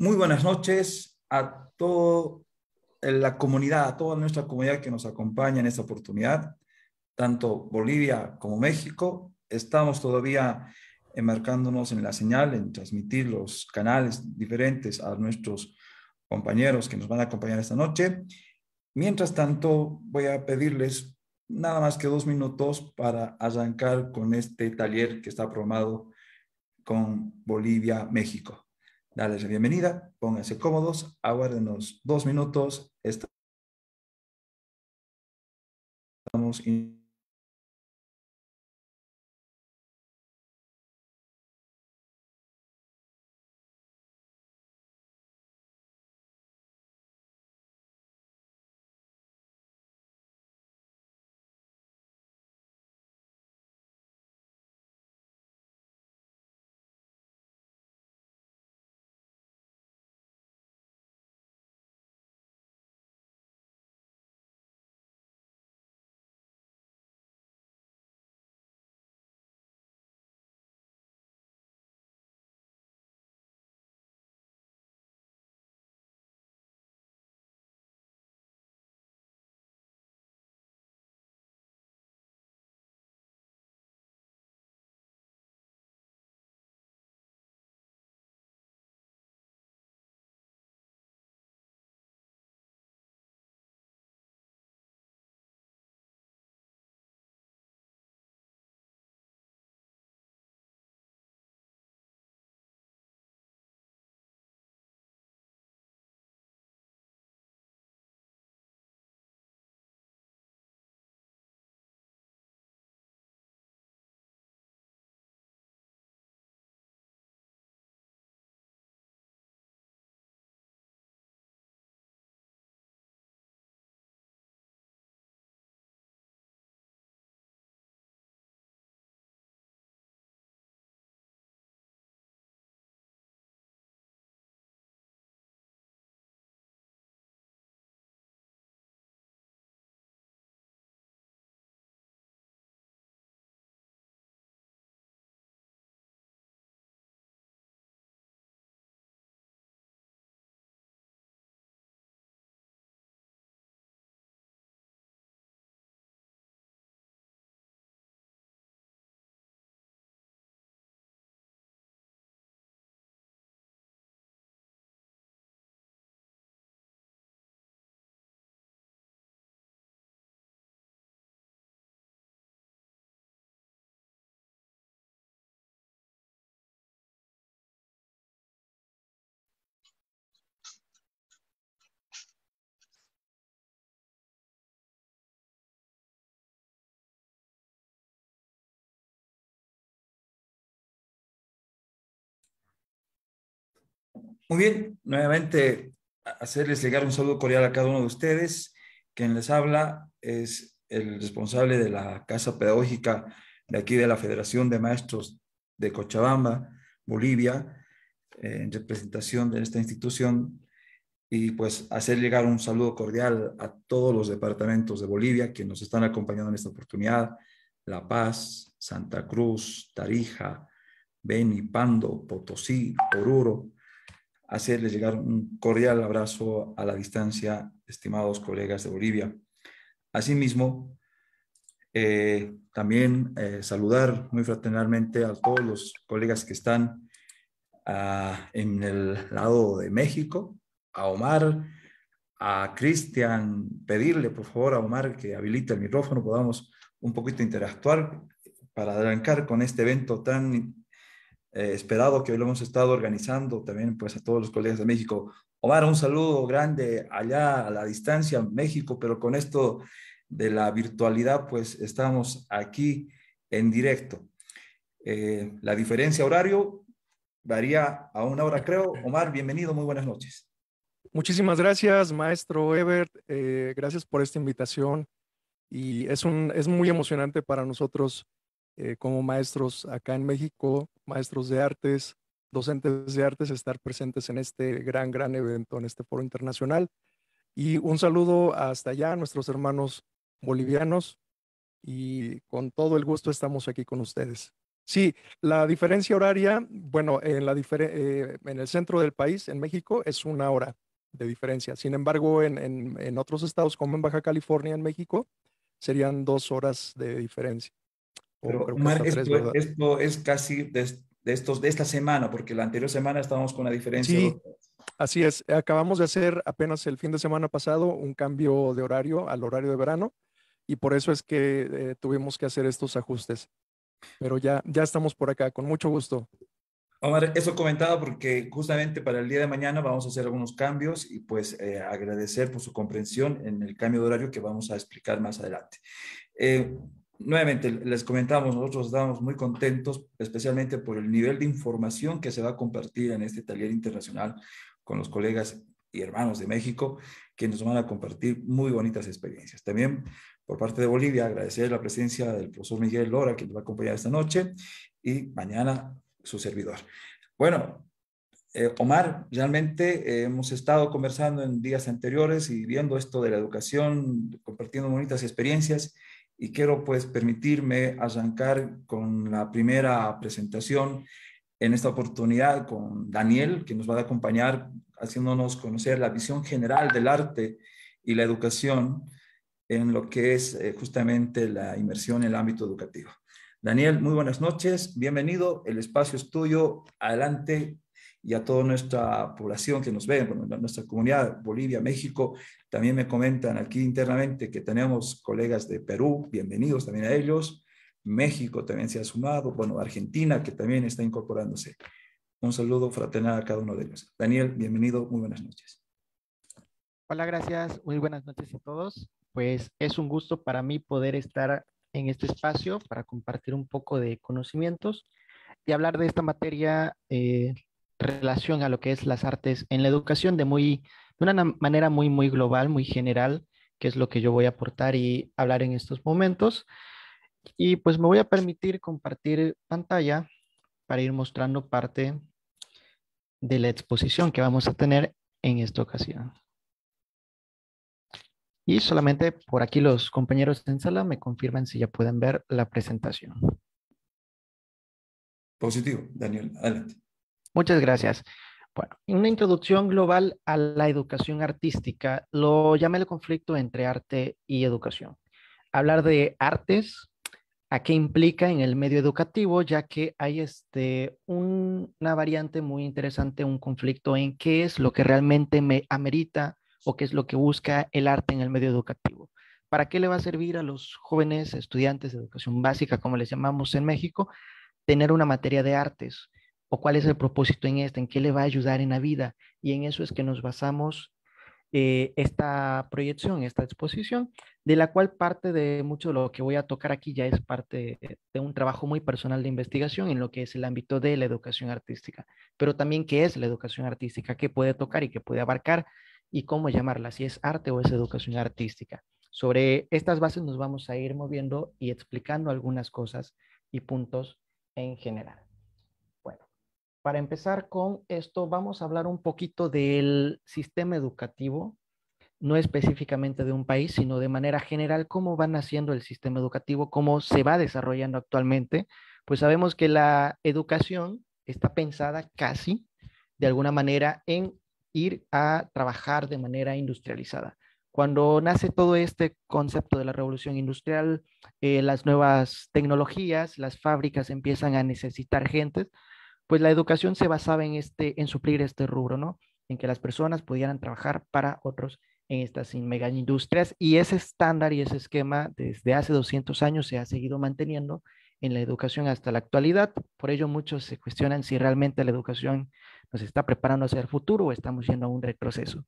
Muy buenas noches a toda eh, la comunidad, a toda nuestra comunidad que nos acompaña en esta oportunidad, tanto Bolivia como México. Estamos todavía enmarcándonos en la señal, en transmitir los canales diferentes a nuestros compañeros que nos van a acompañar esta noche. Mientras tanto, voy a pedirles nada más que dos minutos para arrancar con este taller que está programado con Bolivia, México. Dales la bienvenida, pónganse cómodos, aguárdenos dos minutos. Estamos Muy bien, nuevamente hacerles llegar un saludo cordial a cada uno de ustedes. Quien les habla es el responsable de la Casa Pedagógica de aquí de la Federación de Maestros de Cochabamba, Bolivia, eh, en representación de esta institución. Y pues hacer llegar un saludo cordial a todos los departamentos de Bolivia que nos están acompañando en esta oportunidad. La Paz, Santa Cruz, Tarija, Beni, Pando, Potosí, Oruro, hacerles llegar un cordial abrazo a la distancia, estimados colegas de Bolivia. Asimismo, eh, también eh, saludar muy fraternalmente a todos los colegas que están ah, en el lado de México, a Omar, a Cristian, pedirle por favor a Omar que habilite el micrófono, podamos un poquito interactuar para arrancar con este evento tan eh, esperado, que hoy lo hemos estado organizando también pues a todos los colegas de México. Omar, un saludo grande allá a la distancia, México, pero con esto de la virtualidad, pues estamos aquí en directo. Eh, la diferencia horario varía a una hora, creo. Omar, bienvenido, muy buenas noches. Muchísimas gracias, maestro Ebert. Eh, gracias por esta invitación y es, un, es muy emocionante para nosotros eh, como maestros acá en México, maestros de artes, docentes de artes, estar presentes en este gran, gran evento, en este foro internacional. Y un saludo hasta allá a nuestros hermanos bolivianos y con todo el gusto estamos aquí con ustedes. Sí, la diferencia horaria, bueno, en, eh, el centro del país, en México, es una hora de diferencia. Sin embargo, en otros estados como en Baja California, en México, serían dos horas de diferencia. Pero, esto, es casi de, estos, de esta semana, porque la anterior semana estábamos con la diferencia. Sí, así es. Acabamos de hacer apenas el fin de semana pasado un cambio de horario al horario de verano y por eso es que eh, tuvimos que hacer estos ajustes. Pero ya, ya estamos por acá, con mucho gusto. Omar, eso comentado porque justamente para el día de mañana vamos a hacer algunos cambios y pues eh, agradecer por su comprensión en el cambio de horario que vamos a explicar más adelante. Eh, nuevamente les comentamos, nosotros estamos muy contentos, especialmente por el nivel de información que se va a compartir en este taller internacional con los colegas y hermanos de México, que nos van a compartir muy bonitas experiencias. También por parte de Bolivia, agradecer la presencia del profesor Miguel Lora, que nos va a acompañar esta noche, y mañana su servidor. Bueno, eh, Omar, realmente eh, hemos estado conversando en días anteriores y viendo esto de la educación, compartiendo bonitas experiencias y quiero pues permitirme arrancar con la primera presentación en esta oportunidad con Daniel, que nos va a acompañar haciéndonos conocer la visión general del arte y la educación en lo que es eh, justamente la inmersión en el ámbito educativo. Daniel, muy buenas noches, bienvenido, el espacio es tuyo, adelante y a toda nuestra población que nos ve, nuestra comunidad, Bolivia, México, también me comentan aquí internamente que tenemos colegas de Perú, bienvenidos también a ellos, México también se ha sumado, bueno, Argentina que también está incorporándose. Un saludo fraternal a cada uno de ellos. Daniel, bienvenido, muy buenas noches. Hola, gracias, muy buenas noches a todos. Pues es un gusto para mí poder estar en este espacio para compartir un poco de conocimientos y hablar de esta materia eh, relación a lo que es las artes en la educación de muy de una manera muy muy global, muy general, que es lo que yo voy a aportar y hablar en estos momentos. Y pues me voy a permitir compartir pantalla para ir mostrando parte de la exposición que vamos a tener en esta ocasión. Y solamente por aquí los compañeros en sala me confirman si ya pueden ver la presentación. Positivo, Daniel, adelante. Muchas gracias. Bueno, una introducción global a la educación artística lo llamé el conflicto entre arte y educación. Hablar de artes, a qué implica en el medio educativo, ya que hay este, una variante muy interesante, un conflicto en qué es lo que realmente me amerita o qué es lo que busca el arte en el medio educativo. ¿Para qué le va a servir a los jóvenes estudiantes de educación básica, como les llamamos en México, tener una materia de artes? o cuál es el propósito en este, en qué le va a ayudar en la vida. Y en eso es que nos basamos eh, esta proyección, esta exposición, de la cual parte de mucho de lo que voy a tocar aquí ya es parte de un trabajo muy personal de investigación en lo que es el ámbito de la educación artística, pero también qué es la educación artística, qué puede tocar y qué puede abarcar y cómo llamarla, si es arte o es educación artística. Sobre estas bases nos vamos a ir moviendo y explicando algunas cosas y puntos en general. Para empezar con esto, vamos a hablar un poquito del sistema educativo, no específicamente de un país, sino de manera general, cómo va naciendo el sistema educativo, cómo se va desarrollando actualmente. Pues sabemos que la educación está pensada casi, de alguna manera, en ir a trabajar de manera industrializada. Cuando nace todo este concepto de la revolución industrial, eh, las nuevas tecnologías, las fábricas empiezan a necesitar gente pues la educación se basaba en, este, en suplir este rubro, ¿no? En que las personas pudieran trabajar para otros en estas mega industrias y ese estándar y ese esquema desde hace 200 años se ha seguido manteniendo en la educación hasta la actualidad. Por ello muchos se cuestionan si realmente la educación nos está preparando hacia el futuro o estamos yendo a un retroceso.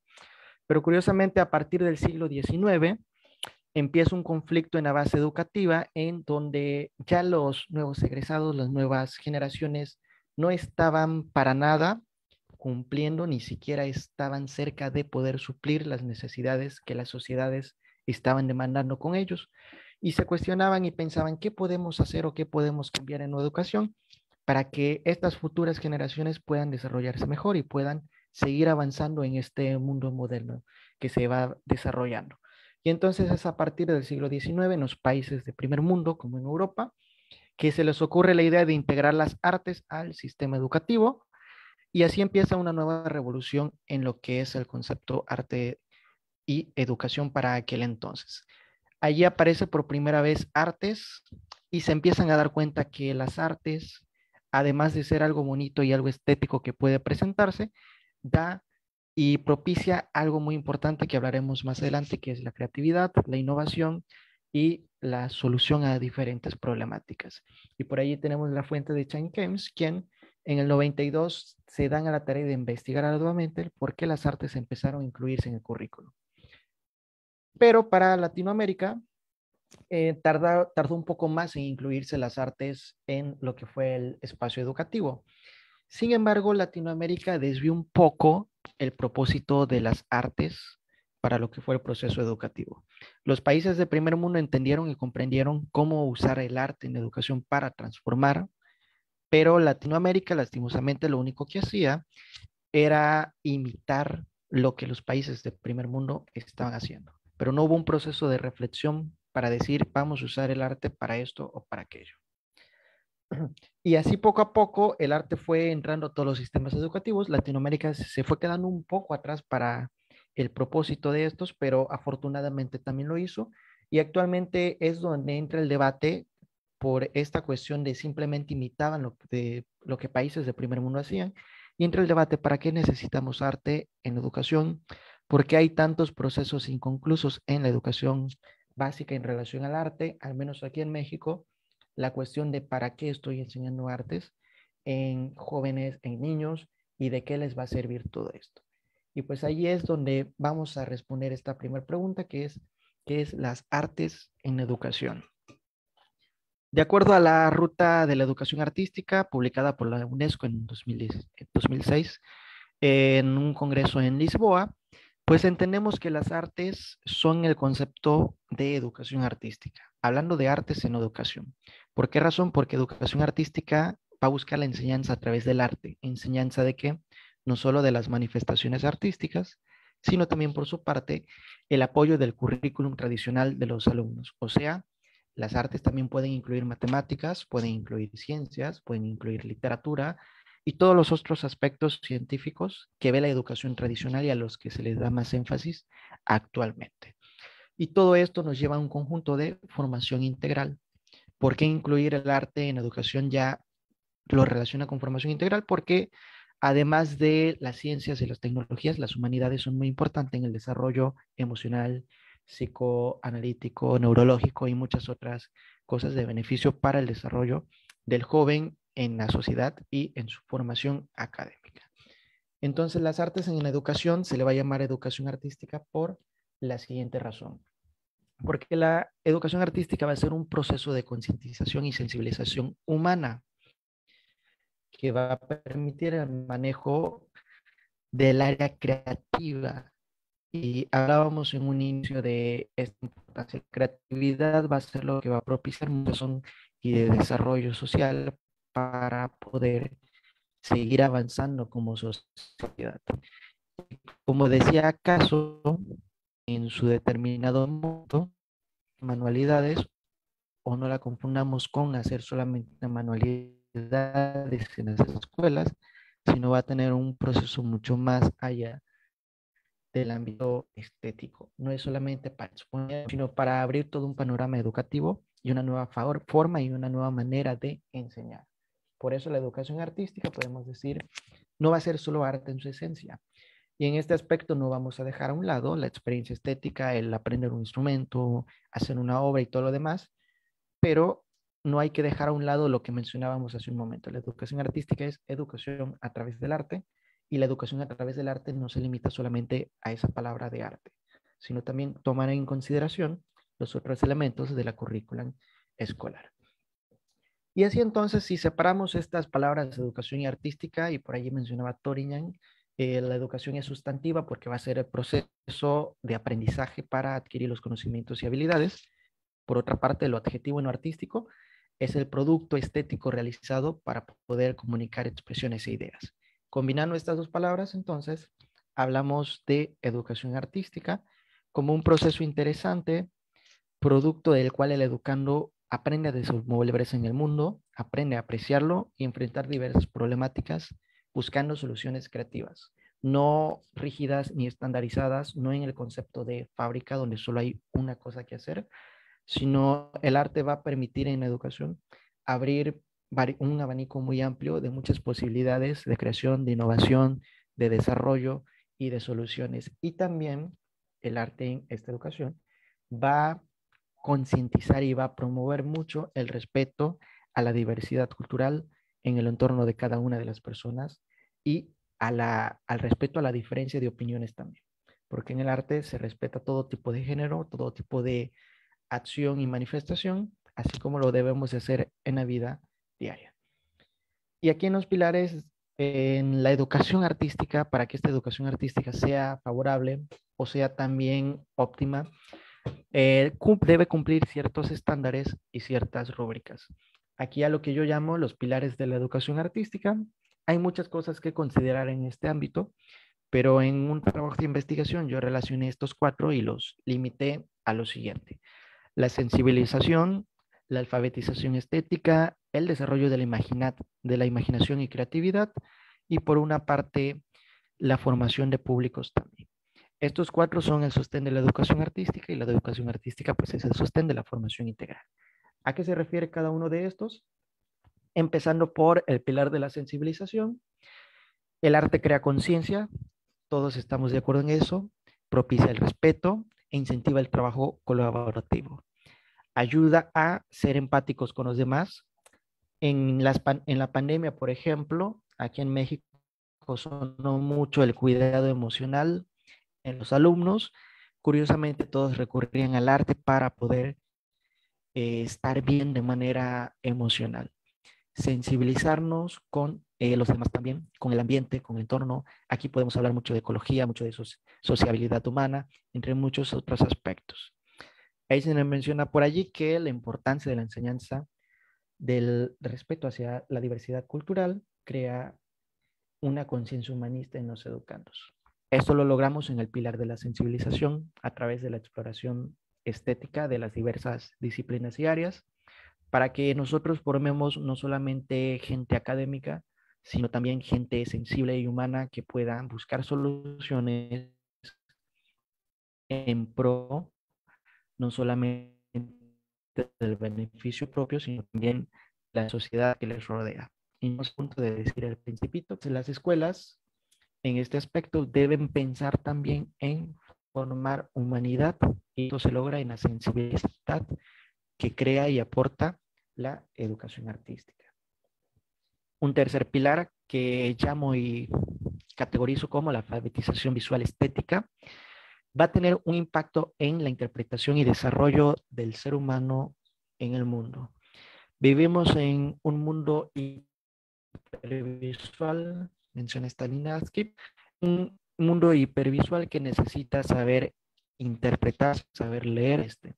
Pero curiosamente a partir del siglo XIX empieza un conflicto en la base educativa en donde ya los nuevos egresados, las nuevas generaciones no estaban para nada cumpliendo, ni siquiera estaban cerca de poder suplir las necesidades que las sociedades estaban demandando con ellos. Y se cuestionaban y pensaban qué podemos hacer o qué podemos cambiar en la educación para que estas futuras generaciones puedan desarrollarse mejor y puedan seguir avanzando en este mundo moderno que se va desarrollando. Y entonces es a partir del siglo XIX en los países de primer mundo, como en Europa, que se les ocurre la idea de integrar las artes al sistema educativo y así empieza una nueva revolución en lo que es el concepto arte y educación para aquel entonces. Allí aparece por primera vez artes y se empiezan a dar cuenta que las artes, además de ser algo bonito y algo estético que puede presentarse, da y propicia algo muy importante que hablaremos más adelante, que es la creatividad, la innovación y la solución a diferentes problemáticas. Y por allí tenemos la fuente de Chang Kems, quien en el 92 se dan a la tarea de investigar arduamente por qué las artes empezaron a incluirse en el currículo. Pero para Latinoamérica eh, tardó, tardó un poco más en incluirse las artes en lo que fue el espacio educativo. Sin embargo, Latinoamérica desvió un poco el propósito de las artes para lo que fue el proceso educativo. Los países de primer mundo entendieron y comprendieron cómo usar el arte en educación para transformar, pero Latinoamérica lastimosamente lo único que hacía era imitar lo que los países de primer mundo estaban haciendo, pero no hubo un proceso de reflexión para decir vamos a usar el arte para esto o para aquello. Y así poco a poco el arte fue entrando a todos los sistemas educativos. Latinoamérica se fue quedando un poco atrás para el propósito de estos, pero afortunadamente también lo hizo. Y actualmente es donde entra el debate por esta cuestión de simplemente imitaban lo, que países de primer mundo hacían. Y entra el debate, ¿para qué necesitamos arte en educación? porque hay tantos procesos inconclusos en la educación básica en relación al arte? Al menos aquí en México, la cuestión de para qué estoy enseñando artes en jóvenes, en niños y de qué les va a servir todo esto. Y pues ahí es donde vamos a responder esta primera pregunta, que es, ¿qué es las artes en educación? De acuerdo a la Ruta de la Educación Artística, publicada por la UNESCO en 2006, en un congreso en Lisboa, pues entendemos que las artes son el concepto de educación artística. Hablando de artes en educación. ¿Por qué razón? Porque educación artística va a buscar la enseñanza a través del arte. ¿Enseñanza de qué? no solo de las manifestaciones artísticas, sino también por su parte el apoyo del currículum tradicional de los alumnos. O sea, las artes también pueden incluir matemáticas, pueden incluir ciencias, pueden incluir literatura y todos los otros aspectos científicos que ve la educación tradicional y a los que se les da más énfasis actualmente. Y todo esto nos lleva a un conjunto de formación integral. ¿Por qué incluir el arte en educación ya lo relaciona con formación integral? Porque Además de las ciencias y las tecnologías, las humanidades son muy importantes en el desarrollo emocional, psicoanalítico, neurológico y muchas otras cosas de beneficio para el desarrollo del joven en la sociedad y en su formación académica. Entonces, las artes en la educación se le va a llamar educación artística por la siguiente razón. Porque la educación artística va a ser un proceso de concientización y sensibilización humana que va a permitir el manejo del área creativa. Y hablábamos en un inicio de esta creatividad va a ser lo que va a propiciar son y de desarrollo social para poder seguir avanzando como sociedad. Como decía acaso, en su determinado modo, manualidades, o no la confundamos con hacer solamente manualidades, en esas escuelas, sino va a tener un proceso mucho más allá del ámbito estético. No es solamente para exponer, sino para abrir todo un panorama educativo y una nueva forma y una nueva manera de enseñar. Por eso la educación artística, podemos decir, no va a ser solo arte en su esencia. Y en este aspecto no vamos a dejar a un lado la experiencia estética, el aprender un instrumento, hacer una obra y todo lo demás, pero no hay que dejar a un lado lo que mencionábamos hace un momento. La educación artística es educación a través del arte y la educación a través del arte no se limita solamente a esa palabra de arte, sino también tomar en consideración los otros elementos de la currícula escolar. Y así entonces, si separamos estas palabras de educación y artística, y por allí mencionaba Toriñán, eh, la educación es sustantiva porque va a ser el proceso de aprendizaje para adquirir los conocimientos y habilidades. Por otra parte, lo adjetivo no artístico es el producto estético realizado para poder comunicar expresiones e ideas. Combinando estas dos palabras, entonces, hablamos de educación artística como un proceso interesante, producto del cual el educando aprende a desenvolverse en el mundo, aprende a apreciarlo y enfrentar diversas problemáticas buscando soluciones creativas, no rígidas ni estandarizadas, no en el concepto de fábrica donde solo hay una cosa que hacer, sino el arte va a permitir en la educación abrir un abanico muy amplio de muchas posibilidades de creación, de innovación, de desarrollo y de soluciones. Y también el arte en esta educación va a concientizar y va a promover mucho el respeto a la diversidad cultural en el entorno de cada una de las personas y al respeto a la diferencia de opiniones también, porque en el arte se respeta todo tipo de género, todo tipo de acción y manifestación, así como lo debemos hacer en la vida diaria. Y aquí en los pilares, en la educación artística, para que esta educación artística sea favorable o sea también óptima, eh, debe cumplir ciertos estándares y ciertas rúbricas. Aquí a lo que yo llamo los pilares de la educación artística, hay muchas cosas que considerar en este ámbito, pero en un trabajo de investigación yo relacioné estos cuatro y los limité a lo siguiente la sensibilización, la alfabetización estética, el desarrollo de la, de la imaginación y creatividad y por una parte la formación de públicos también. Estos cuatro son el sostén de la educación artística y la educación artística pues es el sostén de la formación integral. ¿A qué se refiere cada uno de estos? Empezando por el pilar de la sensibilización. El arte crea conciencia, todos estamos de acuerdo en eso, propicia el respeto, e incentiva el trabajo colaborativo. Ayuda a ser empáticos con los demás. En, las, en la pandemia, por ejemplo, aquí en México sonó mucho el cuidado emocional en los alumnos. Curiosamente, todos recurrían al arte para poder eh, estar bien de manera emocional. Sensibilizarnos con eh, los demás también, con el ambiente, con el entorno. Aquí podemos hablar mucho de ecología, mucho de sociabilidad humana, entre muchos otros aspectos. Eisner menciona por allí que la importancia de la enseñanza del respeto hacia la diversidad cultural crea una conciencia humanista en los educandos. Esto lo logramos en el pilar de la sensibilización a través de la exploración estética de las diversas disciplinas y áreas para que nosotros formemos no solamente gente académica, sino también gente sensible y humana que pueda buscar soluciones en pro no solamente del beneficio propio, sino también la sociedad que les rodea. Y no es punto de decir el principito, las escuelas en este aspecto deben pensar también en formar humanidad y esto se logra en la sensibilidad que crea y aporta la educación artística. Un tercer pilar que llamo y categorizo como la alfabetización visual estética va a tener un impacto en la interpretación y desarrollo del ser humano en el mundo. Vivimos en un mundo hipervisual, menciona skip un mundo hipervisual que necesita saber interpretar, saber leer este.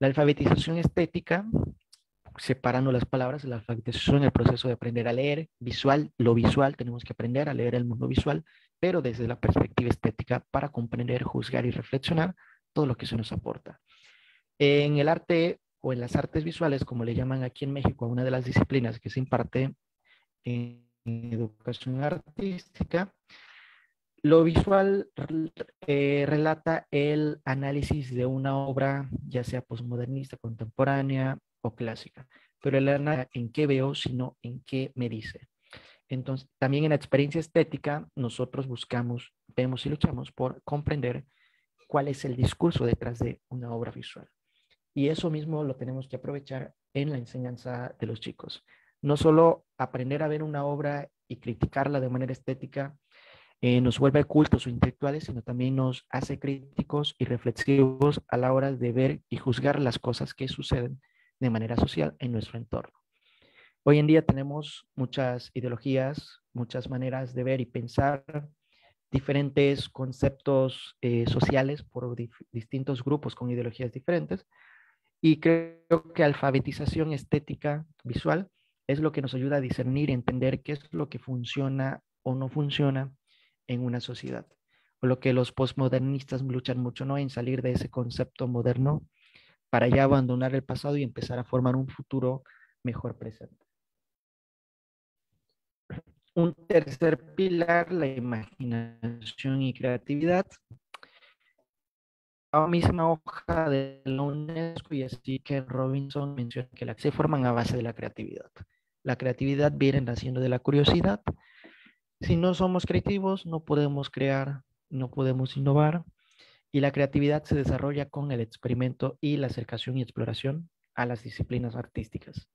La alfabetización estética separando las palabras, la en el proceso de aprender a leer, visual, lo visual, tenemos que aprender a leer el mundo visual, pero desde la perspectiva estética para comprender, juzgar y reflexionar todo lo que se nos aporta. En el arte o en las artes visuales, como le llaman aquí en México a una de las disciplinas que se imparte en educación artística, lo visual eh, relata el análisis de una obra, ya sea posmodernista, contemporánea, o clásica. Pero él nada en qué veo, sino en qué me dice. Entonces, también en la experiencia estética, nosotros buscamos, vemos y luchamos por comprender cuál es el discurso detrás de una obra visual. Y eso mismo lo tenemos que aprovechar en la enseñanza de los chicos. No solo aprender a ver una obra y criticarla de manera estética eh, nos vuelve cultos o intelectuales, sino también nos hace críticos y reflexivos a la hora de ver y juzgar las cosas que suceden de manera social en nuestro entorno. Hoy en día tenemos muchas ideologías, muchas maneras de ver y pensar, diferentes conceptos eh, sociales por distintos grupos con ideologías diferentes. Y creo que alfabetización estética visual es lo que nos ayuda a discernir y entender qué es lo que funciona o no funciona en una sociedad. O lo que los postmodernistas luchan mucho, ¿no? En salir de ese concepto moderno para ya abandonar el pasado y empezar a formar un futuro mejor presente. Un tercer pilar, la imaginación y creatividad. La misma hoja de la UNESCO y así que Robinson menciona que la, se forman a base de la creatividad. La creatividad viene naciendo de la curiosidad. Si no somos creativos, no podemos crear, no podemos innovar, y la creatividad se desarrolla con el experimento y la acercación y exploración a las disciplinas artísticas.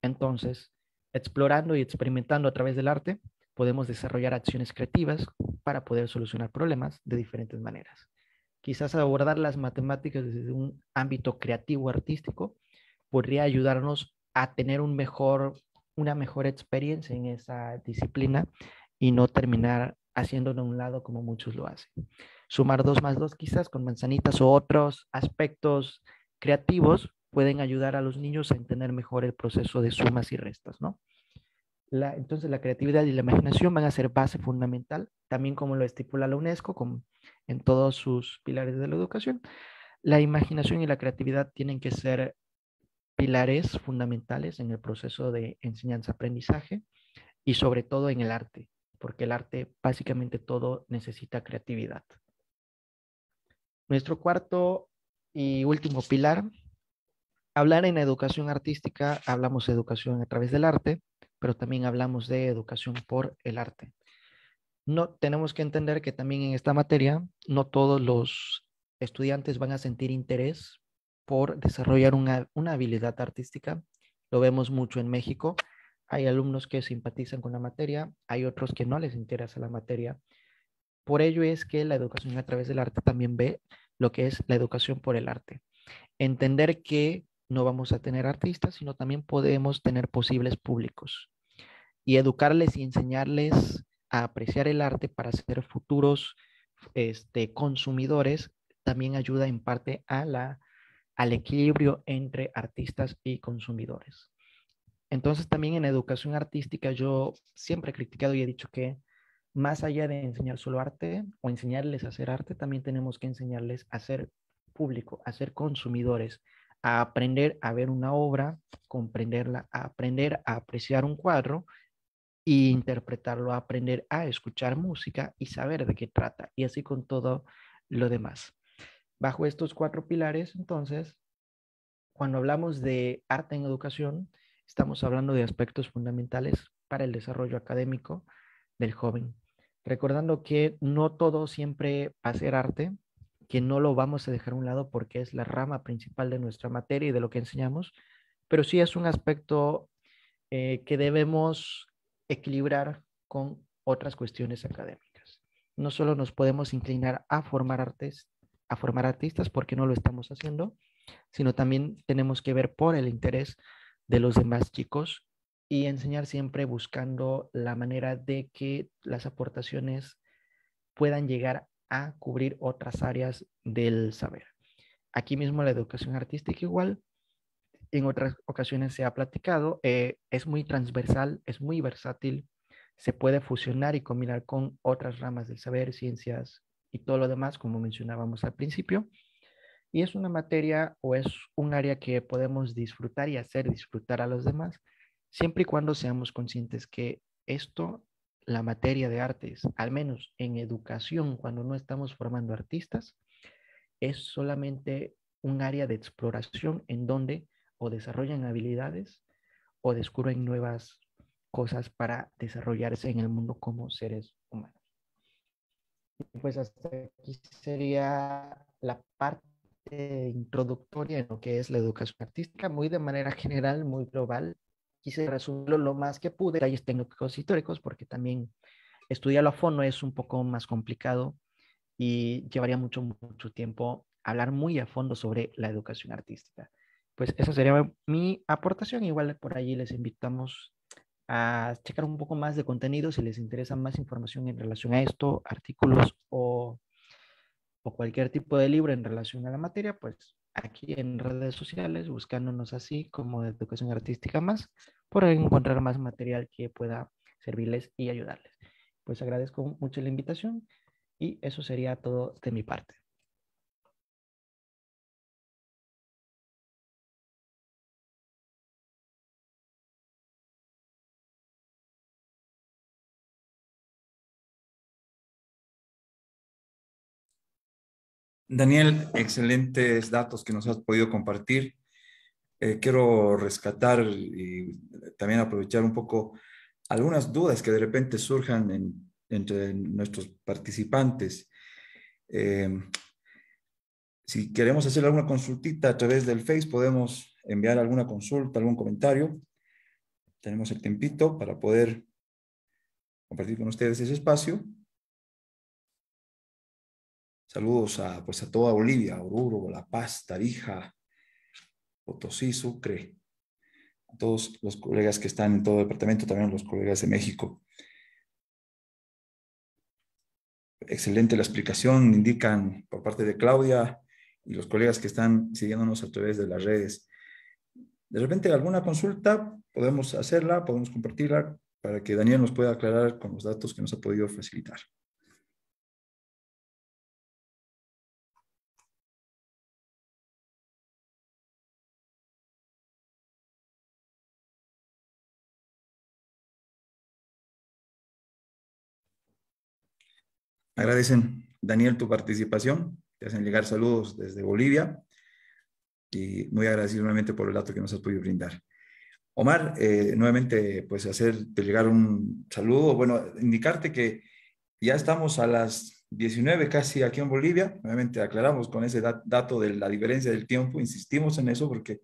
Entonces, explorando y experimentando a través del arte, podemos desarrollar acciones creativas para poder solucionar problemas de diferentes maneras. Quizás abordar las matemáticas desde un ámbito creativo artístico podría ayudarnos a tener una mejor experiencia en esa disciplina y no terminar haciéndolo a un lado como muchos lo hacen. Sumar dos más dos quizás con manzanitas o otros aspectos creativos pueden ayudar a los niños a entender mejor el proceso de sumas y restas, ¿no? entonces la creatividad y la imaginación van a ser base fundamental, también como lo estipula la UNESCO en todos sus pilares de la educación. La imaginación y la creatividad tienen que ser pilares fundamentales en el proceso de enseñanza-aprendizaje y sobre todo en el arte, porque el arte básicamente todo necesita creatividad. Nuestro cuarto y último pilar, hablar en educación artística, hablamos de educación a través del arte, pero también hablamos de educación por el arte. No tenemos que entender que también en esta materia no todos los estudiantes van a sentir interés por desarrollar una habilidad artística. Lo vemos mucho en México. Hay alumnos que simpatizan con la materia, hay otros que no les interesa la materia por ello es que la educación a través del arte también ve lo que es la educación por el arte. Entender que no vamos a tener artistas, sino también podemos tener posibles públicos. Y educarles y enseñarles a apreciar el arte para ser futuros este, consumidores también ayuda en parte a la, al equilibrio entre artistas y consumidores. Entonces también en educación artística yo siempre he criticado y he dicho que más allá de enseñar solo arte o enseñarles a hacer arte, también tenemos que enseñarles a ser público, a ser consumidores, a aprender a ver una obra, comprenderla, a aprender a apreciar un cuadro e interpretarlo, a aprender a escuchar música y saber de qué trata, y así con todo lo demás. Bajo estos cuatro pilares, entonces, cuando hablamos de arte en educación, estamos hablando de aspectos fundamentales para el desarrollo académico del joven recordando que no todo siempre va a ser arte, que no lo vamos a dejar a un lado porque es la rama principal de nuestra materia y de lo que enseñamos, pero sí es un aspecto eh, que debemos equilibrar con otras cuestiones académicas. No solo nos podemos inclinar a formar artes, a formar artistas porque no lo estamos haciendo, sino también tenemos que ver por el interés de los demás chicos y enseñar siempre buscando la manera de que las aportaciones puedan llegar a cubrir otras áreas del saber. Aquí mismo la educación artística igual, en otras ocasiones se ha platicado, eh, es muy transversal, es muy versátil, se puede fusionar y combinar con otras ramas del saber, ciencias y todo lo demás, como mencionábamos al principio. Y es una materia o es un área que podemos disfrutar y hacer disfrutar a los demás siempre y cuando seamos conscientes que esto, la materia de artes, al menos en educación, cuando no estamos formando artistas, es solamente un área de exploración en donde o desarrollan habilidades o descubren nuevas cosas para desarrollarse en el mundo como seres humanos. Pues hasta aquí sería la parte introductoria en lo que es la educación artística, muy de manera general, muy global, quise resumirlo lo más que pude, detalles técnicos históricos, porque también estudiarlo a fondo es un poco más complicado y llevaría mucho, mucho tiempo hablar muy a fondo sobre la educación artística. Pues esa sería mi aportación. Igual por allí les invitamos a checar un poco más de contenido si les interesa más información en relación a esto, artículos o, o cualquier tipo de libro en relación a la materia, pues aquí en redes sociales, buscándonos así como de educación artística más, por encontrar más material que pueda servirles y ayudarles. Pues agradezco mucho la invitación y eso sería todo de mi parte. Daniel, excelentes datos que nos has podido compartir. Eh, quiero rescatar y también aprovechar un poco algunas dudas que de repente surjan entre nuestros participantes. Eh, si queremos hacer alguna consultita a través del Face, podemos enviar alguna consulta, algún comentario. Tenemos el tempito para poder compartir con ustedes ese espacio. Saludos a, pues, a toda Bolivia, Oruro, La Paz, Tarija, Potosí, Sucre, a todos los colegas que están en todo departamento, también los colegas de México. Excelente la explicación, indican por parte de Claudia y los colegas que están siguiéndonos a través de las redes. De repente alguna consulta podemos hacerla, podemos compartirla para que Daniel nos pueda aclarar con los datos que nos ha podido facilitar. Agradecen, Daniel, tu participación. Te hacen llegar saludos desde Bolivia y muy agradecido nuevamente por el dato que nos has podido brindar. Omar, eh, nuevamente, pues hacerte llegar un saludo, bueno, indicarte que ya estamos a las 19 casi aquí en Bolivia, nuevamente aclaramos con ese dato de la diferencia del tiempo, insistimos en eso porque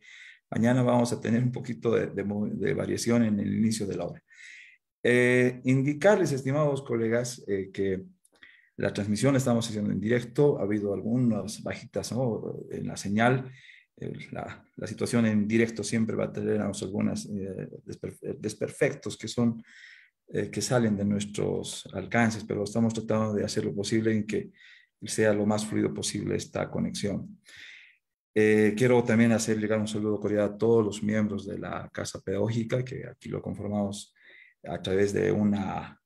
mañana vamos a tener un poquito de, variación en el inicio de la obra. Eh, indicarles, estimados colegas, eh, que la transmisión estamos haciendo en directo, ha habido algunas bajitas en la señal. Eh, la, situación en directo siempre va a tener algunos eh, eh, desperfectos que son que salen de nuestros alcances, pero estamos tratando de hacer lo posible en que sea lo más fluido posible esta conexión. quiero también hacer llegar un saludo cordial a todos los miembros de la Casa Pedagógica, que aquí lo conformamos a través de una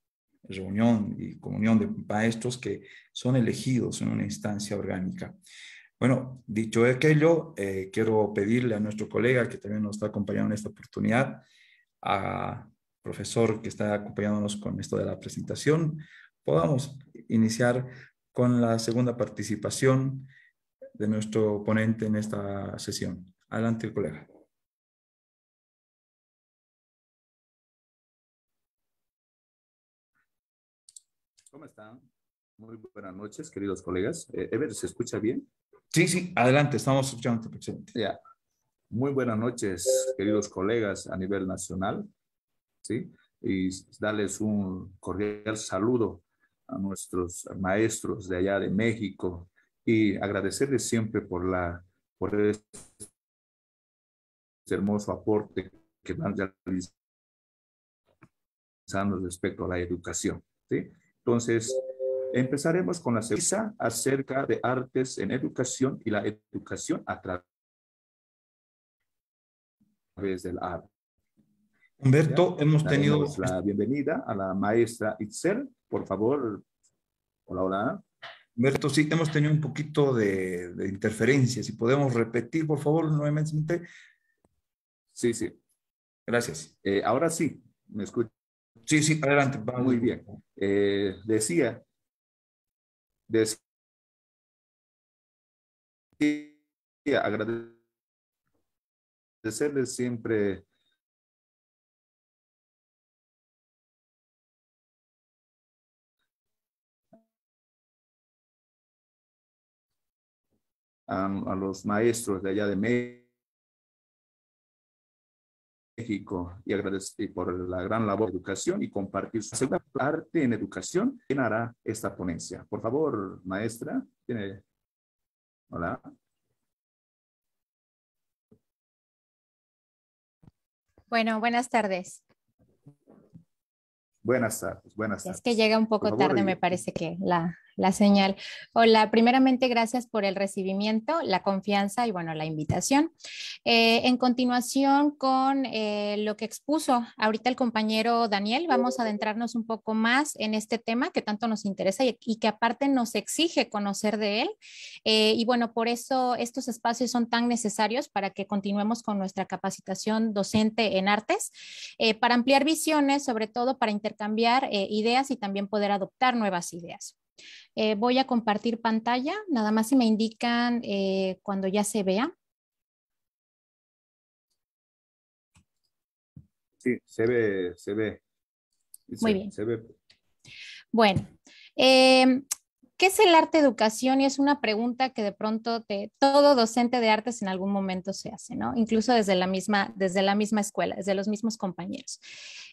reunión y comunión de maestros que son elegidos en una instancia orgánica. Bueno, dicho aquello, eh, quiero pedirle a nuestro colega que también nos está acompañando en esta oportunidad, a profesor que está acompañándonos con esto de la presentación, podamos iniciar con la segunda participación de nuestro ponente en esta sesión. Adelante, colega. están? Muy buenas noches, queridos colegas. Eh, Ever, ¿se escucha bien? Sí, sí, adelante, estamos escuchando. Ya. Muy buenas noches, queridos colegas a nivel nacional. ¿sí? Y darles un cordial saludo a nuestros maestros de allá de México y agradecerles siempre por, la, por este hermoso aporte que van realizando respecto a la educación. ¿sí? Entonces, empezaremos con la segunda acerca de artes en educación y la educación a través del arte. Humberto, hemos tenido la bienvenida a la maestra Itzel. Por favor, hola, hola. Humberto, sí, hemos tenido un poquito de, interferencia. Si podemos repetir, por favor, nuevamente. Sí, sí. Gracias. Eh, ahora sí, ¿me escucha? Sí, sí, adelante. va Muy bien. Eh, decía, decía, agradecerles siempre a los maestros de allá de México México y agradecer por la gran labor de educación y compartir su segunda parte en educación. ¿Quién hará esta ponencia? Por favor, maestra. ¿tiene? Hola. Bueno, buenas tardes. Buenas tardes, buenas tardes. Es que llega un poco tarde, me parece que la, la señal. Hola, primeramente gracias por el recibimiento, la confianza y bueno, la invitación. Eh, en continuación con eh, lo que expuso ahorita el compañero Daniel, vamos a adentrarnos un poco más en este tema que tanto nos interesa y, que aparte nos exige conocer de él. Eh, y bueno, por eso estos espacios son tan necesarios para que continuemos con nuestra capacitación docente en artes, para ampliar visiones, sobre todo para intercambiar ideas y también poder adoptar nuevas ideas. Eh, voy a compartir pantalla, nada más si me indican eh, cuando ya se vea. Sí, se ve, se ve. Muy bien. Se Bueno, eh, ¿Qué es el arte educación? Y es una pregunta que de pronto te, todo docente de artes en algún momento se hace, ¿no? Incluso desde la misma, desde la misma escuela, desde los mismos compañeros.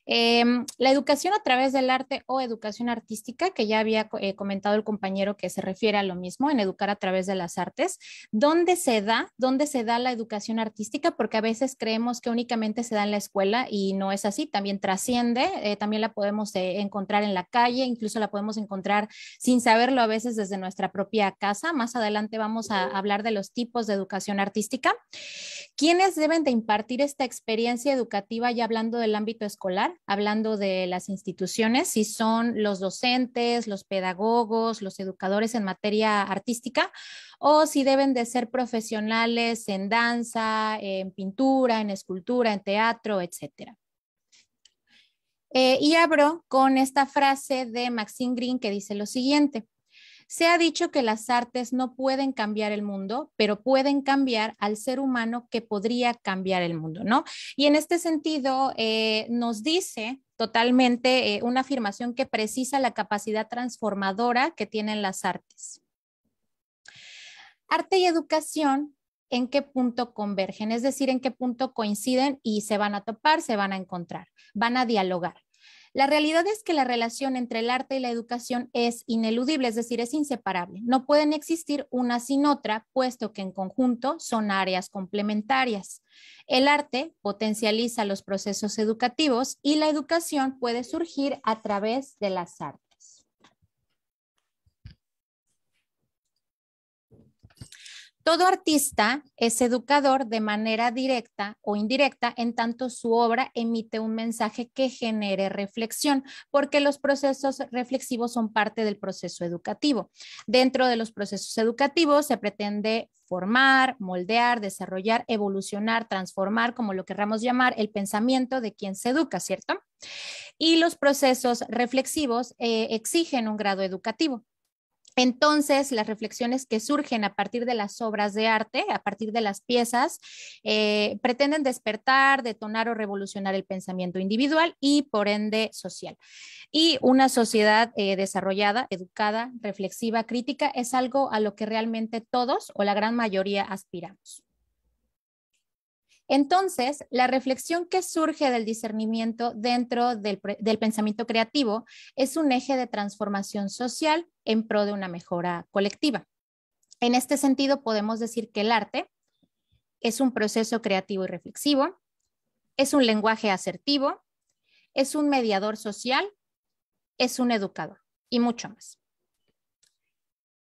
Em, la educación a través del arte o educación artística, que ya había eh, comentado el compañero que se refiere a lo mismo, en educar a través de las artes. ¿Dónde se da? ¿Dónde se da la educación artística? Porque a veces creemos que únicamente se da en la escuela y no es así, también trasciende, eh, también la podemos eh, encontrar en la calle, incluso la podemos encontrar sin saberlo a desde nuestra propia casa. Más adelante vamos a hablar de los tipos de educación artística. ¿Quiénes deben de impartir esta experiencia educativa ya hablando del ámbito escolar, hablando de las instituciones? Si son los docentes, los pedagogos, los educadores en materia artística o si deben de ser profesionales en danza, en pintura, en escultura, en teatro, etcétera. Eh, y abro con esta frase de Maxine Green que dice lo siguiente, se ha dicho que las artes no pueden cambiar el mundo, pero pueden cambiar al ser humano que podría cambiar el mundo, ¿no? Y en este sentido, eh, nos dice totalmente eh, una afirmación que precisa la capacidad transformadora que tienen las artes. Arte y educación, ¿en qué punto convergen? Es decir, ¿en qué punto coinciden y se van a topar, se van a encontrar, van a dialogar? La realidad es que la relación entre el arte y la educación es ineludible, es decir, es inseparable. No pueden existir una sin otra, puesto que en conjunto son áreas complementarias. El arte potencializa los procesos educativos y la educación puede surgir a través de las artes. Todo artista es educador de manera directa o indirecta en tanto su obra emite un mensaje que genere reflexión, porque los procesos reflexivos son parte del proceso educativo. Dentro de los procesos educativos se pretende formar, moldear, desarrollar, evolucionar, transformar, como lo querramos llamar, el pensamiento de quien se educa, ¿cierto? Y los procesos reflexivos eh, exigen un grado educativo. Entonces, las reflexiones que surgen a partir de las obras de arte, a partir de las piezas, eh, pretenden despertar, detonar o revolucionar el pensamiento individual y, por ende, social. Y una sociedad eh, desarrollada, educada, reflexiva, crítica, es algo a lo que realmente todos o la gran mayoría aspiramos. Entonces, la reflexión que surge del discernimiento dentro del, pensamiento creativo es un eje de transformación social en pro de una mejora colectiva. En este sentido, podemos decir que el arte es un proceso creativo y reflexivo, es un lenguaje asertivo, es un mediador social, es un educador y mucho más.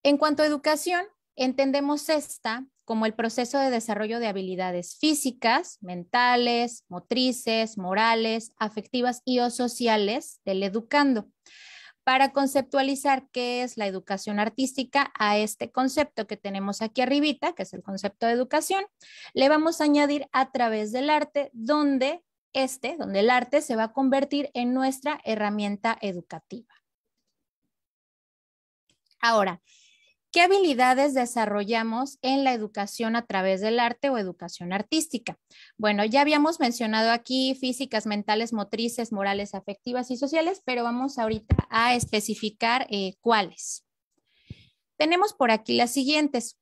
En cuanto a educación, entendemos esta como el proceso de desarrollo de habilidades físicas, mentales, motrices, morales, afectivas y o sociales del educando. Para conceptualizar qué es la educación artística a este concepto que tenemos aquí arribita, que es el concepto de educación, le vamos a añadir a través del arte, donde este, donde el arte se va a convertir en nuestra herramienta educativa. Ahora, ¿Qué habilidades desarrollamos en la educación a través del arte o educación artística? Bueno, ya habíamos mencionado aquí físicas, mentales, motrices, morales, afectivas y sociales, pero vamos ahorita a especificar eh, cuáles. Tenemos por aquí las siguientes.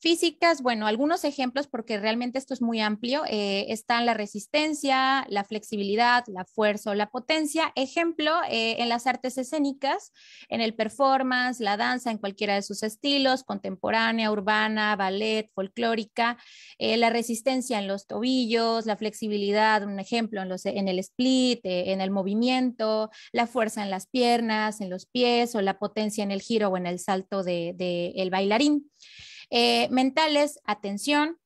Físicas, bueno, algunos ejemplos porque realmente esto es muy amplio. Eh, están la resistencia, la flexibilidad, la fuerza o la potencia. Ejemplo, eh, en las artes escénicas, en el performance, la danza, en cualquiera de sus estilos, contemporánea, urbana, ballet, folclórica, eh, la resistencia en los tobillos, la flexibilidad, un ejemplo, en, los, en el split, en el movimiento, la fuerza en las piernas, en los pies o la potencia en el giro o en el salto del de bailarín. Eh, mentales, atención,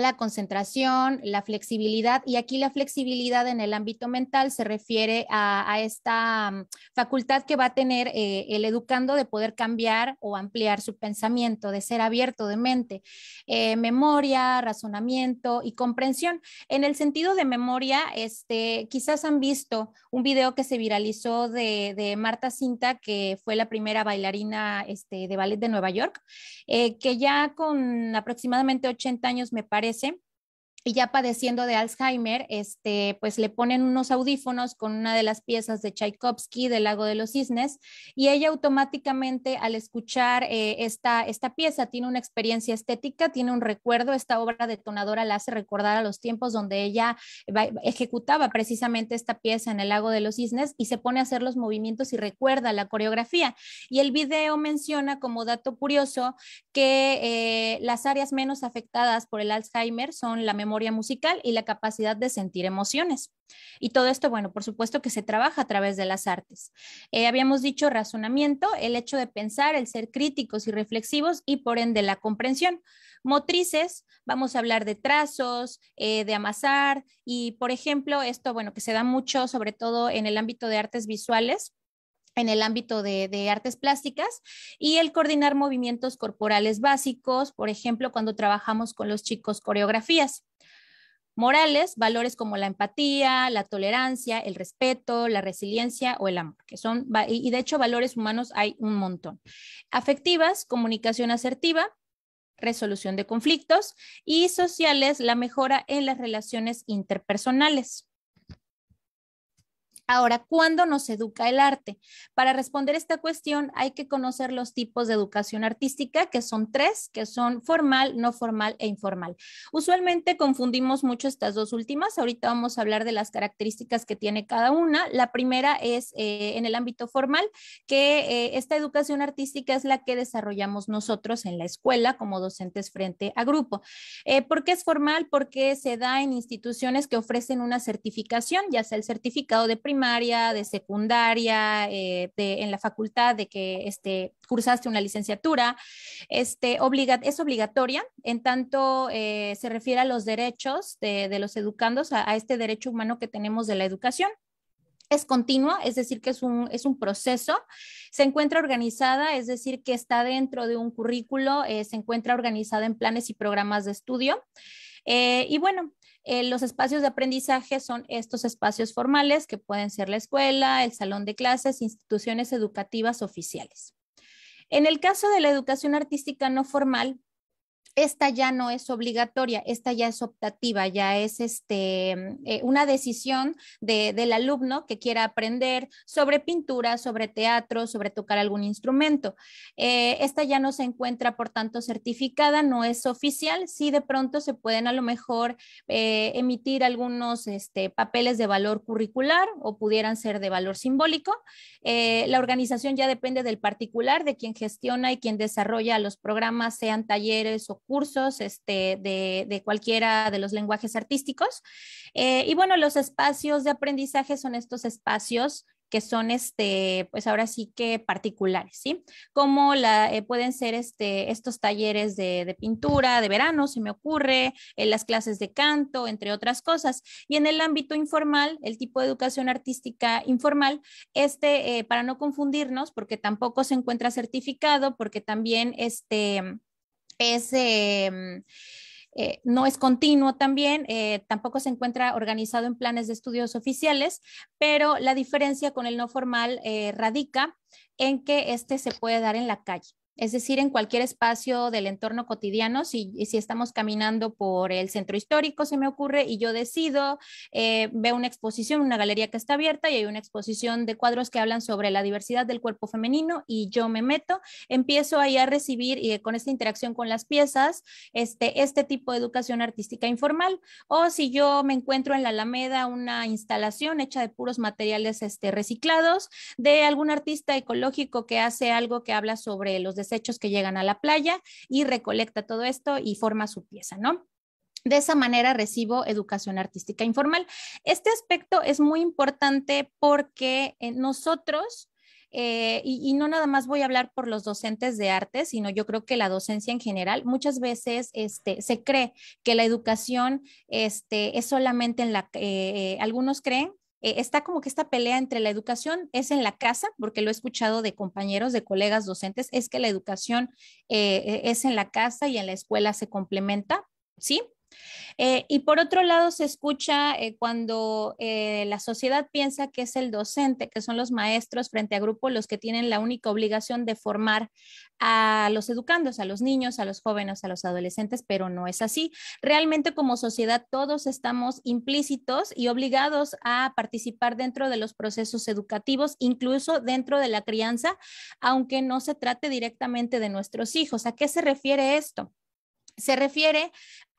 la concentración, la flexibilidad, y aquí la flexibilidad en el ámbito mental se refiere a, esta mm, facultad que va a tener eh, el educando de poder cambiar o ampliar su pensamiento, de ser abierto de mente, eh, memoria, razonamiento y comprensión. En el sentido de memoria, este, quizás han visto un video que se viralizó de, Marta Cinta, que fue la primera bailarina este, de ballet de Nueva York, eh, que ya con aproximadamente 80 años me parece, Олеся. y ya padeciendo de Alzheimer, este, pues le ponen unos audífonos con una de las piezas de Tchaikovsky del Lago de los Cisnes y ella automáticamente al escuchar eh, esta, esta pieza tiene una experiencia estética, tiene un recuerdo, esta obra detonadora la hace recordar a los tiempos donde ella ejecutaba precisamente esta pieza en el Lago de los Cisnes y se pone a hacer los movimientos y recuerda la coreografía. Y el video menciona como dato curioso que eh, las áreas menos afectadas por el Alzheimer son la memoria memoria musical y la capacidad de sentir emociones. Y todo esto, bueno, por supuesto que se trabaja a través de las artes. Eh, habíamos dicho razonamiento, el hecho de pensar, el ser críticos y reflexivos y por ende la comprensión. Motrices, vamos a hablar de trazos, eh, de amasar y, por ejemplo, esto, bueno, que se da mucho, sobre todo en el ámbito de artes visuales, en el ámbito de, artes plásticas y el coordinar movimientos corporales básicos, por ejemplo, cuando trabajamos con los chicos coreografías. Morales, valores como la empatía, la tolerancia, el respeto, la resiliencia o el amor, que son, y de hecho valores humanos hay un montón. Afectivas, comunicación asertiva, resolución de conflictos y sociales, la mejora en las relaciones interpersonales. Ahora, ¿cuándo nos educa el arte? Para responder esta cuestión hay que conocer los tipos de educación artística, que son tres, que son formal, no formal e informal. Usualmente confundimos mucho estas dos últimas. Ahorita vamos a hablar de las características que tiene cada una. La primera es eh, en el ámbito formal, que eh, esta educación artística es la que desarrollamos nosotros en la escuela como docentes frente a grupo. Eh, ¿Por qué es formal? Porque se da en instituciones que ofrecen una certificación, ya sea el certificado de primaria, de secundaria, eh, de, en la facultad, de que este, cursaste una licenciatura, este, obliga, es obligatoria en tanto eh, se refiere a los derechos de, los educandos, a, este derecho humano que tenemos de la educación es continua, es decir, que es un, es un proceso, se encuentra organizada, es decir, que está dentro de un currículo, eh, se encuentra organizada en planes y programas de estudio. y bueno, eh, los espacios de aprendizaje son estos espacios formales que pueden ser la escuela, el salón de clases, instituciones educativas oficiales. En el caso de la educación artística no formal, esta ya no es obligatoria, esta ya es optativa, ya es este, eh, una decisión del alumno que quiera aprender sobre pintura, sobre teatro, sobre tocar algún instrumento. Eh, esta ya no se encuentra, por tanto, certificada, no es oficial, sí de pronto se pueden a lo mejor eh, emitir algunos este, papeles de valor curricular o pudieran ser de valor simbólico. la organización ya depende del particular, de quien gestiona y quien desarrolla los programas, sean talleres o cursos este, de, cualquiera de los lenguajes artísticos. Eh, y bueno, los espacios de aprendizaje son estos espacios que son, este, pues ahora sí que particulares, ¿sí? Como la, eh, pueden ser este, estos talleres de, pintura de verano, se me ocurre, en eh, las clases de canto, entre otras cosas. Y en el ámbito informal, el tipo de educación artística informal, este, para no confundirnos, porque tampoco se encuentra certificado, porque también este Em, eh, no es continuo también, eh, tampoco se encuentra organizado en planes de estudios oficiales, pero la diferencia con el no formal eh, radica en que este se puede dar en la calle es decir, en cualquier espacio del entorno cotidiano, si, si estamos caminando por el centro histórico, se me ocurre, y yo decido, eh, veo una exposición, una galería que está abierta y hay una exposición de cuadros que hablan sobre la diversidad del cuerpo femenino y yo me meto, empiezo ahí a recibir y eh, con esta interacción con las piezas, este, este tipo de educación artística informal, o si yo me encuentro en la Alameda una instalación hecha de puros materiales este, reciclados de algún artista ecológico que hace algo que habla sobre los hechos que llegan a la playa y recolecta todo esto y forma su pieza, ¿no? De esa manera recibo educación artística informal. Este aspecto es muy importante porque eh, nosotros eh, y, no nada más voy a hablar por los docentes de arte, sino yo creo que la docencia en general, muchas veces este, se cree que la educación este, es solamente en la, que eh, algunos creen eh, está como que esta pelea entre la educación es en la casa, porque lo he escuchado de compañeros, de colegas docentes, es que la educación eh, eh, es en la casa y en la escuela se complementa, ¿sí? Eh, y por otro lado, se escucha eh, cuando eh, la sociedad piensa que es el docente, que son los maestros frente a grupos los que tienen la única obligación de formar a los educandos, a los niños, a los jóvenes, a los adolescentes, pero no es así. Realmente como sociedad todos estamos implícitos y obligados a participar dentro de los procesos educativos, incluso dentro de la crianza, aunque no se trate directamente de nuestros hijos. ¿A qué se refiere esto? se refiere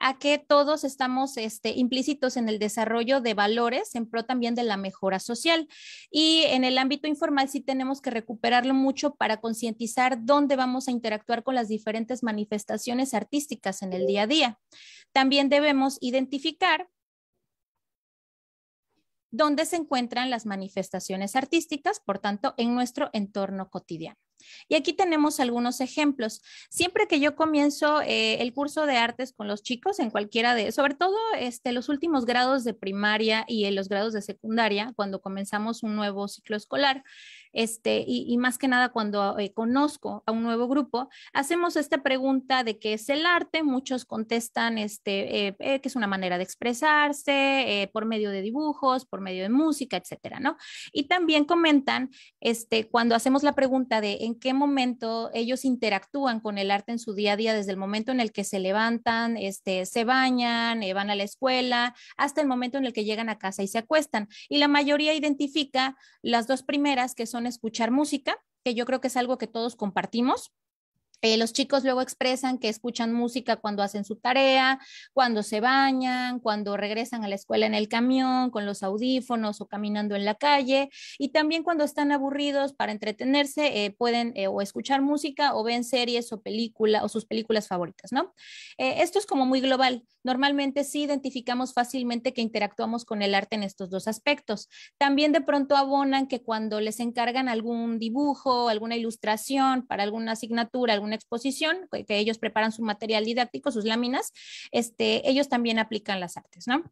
a que todos estamos este, implícitos en el desarrollo de valores en pro también de la mejora social. Y en el ámbito informal sí tenemos que recuperarlo mucho para concientizar dónde vamos a interactuar con las diferentes manifestaciones artísticas en el día a día. También debemos identificar dónde se encuentran las manifestaciones artísticas, por tanto, en nuestro entorno cotidiano. Y aquí tenemos algunos ejemplos. Siempre que yo comienzo eh, el curso de artes con los chicos, en cualquiera de, sobre todo este, los últimos grados de primaria y en los grados de secundaria, cuando comenzamos un nuevo ciclo escolar, este, y, más que nada cuando eh, conozco a un nuevo grupo, hacemos esta pregunta de qué es el arte. Muchos contestan este, eh, que es una manera de expresarse por medio de dibujos, por medio de música, etcétera, ¿no? Y también comentan este, cuando hacemos la pregunta de en qué momento ellos interactúan con el arte en su día a día, desde el momento en el que se levantan, este, se bañan, eh, van a la escuela, hasta el momento en el que llegan a casa y se acuestan. Y la mayoría identifica las dos primeras, que son escuchar música, que yo creo que es algo que todos compartimos, eh, los chicos luego expresan que escuchan música cuando hacen su tarea, cuando se bañan, cuando regresan a la escuela en el camión, con los audífonos o caminando en la calle. Y también cuando están aburridos para entretenerse, eh, pueden eh, o escuchar música o ven series o películas o sus películas favoritas, ¿no? esto es como muy global. Normalmente sí identificamos fácilmente que interactuamos con el arte en estos dos aspectos. También de pronto abonan que cuando les encargan algún dibujo, alguna ilustración para alguna asignatura, alguna exposición, que, que ellos preparan su material didáctico, sus láminas, este, ellos también aplican las artes, ¿no?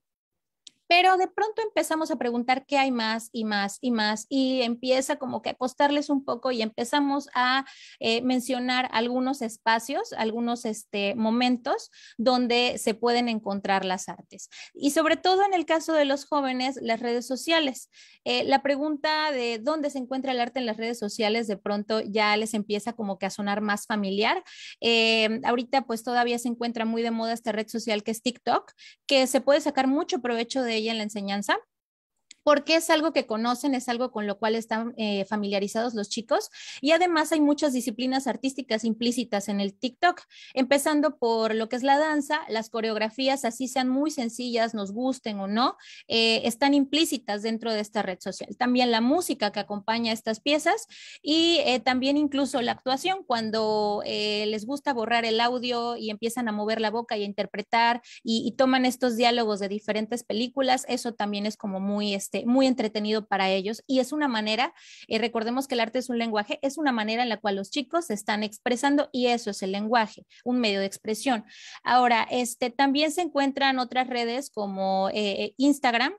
Pero de pronto empezamos a preguntar qué hay más y más y más y empieza como que a costarles un poco y empezamos a eh, mencionar algunos espacios, algunos este, momentos donde se pueden encontrar las artes. Y sobre todo en el caso de los jóvenes, las redes sociales. Eh, la pregunta de dónde se encuentra el arte en las redes sociales de pronto ya les empieza como que a sonar más familiar. Eh, ahorita pues todavía se encuentra muy de moda esta red social que es TikTok, que se puede sacar mucho provecho de en la enseñanza porque es algo que conocen, es algo con lo cual están eh, familiarizados los chicos. Y además hay muchas disciplinas artísticas implícitas en el TikTok, empezando por lo que es la danza, las coreografías, así sean muy sencillas, nos gusten o no, eh, están implícitas dentro de esta red social. También la música que acompaña estas piezas y eh, también incluso la actuación, cuando les gusta borrar el audio y empiezan a mover la boca y a interpretar y, y toman estos diálogos de diferentes películas, eso también es como muy este, muy entretenido para ellos y es una manera, eh, recordemos que el arte es un lenguaje, es una manera en la cual los chicos se están expresando y eso es el lenguaje, un medio de expresión. Ahora, este, también se encuentran otras redes como eh, eh, Instagram,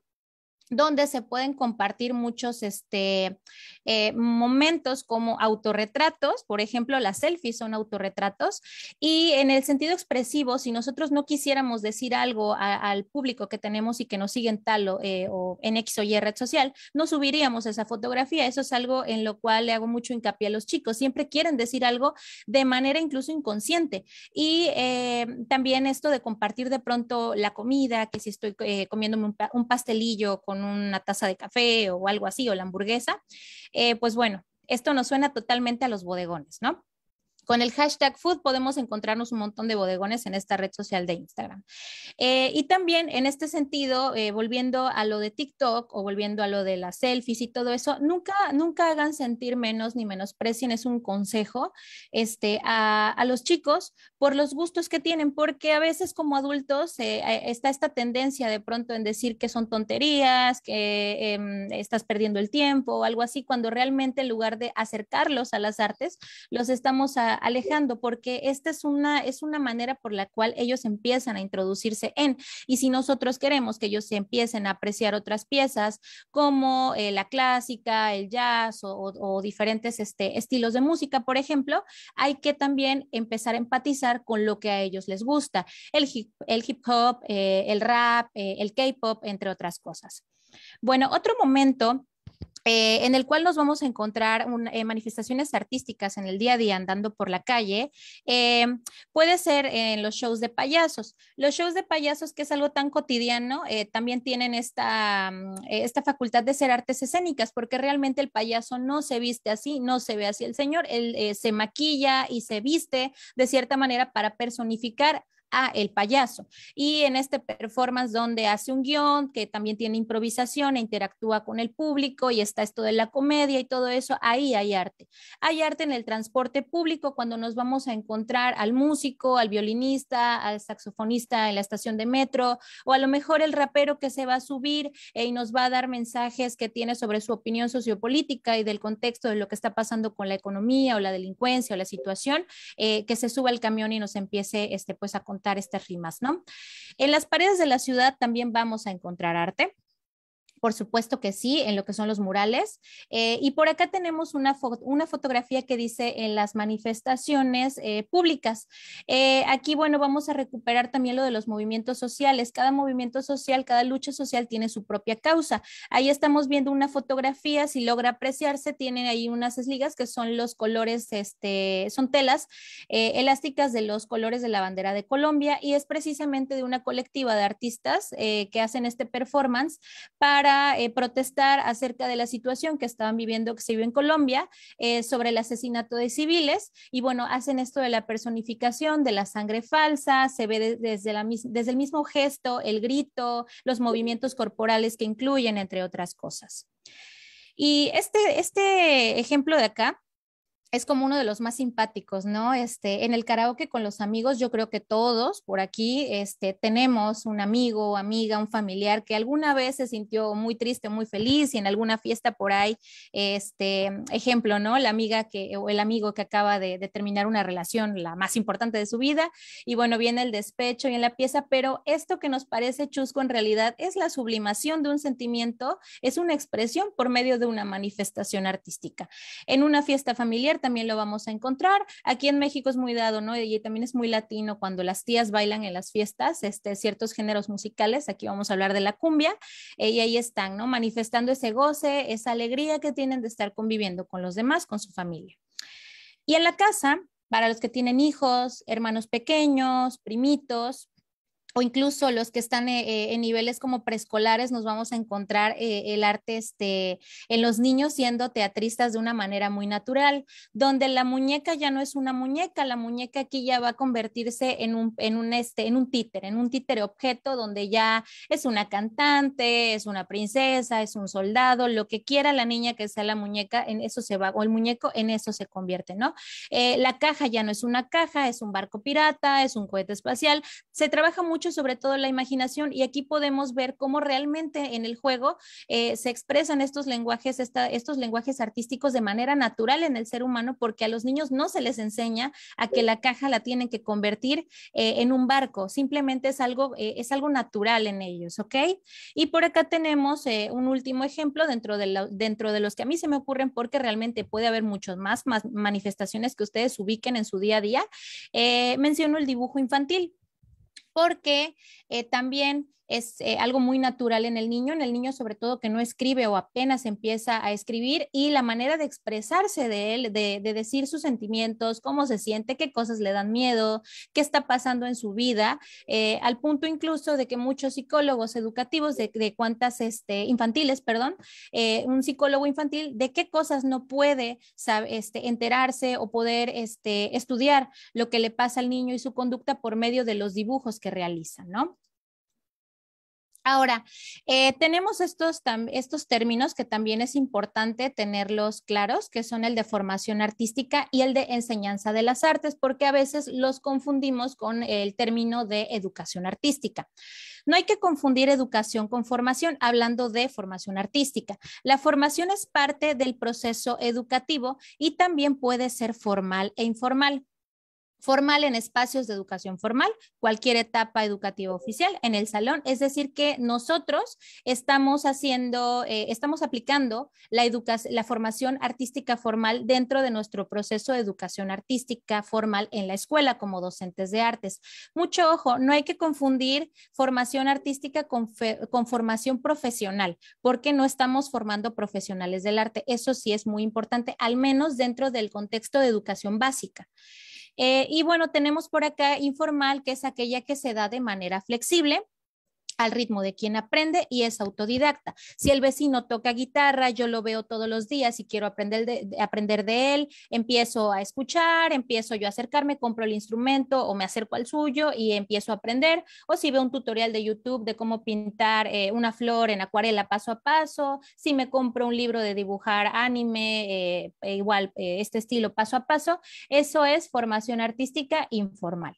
donde se pueden compartir muchos este, eh, momentos como autorretratos, por ejemplo, las selfies son autorretratos, y en el sentido expresivo, si nosotros no quisiéramos decir algo al público que tenemos y que nos siguen tal o, eh, en X o Y red social, no subiríamos esa fotografía. Eso es algo en lo cual le hago mucho hincapié a los chicos. Siempre quieren decir algo de manera incluso inconsciente. Y eh, también esto de compartir de pronto la comida, que si estoy comiéndome un pastelillo con una taza de café o algo así, o la hamburguesa, eh, pues bueno, esto nos suena totalmente a los bodegones, ¿no? Con el hashtag food podemos encontrarnos un montón de bodegones en esta red social de Instagram. Eh, y también en este sentido, eh, volviendo a lo de TikTok o volviendo a lo de las selfies y todo eso, nunca, nunca hagan sentir menos ni menosprecien, es un consejo este, a, los chicos por los gustos que tienen, porque a veces como adultos eh, está esta tendencia de pronto en decir que son tonterías, que em, estás perdiendo el tiempo o algo así, cuando realmente en lugar de acercarlos a las artes, los estamos a alejando, porque esta es una, es una manera por la cual ellos empiezan a introducirse en. Y si nosotros queremos que ellos empiecen a apreciar otras piezas, como eh, la clásica, el jazz o, diferentes este, estilos de música, por ejemplo, hay que también empezar a empatizar con lo que a ellos les gusta, el hip, el hip hop, eh, el rap, eh, el K-pop, entre otras cosas. Bueno, otro momento eh, en el cual nos vamos a encontrar eh, manifestaciones artísticas en el día a día andando por la calle. Eh, puede ser en los shows de payasos. Los shows de payasos, que es algo tan cotidiano, también tienen esta, mm, esta facultad de ser artes escénicas, porque realmente el payaso no se viste así, no se ve así el señor, él se maquilla y se viste de cierta manera para personificar a El Payaso. Y en este performance donde hace un guión, que también tiene improvisación e interactúa con el público y está esto de la comedia y todo eso, ahí hay arte. Hay arte en el transporte público cuando nos vamos a encontrar al músico, al violinista, al saxofonista en la estación de metro o a lo mejor el rapero que se va a subir eh, y nos va a dar mensajes que tiene sobre su opinión sociopolítica y del contexto de lo que está pasando con la economía o la delincuencia o la situación, eh, que se suba al camión y nos empiece este, pues a contar estas rimas, ¿no? En las paredes de la ciudad también vamos a encontrar arte. Por supuesto que sí, en lo que son los murales. Eh, y por acá tenemos una, una fotografía que dice en las manifestaciones eh, públicas. Eh, aquí, bueno, vamos a recuperar también lo de los movimientos sociales. Cada movimiento social, cada lucha social tiene su propia causa. Ahí estamos viendo una fotografía, si logra apreciarse, tienen ahí unas esligas que son los colores, este, son telas elásticas de los colores de la bandera de Colombia y es precisamente de una colectiva de artistas que hacen este performance para eh, protestar acerca de la situación que estaban viviendo, que se vive en Colombia, eh, sobre el asesinato de civiles. Y bueno, hacen esto de la personificación, de la sangre falsa, se ve desde, desde el mismo gesto, el grito, los movimientos corporales que incluyen, entre otras cosas. Y este, este ejemplo de acá es como uno de los más simpáticos, ¿no? Este, en el karaoke con los amigos, yo creo que todos por aquí este, tenemos un amigo, o amiga, un familiar que alguna vez se sintió muy triste, muy feliz y en alguna fiesta por ahí, este, ejemplo, ¿no? La amiga que, o el amigo que acaba de, de terminar una relación, la más importante de su vida, y bueno, viene el despecho y en la pieza, pero esto que nos parece chusco en realidad es la sublimación de un sentimiento, es una expresión por medio de una manifestación artística. En una fiesta familiar, también lo vamos a encontrar. Aquí en México es muy dado, ¿no? Y también es muy latino cuando las tías bailan en las fiestas, este, ciertos géneros musicales, aquí vamos a hablar de la cumbia, eh, y ahí están, ¿no? Manifestando ese goce, esa alegría que tienen de estar conviviendo con los demás, con su familia. Y en la casa, para los que tienen hijos, hermanos pequeños, primitos, o incluso los que están eh, eh, en niveles como preescolares, nos vamos a encontrar eh, el arte este, en los niños siendo teatristas de una manera muy natural, donde la muñeca ya no es una muñeca, la muñeca aquí ya va a convertirse en un, en este, en un títer en un títere objeto donde ya es una cantante, es una princesa, es un soldado, lo que quiera la niña que sea la muñeca, en eso se va, o el muñeco en eso se convierte, ¿no? la caja ya no es una caja, es un barco pirata, es un cohete espacial, se trabaja mucho sobre todo la imaginación, y aquí podemos ver cómo realmente en el juego eh, se expresan estos lenguajes, estos lenguajes artísticos de manera natural en el ser humano, porque a los niños no se les enseña a que la caja la tienen que convertir eh, en un barco, simplemente es algo, eh, es algo natural en ellos, ¿ok? Y por acá tenemos un último ejemplo dentro de, dentro de los que a mí se me ocurren, porque realmente puede haber muchos más, más manifestaciones que ustedes ubiquen en su día a día. menciono el dibujo infantil porque eh, también es eh, algo muy natural en el niño, en el niño sobre todo que no escribe o apenas empieza a escribir y la manera de expresarse de él, de, decir sus sentimientos, cómo se siente, qué cosas le dan miedo, qué está pasando en su vida, eh, al punto incluso de que muchos psicólogos educativos de, cuantas cuántas este, infantiles, perdón, eh, un psicólogo infantil, de qué cosas no puede este, enterarse o poder este, estudiar lo que le pasa al niño y su conducta por medio de los dibujos que realiza, ¿no? Ahora, eh, tenemos estos, estos términos que también es importante tenerlos claros, que son el de formación artística y el de enseñanza de las artes, porque a veces los confundimos con el término de educación artística. No hay que confundir educación con formación, hablando de formación artística. La formación es parte del proceso educativo y también puede ser formal e informal formal en espacios de educación formal, cualquier etapa educativa oficial en el salón. Es decir, que nosotros estamos haciendo, eh, estamos aplicando la, la formación artística formal dentro de nuestro proceso de educación artística formal en la escuela como docentes de artes. Mucho ojo, no hay que confundir formación artística con formación profesional, porque no estamos formando profesionales del arte. Eso sí es muy importante, al menos dentro del contexto de educación básica. Eh, y bueno, tenemos por acá informal, que es aquella que se da de manera flexible al ritmo de quien aprende y es autodidacta. Si el vecino toca guitarra, yo lo veo todos los días y quiero aprender de, aprender de él, empiezo a escuchar, empiezo yo a acercarme, compro el instrumento o me acerco al suyo y empiezo a aprender. O si veo un tutorial de YouTube de cómo pintar eh, una flor en acuarela paso a paso, si me compro un libro de dibujar anime, eh, igual eh, este estilo paso a paso, eso es formación artística informal.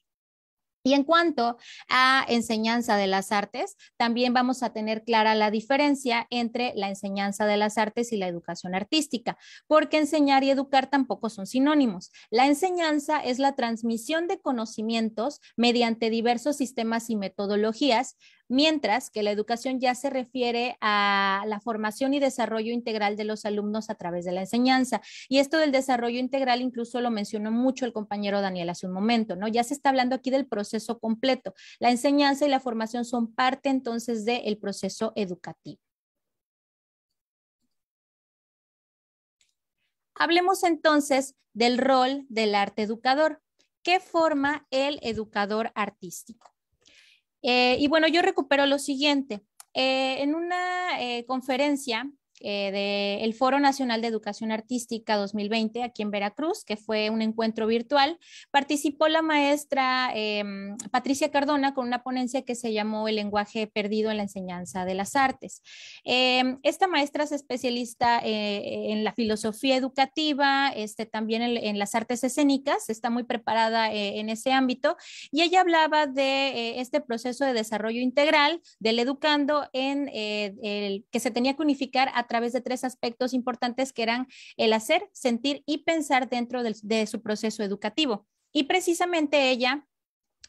Y en cuanto a enseñanza de las artes, también vamos a tener clara la diferencia entre la enseñanza de las artes y la educación artística, porque enseñar y educar tampoco son sinónimos. La enseñanza es la transmisión de conocimientos mediante diversos sistemas y metodologías mientras que la educación ya se refiere a la formación y desarrollo integral de los alumnos a través de la enseñanza. Y esto del desarrollo integral incluso lo mencionó mucho el compañero Daniel hace un momento, ¿no? Ya se está hablando aquí del proceso completo. La enseñanza y la formación son parte entonces del proceso educativo. Hablemos entonces del rol del arte educador. ¿Qué forma el educador artístico? Eh, y bueno, yo recupero lo siguiente. Eh, en una eh, conferencia eh, del Foro Nacional de Educación Artística 2020 aquí en Veracruz, que fue un encuentro virtual. Participó la maestra em, Patricia Cardona con una ponencia que se llamó El lenguaje perdido en la enseñanza de las artes. Em, esta maestra es especialista eh, en la filosofía educativa, este, también en, las artes escénicas, está muy preparada eh, en ese ámbito y ella hablaba de eh, este proceso de desarrollo integral del educando en el que se tenía que unificar a través de tres aspectos importantes que eran el hacer, sentir y pensar dentro de su proceso educativo. Y precisamente ella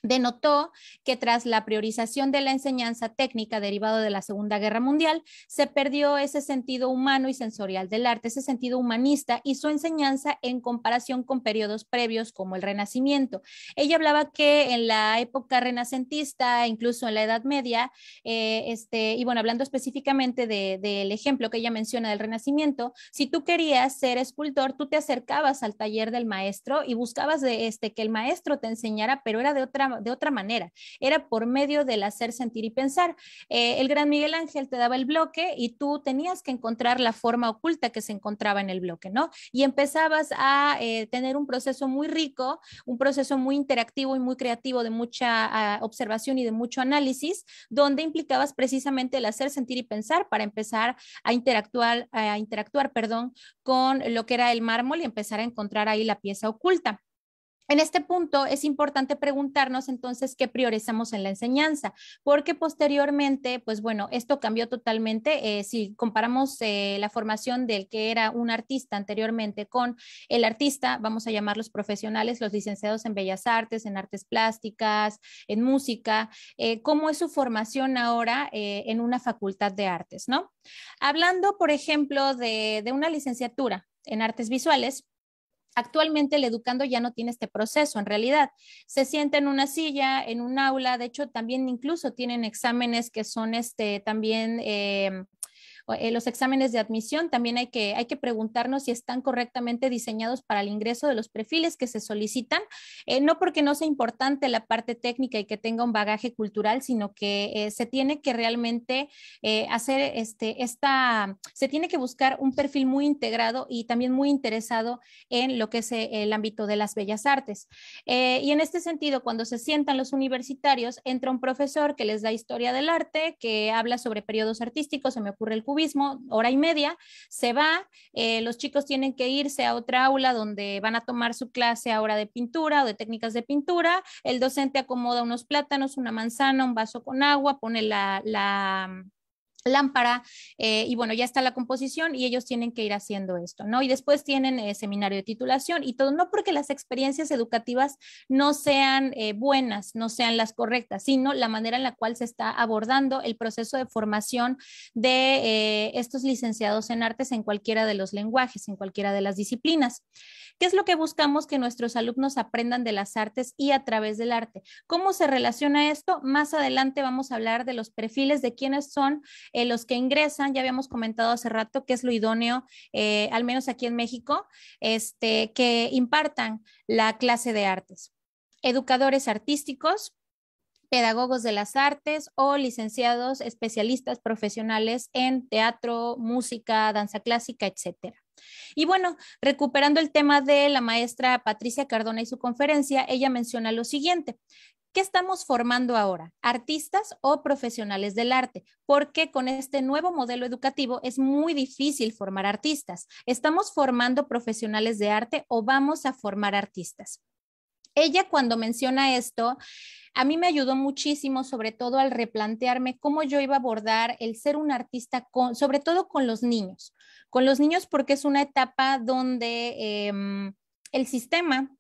denotó que tras la priorización de la enseñanza técnica derivado de la Segunda Guerra Mundial, se perdió ese sentido humano y sensorial del arte, ese sentido humanista y su enseñanza en comparación con periodos previos como el Renacimiento. Ella hablaba que en la época renacentista, incluso en la Edad Media, eh, este, y bueno, hablando específicamente del ejemplo que ella menciona del Renacimiento, si tú querías ser escultor, tú te acercabas al taller del maestro y buscabas de este, que el maestro te enseñara, pero era de otra de otra manera, era por medio del hacer, sentir y pensar. Eh, el gran Miguel Ángel te daba el bloque y tú tenías que encontrar la forma oculta que se encontraba en el bloque, ¿no? Y empezabas a eh, tener un proceso muy rico, un proceso muy interactivo y muy creativo de mucha ah, observación y de mucho análisis, donde implicabas precisamente el hacer, sentir y pensar para empezar a interactuar, a interactuar, perdón, con lo que era el mármol y empezar a encontrar ahí la pieza oculta. En este punto es importante preguntarnos entonces qué priorizamos en la enseñanza, porque posteriormente, pues bueno, esto cambió totalmente. Eh, si comparamos eh, la formación del que era un artista anteriormente con el artista, vamos a llamarlos profesionales, los licenciados en bellas artes, en artes plásticas, en música, eh, cómo es su formación ahora en una facultad de artes, ¿no? Hablando, por ejemplo, de, de una licenciatura en artes visuales, Actualmente el educando ya no tiene este proceso, en realidad. Se sienta en una silla, en un aula, de hecho también incluso tienen exámenes que son este, también em, eh, los exámenes de admisión también hay que, hay que preguntarnos si están correctamente diseñados para el ingreso de los perfiles que se solicitan, eh, no porque no sea importante la parte técnica y que tenga un bagaje cultural, sino que eh, se tiene que realmente hacer este, esta, se tiene que buscar un perfil muy integrado y también muy interesado en lo que es el ámbito de las bellas artes. y en este sentido, cuando se sientan los universitarios, entra un profesor que les da historia del arte, que habla sobre periodos artísticos, se me ocurre el curso mismo, hora y media, se va, eh, los chicos tienen que irse a otra aula donde van a tomar su clase ahora de pintura o de técnicas de pintura, el docente acomoda unos plátanos, una manzana, un vaso con agua, pone la, la lámpara eh, y bueno, ya está la composición y ellos tienen que ir haciendo esto, ¿no? Y después tienen eh, seminario de titulación y todo, no porque las experiencias educativas no sean eh, buenas, no sean las correctas, sino la manera en la cual se está abordando el proceso de formación de estos licenciados en artes en cualquiera de los lenguajes, en cualquiera de las disciplinas. ¿Qué es lo que buscamos que nuestros alumnos aprendan de las artes y a través del arte? ¿Cómo se relaciona esto? Más adelante vamos a hablar de los perfiles de quiénes son eh, los que ingresan, ya habíamos comentado hace rato que es lo idóneo, eh, al menos aquí en México, este, que impartan la clase de artes. Educadores artísticos, pedagogos de las artes o licenciados especialistas profesionales en teatro, música, danza clásica, etcétera. Y bueno, recuperando el tema de la maestra Patricia Cardona y su conferencia, ella menciona lo siguiente, ¿Qué estamos formando ahora? Artistas o profesionales del arte, porque con este nuevo modelo educativo es muy difícil formar artistas. ¿Estamos formando profesionales de arte o vamos a formar artistas? Ella cuando menciona esto, a mí me ayudó muchísimo, sobre todo al replantearme cómo yo iba a abordar el ser un artista, sobre todo con los niños. Con los niños porque es una etapa donde em, el sistema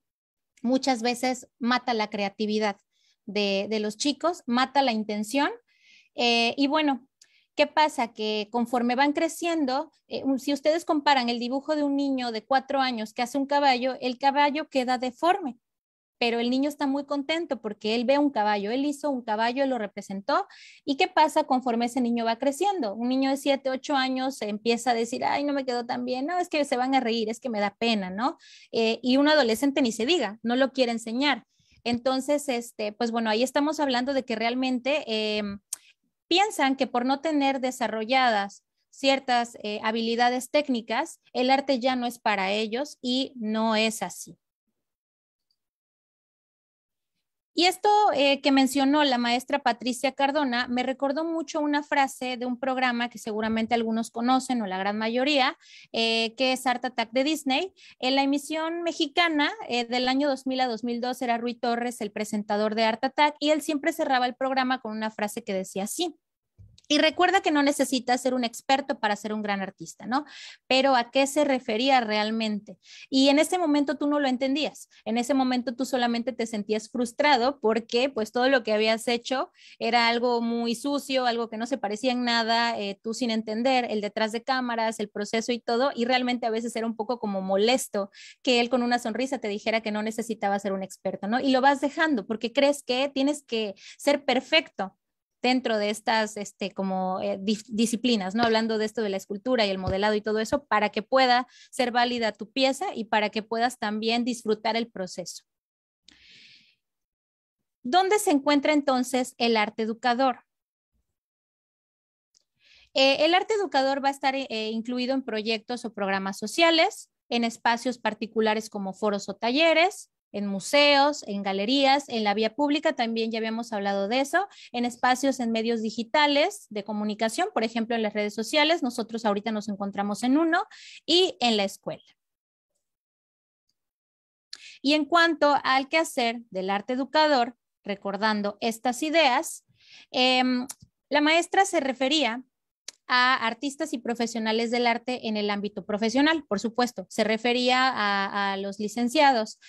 muchas veces mata la creatividad de, los chicos, mata la intención. Eh, y bueno, ¿Qué pasa? Que conforme van creciendo, eh, si ustedes comparan el dibujo de un niño de cuatro años que hace un caballo, el caballo queda deforme, pero el niño está muy contento porque él ve un caballo, él hizo un caballo, lo representó. ¿Y qué pasa conforme ese niño va creciendo? Un niño de siete, ocho años empieza a decir, ay, no me quedó tan bien, no, es que se van a reír, es que me da pena, ¿no? Eh, y un adolescente ni se diga, no lo quiere enseñar. Entonces, este, pues bueno, ahí estamos hablando de que realmente em, piensan que por no tener desarrolladas ciertas eh, habilidades técnicas, el arte ya no es para ellos y no es así. Y esto eh, que mencionó la maestra Patricia Cardona me recordó mucho una frase de un programa que seguramente algunos conocen o la gran mayoría, eh, que es Art Attack de Disney. En la emisión mexicana eh, del año 2000 a 2002 era Rui Torres el presentador de Art Attack y él siempre cerraba el programa con una frase que decía así. Y recuerda que no necesitas ser un experto para ser un gran artista, ¿no? Pero a qué se refería realmente. Y en ese momento tú no lo entendías. En ese momento tú solamente te sentías frustrado porque pues todo lo que habías hecho era algo muy sucio, algo que no se parecía en nada, eh, tú sin entender el detrás de cámaras, el proceso y todo. Y realmente a veces era un poco como molesto que él con una sonrisa te dijera que no necesitaba ser un experto, ¿no? Y lo vas dejando porque crees que tienes que ser perfecto dentro de estas este, como, eh, disciplinas, ¿no? Hablando de esto de la escultura y el modelado y todo eso, para que pueda ser válida tu pieza y para que puedas también disfrutar el proceso. ¿Dónde se encuentra entonces el arte educador? Eh, el arte educador va a estar eh, incluido en proyectos o programas sociales, en espacios particulares como foros o talleres, en museos, en galerías, en la vía pública, también ya habíamos hablado de eso, en espacios, en medios digitales de comunicación, por ejemplo, en las redes sociales, nosotros ahorita nos encontramos en uno, y en la escuela. Y en cuanto al quehacer del arte educador, recordando estas ideas, em, la maestra se refería a artistas y profesionales del arte en el ámbito profesional, por supuesto, se refería a, los licenciados,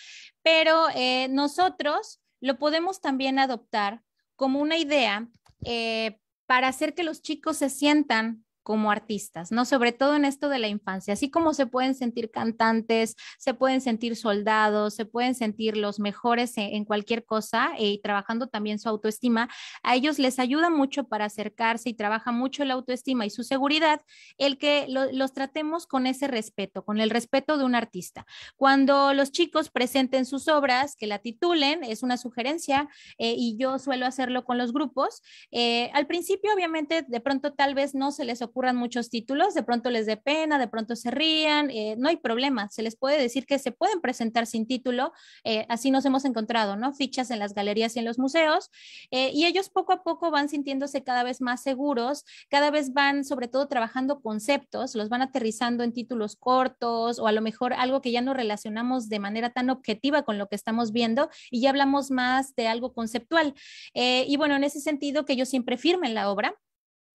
pero eh, nosotros lo podemos también adoptar como una idea eh, para hacer que los chicos se sientan como artistas, ¿no? Sobre todo en esto de la infancia, así como se pueden sentir cantantes, se pueden sentir soldados, se pueden sentir los mejores en, cualquier cosa eh, y trabajando también su autoestima, a ellos les ayuda mucho para acercarse y trabaja mucho la autoestima y su seguridad el que los tratemos con ese respeto, con el respeto de un artista. Cuando los chicos presenten sus obras, que la titulen, es una sugerencia eh, y yo suelo hacerlo con los grupos, eh, al principio obviamente de pronto tal vez no se les ocurre ocurran muchos títulos, de pronto les dé pena, de pronto se rían, eh, no hay problema, se les puede decir que se pueden presentar sin título, eh, así nos hemos encontrado, ¿no? Fichas en las galerías y en los museos, eh, y ellos poco a poco van sintiéndose cada vez más seguros, cada vez van sobre todo trabajando conceptos, los van aterrizando en títulos cortos o a lo mejor algo que ya no relacionamos de manera tan objetiva con lo que estamos viendo y ya hablamos más de algo conceptual. y bueno, en ese sentido que ellos siempre firmen la obra,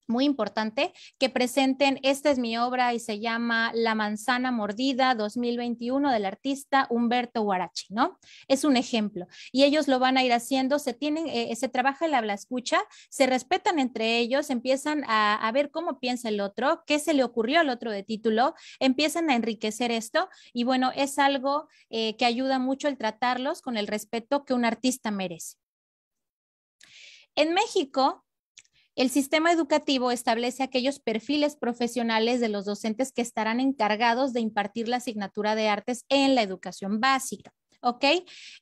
muy importante, que presenten, esta es mi obra y se llama La manzana mordida 2021 del artista Humberto Guarachi, ¿no? Es un ejemplo. Y ellos lo van a ir haciendo, se tienen, eh, se trabaja el habla escucha, se respetan entre ellos, empiezan a, a, ver cómo piensa el otro, qué se le ocurrió al otro de título, empiezan a enriquecer esto y bueno, es algo eh, que ayuda mucho el tratarlos con el respeto que un artista merece. En México, el sistema educativo establece aquellos perfiles profesionales de los docentes que estarán encargados de impartir la asignatura de artes en la educación básica.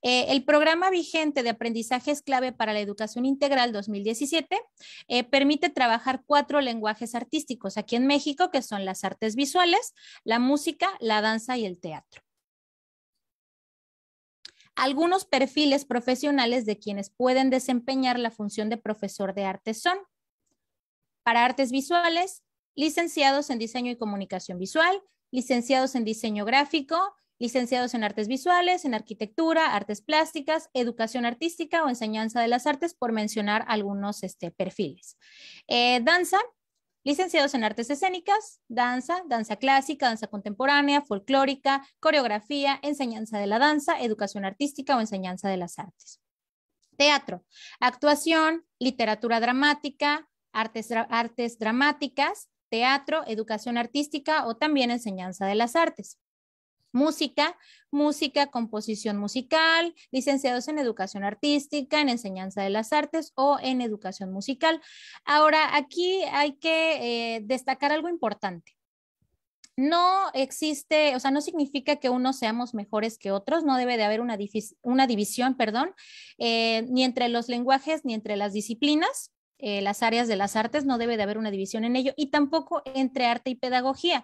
Eh, el programa vigente de aprendizaje es clave para la educación integral 2017 eh, permite trabajar cuatro lenguajes artísticos aquí en México, que son las artes visuales, la música, la danza y el teatro. Algunos perfiles profesionales de quienes pueden desempeñar la función de profesor de arte son para artes visuales, licenciados en diseño y comunicación visual, licenciados en diseño gráfico, licenciados en artes visuales, en arquitectura, artes plásticas, educación artística o enseñanza de las artes, por mencionar algunos este, perfiles. Eh, danza, licenciados en artes escénicas, danza, danza clásica, danza contemporánea, folclórica, coreografía, enseñanza de la danza, educación artística o enseñanza de las artes. Teatro, actuación, literatura dramática, artes, dramáticas, teatro, educación artística o también enseñanza de las artes. Música, música, composición musical, licenciados en educación artística, en enseñanza de las artes o en educación musical. Ahora, aquí hay que eh, destacar algo importante no existe, o sea, no significa que unos seamos mejores que otros, no debe de haber una, división, perdón, eh, ni entre los lenguajes ni entre las disciplinas. Eh, las áreas de las artes, no debe de haber una división en ello y tampoco entre arte y pedagogía.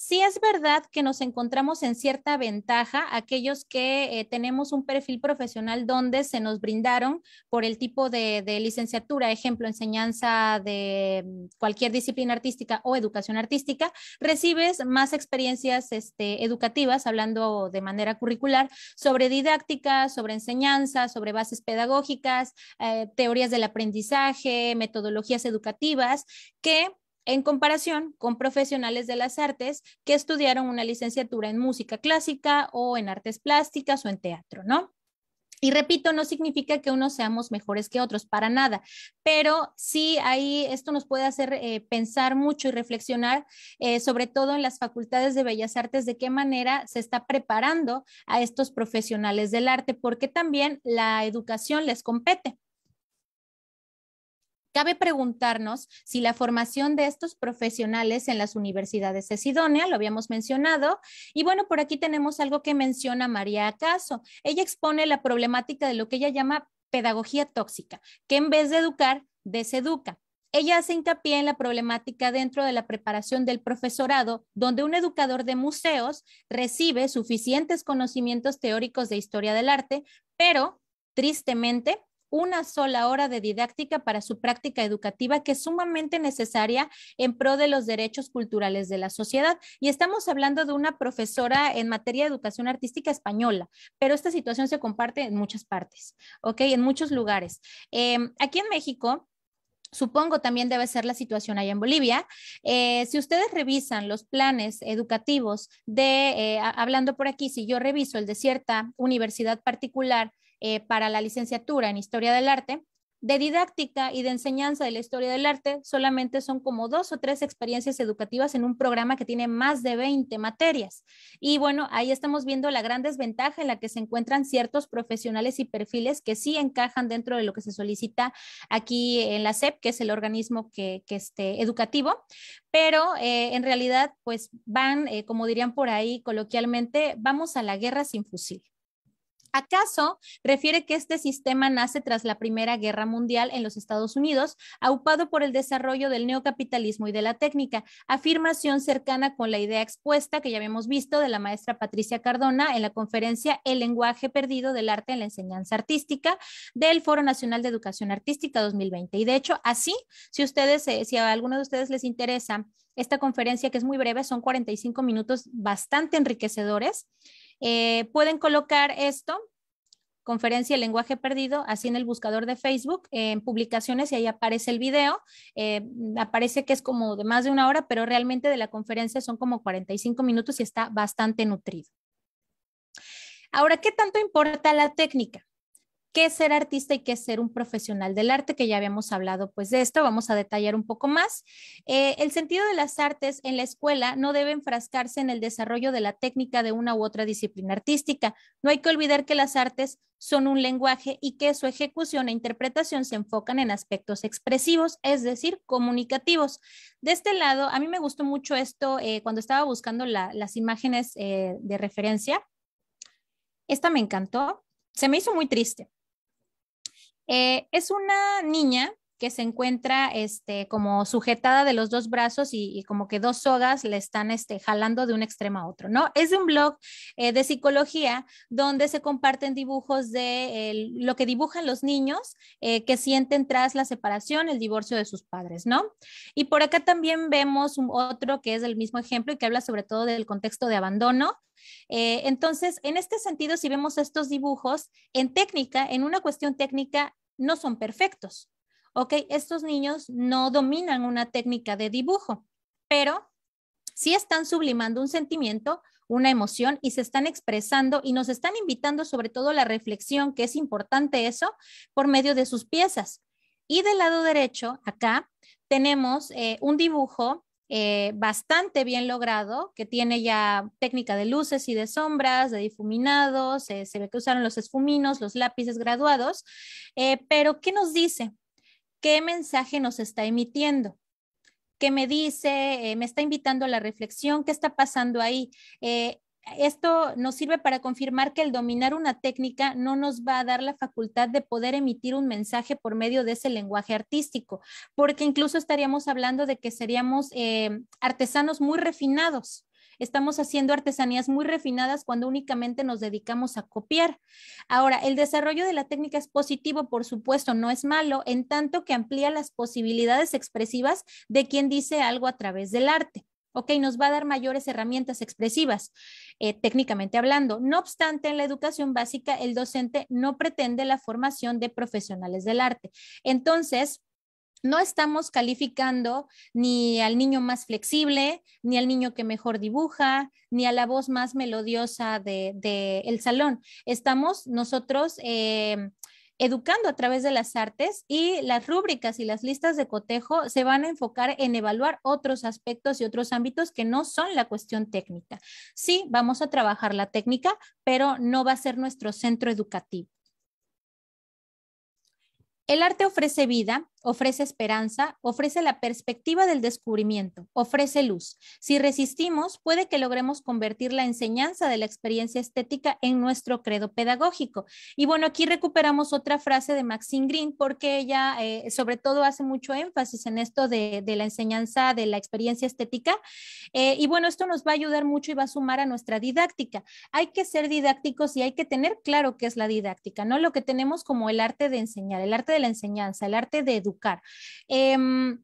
Si es verdad que nos encontramos en cierta ventaja aquellos que eh, tenemos un perfil profesional donde se nos brindaron por el tipo de, licenciatura, ejemplo, enseñanza de mm, cualquier disciplina artística o educación artística, recibes más experiencias este, educativas, hablando de manera curricular, sobre didáctica, sobre enseñanza, sobre bases pedagógicas, eh, teorías del aprendizaje, metodologías educativas, que en comparación con profesionales de las artes que estudiaron una licenciatura en música clásica o en artes plásticas o en teatro, ¿no? Y repito, no significa que unos seamos mejores que otros, para nada, pero sí ahí esto nos puede hacer eh, pensar mucho y reflexionar, eh, sobre todo en las facultades de Bellas Artes, de qué manera se está preparando a estos profesionales del arte, porque también la educación les compete. Cabe preguntarnos si la formación de estos profesionales en las universidades es idónea, lo habíamos mencionado. Y bueno, por aquí tenemos algo que menciona María Acaso. Ella expone la problemática de lo que ella llama pedagogía tóxica, que en vez de educar, deseduca. Ella hace hincapié en la problemática dentro de la preparación del profesorado, donde un educador de museos recibe suficientes conocimientos teóricos de historia del arte, pero tristemente una sola hora de didáctica para su práctica educativa que es sumamente necesaria en pro de los derechos culturales de la sociedad. Y estamos hablando de una profesora en materia de educación artística española, pero esta situación se comparte en muchas partes, ¿ok? En muchos lugares. Em, aquí en México, Supongo también debe ser la situación allá en Bolivia. Eh, si ustedes revisan los planes educativos de, eh, hablando por aquí, si yo reviso el de cierta universidad particular eh, para la licenciatura en Historia del Arte. De didáctica y de enseñanza de la historia del arte, solamente son como dos o tres experiencias educativas en un programa que tiene más de 20 materias. Y bueno, ahí estamos viendo la gran desventaja en la que se encuentran ciertos profesionales y perfiles que sí encajan dentro de lo que se solicita aquí en la SEP, que es el organismo que, esté educativo, pero eh, en realidad pues van, eh, como dirían por ahí coloquialmente, vamos a la guerra sin fusil. ¿Acaso refiere que este sistema nace tras la Primera Guerra Mundial en los Estados Unidos, aupado por el desarrollo del neocapitalismo y de la técnica? Afirmación cercana con la idea expuesta que ya habíamos visto de la maestra Patricia Cardona en la conferencia El lenguaje perdido del arte en la enseñanza artística del Foro Nacional de Educación Artística 2020. Y de hecho, así, si ustedes, eh, si a alguno de ustedes les interesa esta conferencia que es muy breve, son 45 minutos bastante enriquecedores. Eh, pueden colocar esto, conferencia Lenguaje Perdido, así en el buscador de Facebook, en publicaciones y ahí aparece el video. Eh, aparece que es como de más de una hora, pero realmente de la conferencia son como 45 minutos y está bastante nutrido. Ahora, ¿qué tanto importa la técnica? qué ser artista y qué ser un profesional del arte, que ya habíamos hablado pues de esto, vamos a detallar un poco más. Eh, el sentido de las artes en la escuela no debe enfrascarse en el desarrollo de la técnica de una u otra disciplina artística. No hay que olvidar que las artes son un lenguaje y que su ejecución e interpretación se enfocan en aspectos expresivos, es decir, comunicativos. De este lado, a mí me gustó mucho esto eh, cuando estaba buscando las imágenes eh, de referencia. Esta me encantó, se me hizo muy triste. Eh, es una niña que se encuentra este, como sujetada de los dos brazos y, como que dos sogas le están este, jalando de un extremo a otro, ¿no? Es un blog eh, de psicología donde se comparten dibujos de lo que dibujan los niños eh, que sienten tras la separación, el divorcio de sus padres, ¿no? Y por acá también vemos otro que es el mismo ejemplo y que habla sobre todo del contexto de abandono, eh, entonces, en este sentido, si vemos estos dibujos, en técnica, en una cuestión técnica, no son perfectos, ok, estos niños no dominan una técnica de dibujo, pero sí están sublimando un sentimiento, una emoción y se están expresando y nos están invitando sobre todo la reflexión, que es importante eso, por medio de sus piezas. Y del lado derecho, acá, tenemos eh, un dibujo eh, bastante bien logrado, que tiene ya técnica de luces y de sombras, de difuminados, eh, se ve que usaron los esfuminos, los lápices graduados, pero ¿qué nos dice? qué mensaje nos está emitiendo. ¿Qué me dice? Eh, ¿Me está invitando a la reflexión? ¿Qué está pasando ahí? Eh, esto nos sirve para confirmar que el dominar una técnica no nos va a dar la facultad de poder emitir un mensaje por medio de ese lenguaje artístico, porque incluso estaríamos hablando de que seríamos eh, artesanos muy refinados estamos haciendo artesanías muy refinadas cuando únicamente nos dedicamos a copiar. Ahora, el desarrollo de la técnica es positivo, por supuesto, no es malo, en tanto que amplía las posibilidades expresivas de quien dice algo a través del arte. Ok, nos va a dar mayores herramientas expresivas, eh, técnicamente hablando. No obstante, en la educación básica, el docente no pretende la formación de profesionales del arte. Entonces, no estamos calificando ni al niño más flexible, ni al niño que mejor dibuja, ni a la voz más melodiosa del de, el salón. Estamos nosotros eh, educando a través de las artes y las rúbricas y las listas de cotejo se van a enfocar en evaluar otros aspectos y otros ámbitos que no son la cuestión técnica. Sí, vamos a trabajar la técnica, pero no va a ser nuestro centro educativo. El arte ofrece vida ofrece esperanza, ofrece la perspectiva del descubrimiento, ofrece luz. Si resistimos, puede que logremos convertir la enseñanza de la experiencia estética en nuestro credo pedagógico. Y bueno, aquí recuperamos otra frase de Maxine Green, porque ella eh, sobre todo hace mucho énfasis en esto de, la enseñanza de la experiencia estética. Eh, y bueno, esto nos va a ayudar mucho y va a sumar a nuestra didáctica. Hay que ser didácticos y hay que tener claro qué es la didáctica, ¿no? Lo que tenemos como el arte de enseñar, el arte de la enseñanza, el arte de educar Em,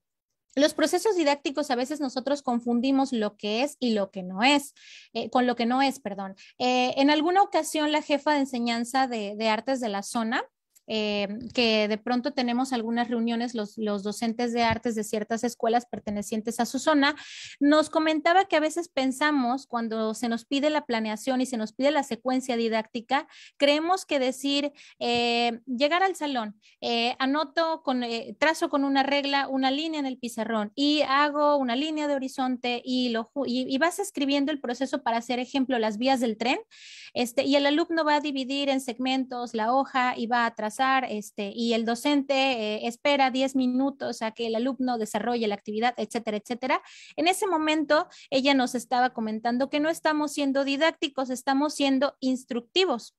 los procesos didácticos a veces nosotros confundimos lo que es y lo que no es, eh, con lo que no es, perdón. Eh, en alguna ocasión la jefa de enseñanza de, artes de la zona eh, que de pronto tenemos algunas reuniones, los, docentes de artes de ciertas escuelas pertenecientes a su zona, nos comentaba que a veces pensamos cuando se nos pide la planeación y se nos pide la secuencia didáctica, creemos que decir, eh, llegar al salón, eh, anoto, con, trazo con una regla una línea en el pizarrón y hago una línea de horizonte y, lo, vas escribiendo el proceso para hacer ejemplo las vías del tren, este, y el alumno va a dividir en segmentos la hoja y va a trazar este, y el docente eh, espera 10 minutos a que el alumno desarrolle la actividad, etcétera, etcétera. En ese momento, ella nos estaba comentando que no estamos siendo didácticos, estamos siendo instructivos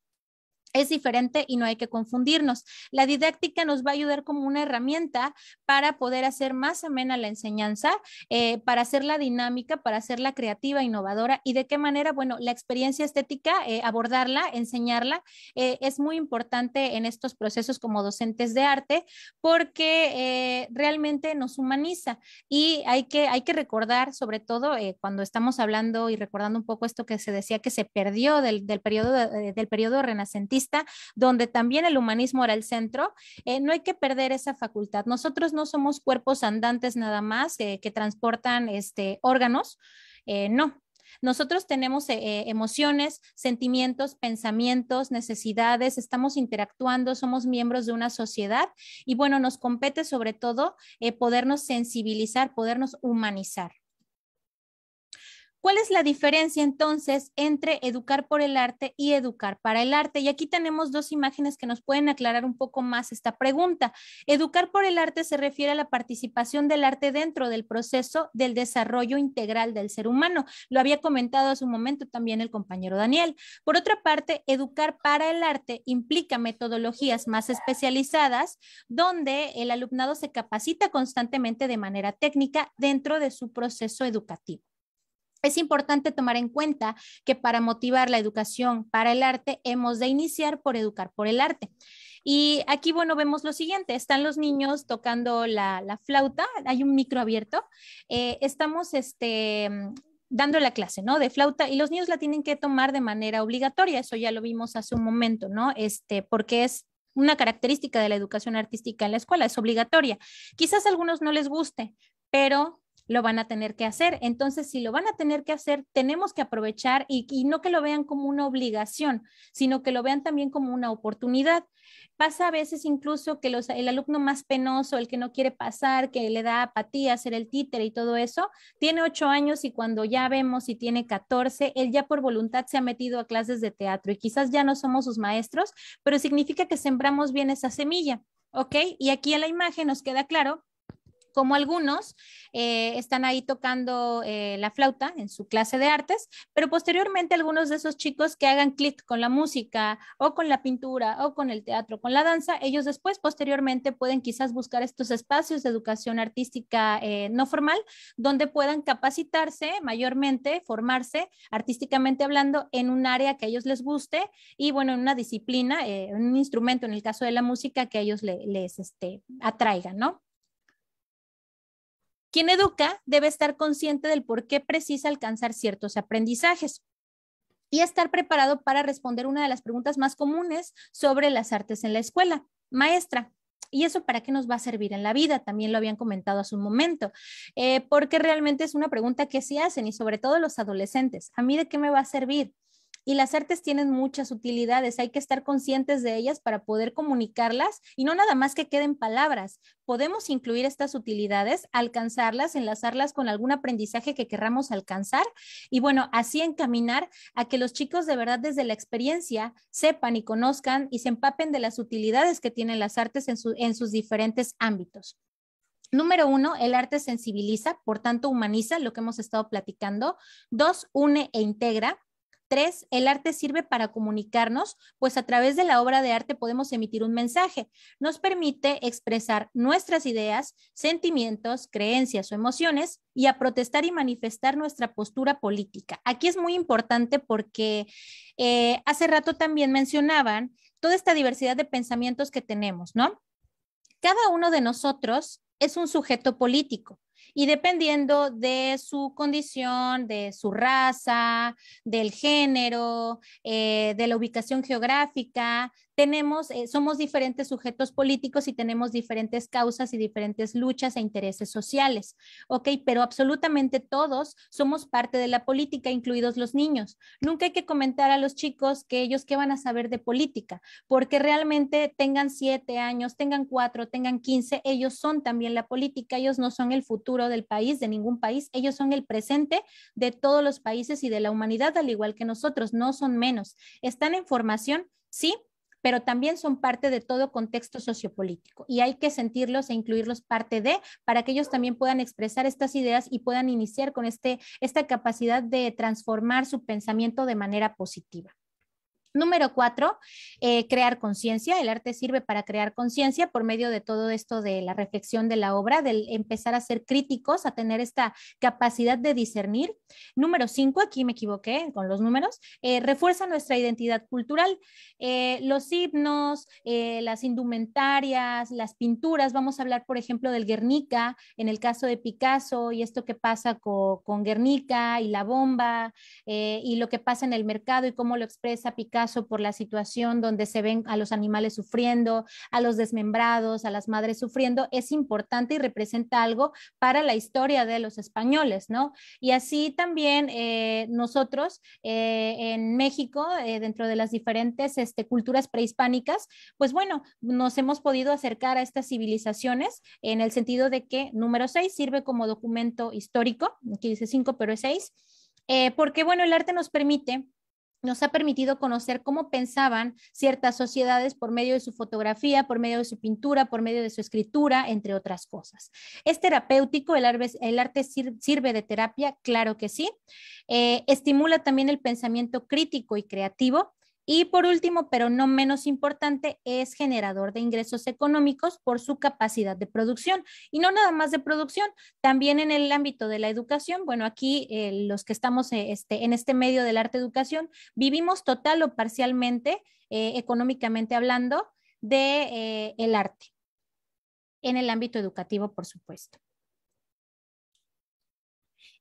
es diferente y no hay que confundirnos. La didáctica nos va a ayudar como una herramienta para poder hacer más amena la enseñanza, eh, para hacerla dinámica, para hacerla creativa, innovadora y de qué manera, bueno, la experiencia estética, eh, abordarla, enseñarla, eh, es muy importante en estos procesos como docentes de arte porque realmente nos humaniza y hay que, hay que recordar, sobre todo cuando estamos hablando y recordando un poco esto que se decía que se perdió del, del periodo, del periodo renacentista, donde también el humanismo era el centro, eh, no hay que perder esa facultad. Nosotros no somos cuerpos andantes nada más eh, que transportan este, órganos. Eh, no, nosotros tenemos emociones, sentimientos, pensamientos, necesidades, estamos interactuando, somos miembros de una sociedad y bueno, nos compete sobre todo podernos sensibilizar, podernos humanizar. ¿Cuál es la diferencia entonces entre educar por el arte y educar para el arte? Y aquí tenemos dos imágenes que nos pueden aclarar un poco más esta pregunta. Educar por el arte se refiere a la participación del arte dentro del proceso del desarrollo integral del ser humano. Lo había comentado hace un momento también el compañero Daniel. Por otra parte, educar para el arte implica metodologías más especializadas donde el alumnado se capacita constantemente de manera técnica dentro de su proceso educativo. Es importante tomar en cuenta que para motivar la educación para el arte hemos de iniciar por educar por el arte. Y aquí, bueno, vemos lo siguiente, están los niños tocando la, flauta, hay un micro abierto, eh, estamos este, dando la clase, ¿no? De flauta y los niños la tienen que tomar de manera obligatoria, eso ya lo vimos hace un momento, ¿no? Este, porque es una característica de la educación artística en la escuela, es obligatoria. Quizás a algunos no les guste, pero lo van a tener que hacer. Entonces, si lo van a tener que hacer, tenemos que aprovechar y, no que lo vean como una obligación, sino que lo vean también como una oportunidad. Pasa a veces incluso que el alumno más penoso, el que no quiere pasar, que le da apatía hacer el títere y todo eso, tiene ocho años y cuando ya vemos y tiene catorce, él ya por voluntad se ha metido a clases de teatro y quizás ya no somos sus maestros, pero significa que sembramos bien esa semilla. ¿Ok? Y aquí en la imagen nos queda claro como algunos eh, están ahí tocando eh, la flauta en su clase de artes, pero posteriormente algunos de esos chicos que hagan clic con la música o con la pintura o con el teatro, con la danza, ellos después posteriormente pueden quizás buscar estos espacios de educación artística eh, no formal donde puedan capacitarse mayormente, formarse artísticamente hablando en un área que a ellos les guste y bueno, en una disciplina, un instrumento en el caso de la música que a ellos les este, atraigan, ¿no? Quien educa debe estar consciente del por qué precisa alcanzar ciertos aprendizajes y estar preparado para responder una de las preguntas más comunes sobre las artes en la escuela. Maestra, ¿Y eso para qué nos va a servir en la vida? También lo habían comentado hace un momento, eh, porque realmente es una pregunta que se hacen y sobre todo los adolescentes. ¿A mí de qué me va a servir? Y las artes tienen muchas utilidades, hay que estar conscientes de ellas para poder comunicarlas y no nada más que queden palabras. Podemos incluir estas utilidades, alcanzarlas, enlazarlas con algún aprendizaje que querramos alcanzar y bueno, así encaminar a que los chicos de verdad desde la experiencia sepan y conozcan y se empapen de las utilidades que tienen las artes en, en sus diferentes ámbitos. Número uno, el arte sensibiliza, por tanto humaniza lo que hemos estado platicando. Dos, une e integra. Tres, el arte sirve para comunicarnos, pues a través de la obra de arte podemos emitir un mensaje. Nos permite expresar nuestras ideas, sentimientos, creencias o emociones y a protestar y manifestar nuestra postura política. Aquí es muy importante porque eh, hace rato también mencionaban toda esta diversidad de pensamientos que tenemos, ¿no? Cada uno de nosotros es un sujeto político y dependiendo de su condición, de su raza, del género, eh, de la ubicación geográfica, tenemos, eh, somos diferentes sujetos políticos y tenemos diferentes causas y diferentes luchas e intereses sociales, ¿ok? Pero absolutamente todos somos parte de la política, incluidos los niños. Nunca hay que comentar a los chicos que ellos qué van a saber de política, porque realmente tengan siete años, tengan cuatro, tengan quince, ellos son también la política, ellos no son el futuro del país, de ningún país, ellos son el presente de todos los países y de la humanidad, al igual que nosotros, no son menos. Están en formación, sí, pero también son parte de todo contexto sociopolítico y hay que sentirlos e incluirlos parte de para que ellos también puedan expresar estas ideas y puedan iniciar con este, esta capacidad de transformar su pensamiento de manera positiva. Número cuatro, eh, crear conciencia. El arte sirve para crear conciencia por medio de todo esto de la reflexión de la obra, del empezar a ser críticos, a tener esta capacidad de discernir. Número cinco, aquí me equivoqué con los números, eh, refuerza nuestra identidad cultural. Eh, los himnos, las indumentarias, las pinturas, vamos a hablar, por ejemplo, del Guernica, en el caso de Picasso y esto que pasa con, con Guernica y la bomba y lo que pasa en el mercado y cómo lo expresa Picasso por la situación donde se ven a los animales sufriendo, a los desmembrados, a las madres sufriendo, es importante y representa algo para la historia de los españoles, ¿no? Y así también eh, nosotros eh, en México, eh, dentro de las diferentes este, culturas prehispánicas, pues bueno, nos hemos podido acercar a estas civilizaciones en el sentido de que número 6 sirve como documento histórico, aquí dice 5, pero es 6. porque bueno, el arte nos permite nos ha permitido conocer cómo pensaban ciertas sociedades por medio de su fotografía, por medio de su pintura, por medio de su escritura, entre otras cosas. ¿Es terapéutico? ¿El arte, sirve de terapia? Claro que sí. Eh, estimula también el pensamiento crítico y creativo. Y por último, pero no menos importante, es generador de ingresos económicos por su capacidad de producción. Y no nada más de producción, también en el ámbito de la educación. Bueno, aquí eh, los que estamos eh, este, en este medio del arte educación, vivimos total o parcialmente, eh, económicamente hablando, del de, el arte. En el ámbito educativo, por supuesto.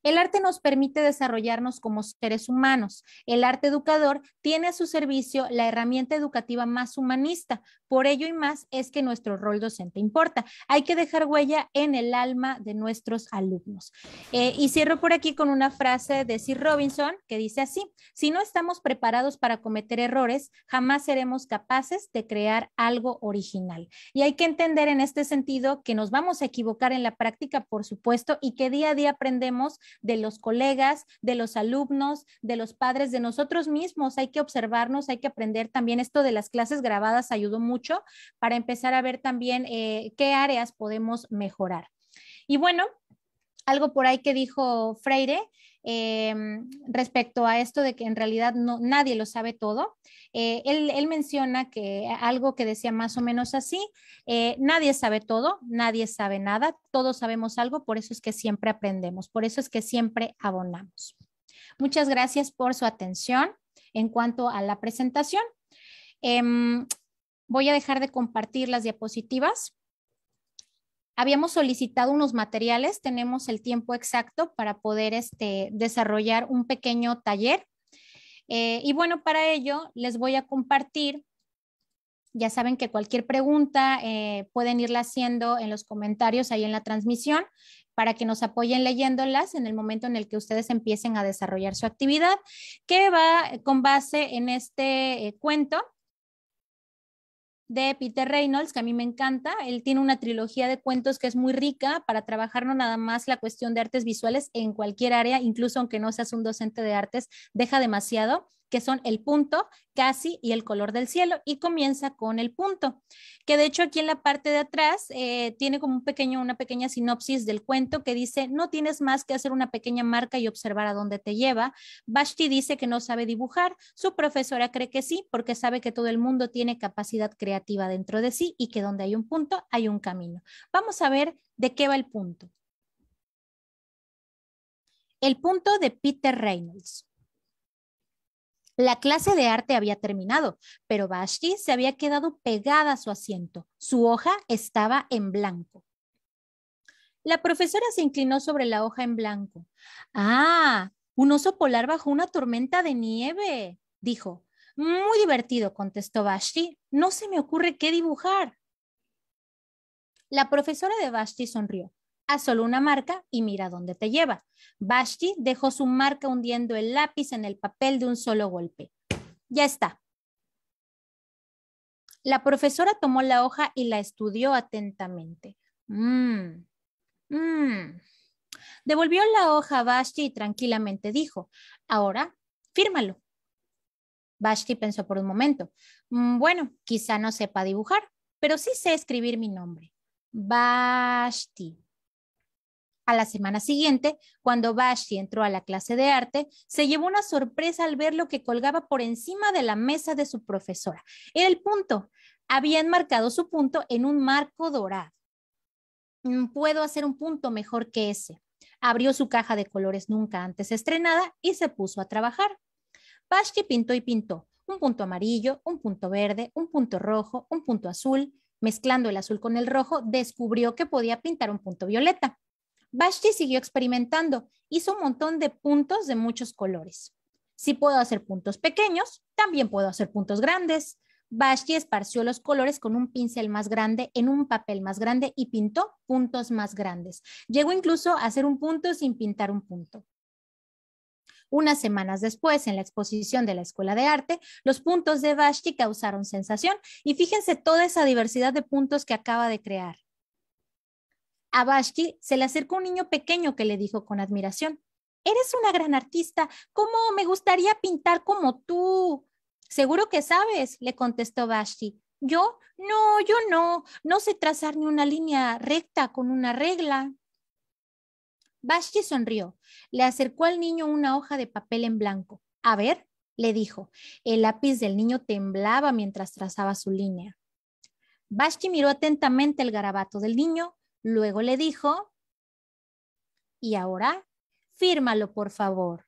El arte nos permite desarrollarnos como seres humanos. El arte educador tiene a su servicio la herramienta educativa más humanista. Por ello y más es que nuestro rol docente importa. Hay que dejar huella en el alma de nuestros alumnos. Eh, y cierro por aquí con una frase de Sir Robinson que dice así, si no estamos preparados para cometer errores, jamás seremos capaces de crear algo original. Y hay que entender en este sentido que nos vamos a equivocar en la práctica, por supuesto, y que día a día aprendemos de los colegas, de los alumnos, de los padres, de nosotros mismos. Hay que observarnos, hay que aprender también esto de las clases grabadas ayudó mucho para empezar a ver también eh, qué áreas podemos mejorar. Y bueno, algo por ahí que dijo Freire em, respecto a esto de que en realidad no, nadie lo sabe todo. Eh, él, menciona que algo que decía más o menos así, eh, nadie sabe todo, nadie sabe nada, todos sabemos algo, por eso es que siempre aprendemos, por eso es que siempre abonamos. Muchas gracias por su atención en cuanto a la presentación. Em, voy a dejar de compartir las diapositivas. Habíamos solicitado unos materiales, tenemos el tiempo exacto para poder este, desarrollar un pequeño taller. Eh, y bueno, para ello les voy a compartir ya saben que cualquier pregunta eh, pueden irla haciendo en los comentarios ahí en la transmisión para que nos apoyen leyéndolas en el momento en el que ustedes empiecen a desarrollar su actividad, que va con base en este eh, cuento de Peter Reynolds, que a mí me encanta. Él tiene una trilogía de cuentos que es muy rica para trabajar no nada más la cuestión de artes visuales en cualquier área, incluso aunque no seas un docente de artes, deja demasiado que son el punto, casi y el color del cielo. Y comienza con el punto, que de hecho aquí en la parte de atrás eh, tiene como un pequeño, una pequeña sinopsis del cuento que dice, no tienes más que hacer una pequeña marca y observar a dónde te lleva. Bashti dice que no sabe dibujar, su profesora cree que sí, porque sabe que todo el mundo tiene capacidad creativa dentro de sí y que donde hay un punto hay un camino. Vamos a ver de qué va el punto. El punto de Peter Reynolds. La clase de arte había terminado, pero Vashti se había quedado pegada a su asiento. Su hoja estaba en blanco. La profesora se inclinó sobre la hoja en blanco. Ah, un oso polar bajo una tormenta de nieve, dijo. Muy divertido, contestó Vashti. No se me ocurre qué dibujar. La profesora de Vashti sonrió. Haz solo una marca y mira dónde te lleva. Vashti dejó su marca hundiendo el lápiz en el papel de un solo golpe. Ya está. La profesora tomó la hoja y la estudió atentamente. Mm, mm. Devolvió la hoja a Vashti y tranquilamente dijo, ahora, fírmalo. Vashti pensó por un momento, mm, bueno, quizá no sepa dibujar, pero sí sé escribir mi nombre. Vashti. A la semana siguiente, cuando Bashi entró a la clase de arte, se llevó una sorpresa al ver lo que colgaba por encima de la mesa de su profesora. Era el punto. Habían marcado su punto en un marco dorado. Mm, puedo hacer un punto mejor que ese. Abrió su caja de colores nunca antes estrenada y se puso a trabajar. Bashki pintó y pintó un punto amarillo, un punto verde, un punto rojo, un punto azul. Mezclando el azul con el rojo, descubrió que podía pintar un punto violeta. Vashti siguió experimentando, hizo un montón de puntos de muchos colores. Si puedo hacer puntos pequeños, también puedo hacer puntos grandes. Vashti esparció los colores con un pincel más grande en un papel más grande y pintó puntos más grandes. Llegó incluso a hacer un punto sin pintar un punto. Unas semanas después, en la exposición de la Escuela de Arte, los puntos de Vashti causaron sensación y fíjense toda esa diversidad de puntos que acaba de crear. A Vashti se le acercó un niño pequeño que le dijo con admiración, Eres una gran artista, ¿cómo me gustaría pintar como tú? Seguro que sabes, le contestó Vashti. Yo, no, yo no, no sé trazar ni una línea recta con una regla. Vashti sonrió, le acercó al niño una hoja de papel en blanco. A ver, le dijo. El lápiz del niño temblaba mientras trazaba su línea. Vashti miró atentamente el garabato del niño, Luego le dijo, y ahora, fírmalo, por favor.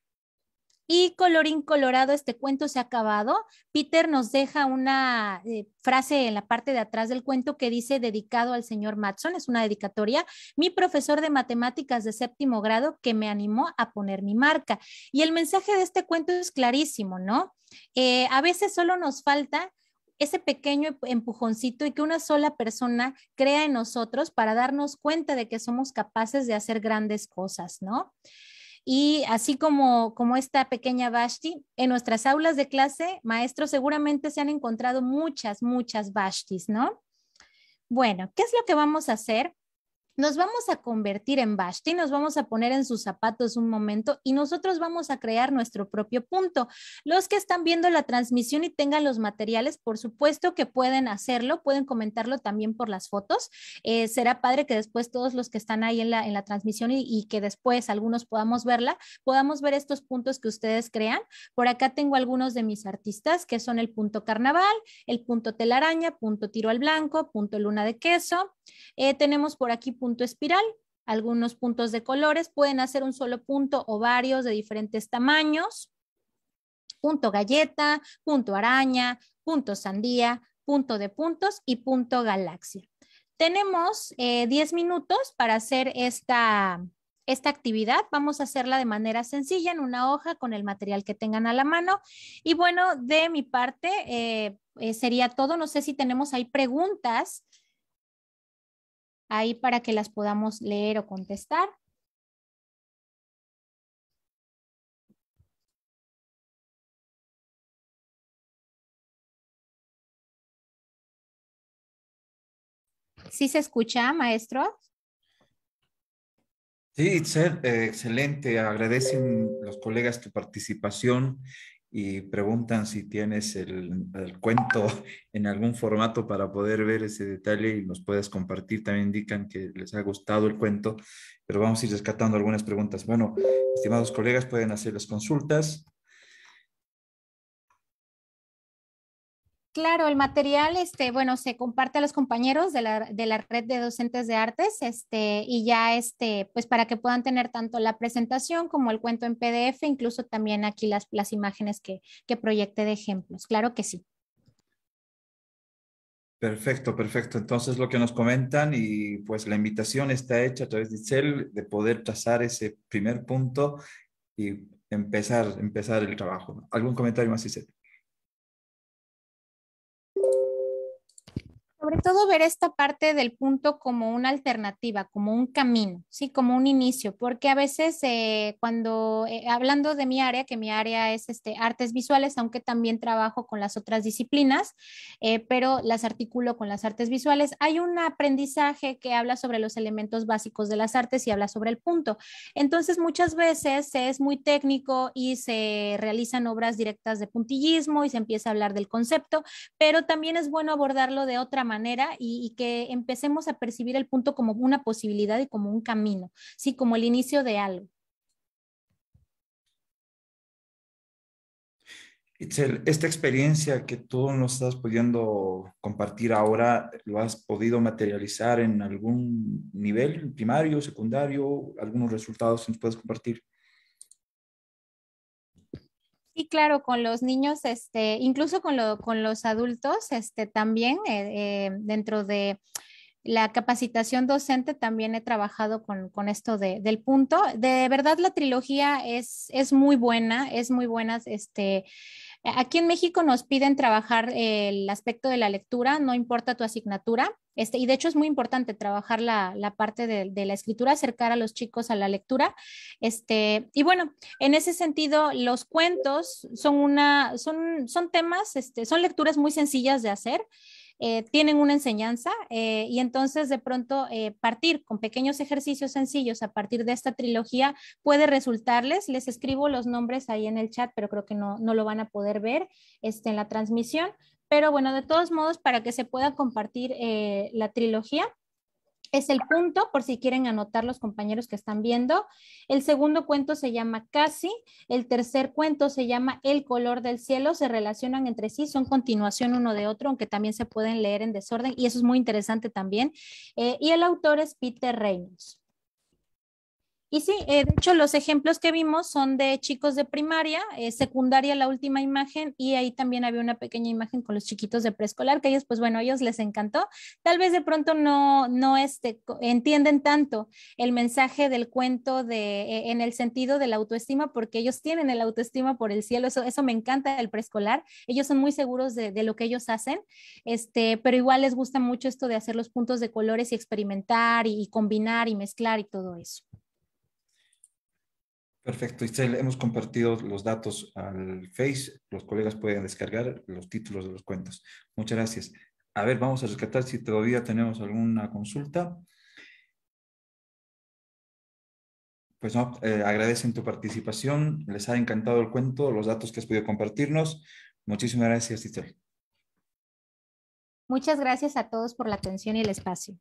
Y colorín colorado, este cuento se ha acabado. Peter nos deja una eh, frase en la parte de atrás del cuento que dice dedicado al señor Matson, es una dedicatoria, mi profesor de matemáticas de séptimo grado que me animó a poner mi marca. Y el mensaje de este cuento es clarísimo, ¿no? Eh, a veces solo nos falta ese pequeño empujoncito y que una sola persona crea en nosotros para darnos cuenta de que somos capaces de hacer grandes cosas, ¿no? Y así como, como esta pequeña Vashti, en nuestras aulas de clase, maestros, seguramente se han encontrado muchas, muchas Vashtis, ¿no? Bueno, ¿qué es lo que vamos a hacer? nos vamos a convertir en Basti, nos vamos a poner en sus zapatos un momento y nosotros vamos a crear nuestro propio punto. Los que están viendo la transmisión y tengan los materiales, por supuesto que pueden hacerlo, pueden comentarlo también por las fotos. Eh, será padre que después todos los que están ahí en la, transmisión y, que después algunos podamos verla, podamos ver estos puntos que ustedes crean. Por acá tengo algunos de mis artistas que son el punto carnaval, el punto telaraña, punto tiro al blanco, punto luna de queso, eh, tenemos por aquí punto espiral, algunos puntos de colores, pueden hacer un solo punto o varios de diferentes tamaños. Punto galleta, punto araña, punto sandía, punto de puntos y punto galaxia. Tenemos 10 eh, minutos para hacer esta, esta actividad. Vamos a hacerla de manera sencilla en una hoja con el material que tengan a la mano. Y bueno, de mi parte eh, sería todo. No sé si tenemos ahí preguntas ahí para que las podamos leer o contestar. ¿Sí se escucha, maestro? Sí, eh, excelente. Agradecen los colegas tu participación y preguntan si tienes el, cuento en algún formato para poder ver ese detalle y nos puedes compartir. También indican que les ha gustado el cuento, pero vamos a ir rescatando algunas preguntas. Bueno, estimados colegas, pueden hacer las consultas. Claro, el material, este, bueno, se comparte a los compañeros de la, red de docentes de artes, este, y ya, este, pues para que puedan tener tanto la presentación como el cuento en PDF, incluso también aquí las, las imágenes que, que proyecte de ejemplos, claro que sí. Perfecto, perfecto. Entonces lo que nos comentan y pues la invitación está hecha a través de Excel de poder trazar ese primer punto y empezar, empezar el trabajo. ¿Algún comentario más, Isel? sobre todo ver esta parte del punto como una alternativa, como un camino, sí, como un inicio, porque a veces eh, cuando, eh, hablando de mi área, que mi área es este, artes visuales, aunque también trabajo con las otras disciplinas, eh, pero las articulo con las artes visuales, hay un aprendizaje que habla sobre los elementos básicos de las artes y habla sobre el punto. Entonces, muchas veces es muy técnico y se realizan obras directas de puntillismo y se empieza a hablar del concepto, pero también es bueno abordarlo de otra manera y, que empecemos a percibir el punto como una posibilidad y como un camino, ¿sí? Como el inicio de algo. Itzel, esta experiencia que tú nos estás pudiendo compartir ahora, ¿lo has podido materializar en algún nivel primario, secundario? ¿Algunos resultados que nos puedes compartir? Sí, claro, con los niños, este, incluso con, lo, con los adultos, este, también eh, eh, dentro de la capacitación docente también he trabajado con, esto del punto. De verdad, la trilogía es, es muy buena, es muy buena, este, Aquí en México nos piden trabajar el aspecto de la lectura, no importa tu asignatura. Este, y de hecho es muy importante trabajar la, parte de, la escritura, acercar a los chicos a la lectura. Este, y bueno, en ese sentido, los cuentos son, una, son, temas, este, son lecturas muy sencillas de hacer. Eh, tienen una enseñanza eh, y entonces de pronto eh, partir con pequeños ejercicios sencillos a partir de esta trilogía puede resultarles. Les escribo los nombres ahí en el chat, pero creo que no, no lo van a poder ver este, en la transmisión. Pero bueno, de todos modos, para que se pueda compartir la trilogía, es el punto, por si quieren anotar los compañeros que están viendo. El segundo cuento se llama Casi, el tercer cuento se llama El color del cielo, se relacionan entre sí, son continuación uno de otro, aunque también se pueden leer en desorden y eso es muy interesante también. Eh, y el autor es Peter Reynolds. Y sí, eh, de hecho los ejemplos que vimos son de chicos de primaria, eh, secundaria la última imagen y ahí también había una pequeña imagen con los chiquitos de preescolar que ellos pues bueno, a ellos les encantó. Tal vez de pronto no, no este, entienden tanto el mensaje del cuento e, en el sentido de la autoestima porque ellos tienen el autoestima por el cielo, eso, me encanta del preescolar, ellos son muy seguros de, lo que ellos hacen, este, pero igual les gusta mucho esto de hacer los puntos de colores y experimentar y combinar y mezclar y todo eso. Perfecto, Isabel. Hemos compartido los datos al Face. Los colegas pueden descargar los títulos de los cuentos. Muchas gracias. A ver, vamos a rescatar si todavía tenemos alguna consulta. Pues no, eh, agradecen tu participación, les ha encantado el cuento, los datos que has podido compartirnos. Muchísimas gracias, Isabel. Muchas gracias a todos por la atención y el espacio.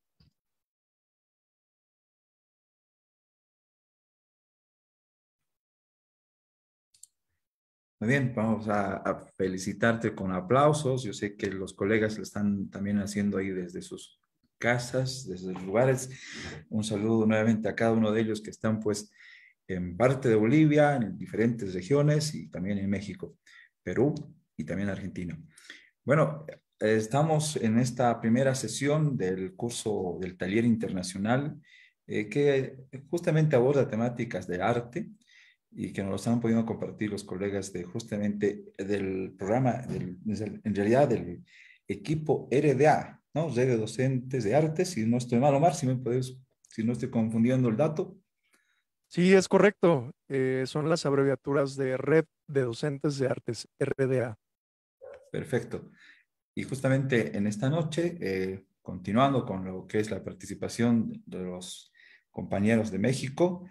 Muy bien, vamos a, felicitarte con aplausos. Yo sé que los colegas lo están también haciendo ahí desde sus casas, desde sus lugares. Un saludo nuevamente a cada uno de ellos que están pues en parte de Bolivia, en diferentes regiones y también en México, Perú y también Argentina. Bueno, estamos en esta primera sesión del curso del taller internacional eh, que justamente aborda temáticas de arte y que nos lo están pudiendo compartir los colegas de justamente del programa, en realidad del equipo RDA, ¿no? Red de Docentes de Artes, si no estoy mal, Omar, si, puedes, si no estoy confundiendo el dato. Sí, es correcto. Eh, son las abreviaturas de Red de Docentes de Artes, RDA. Perfecto. Y justamente en esta noche, eh, continuando con lo que es la participación de los compañeros de México,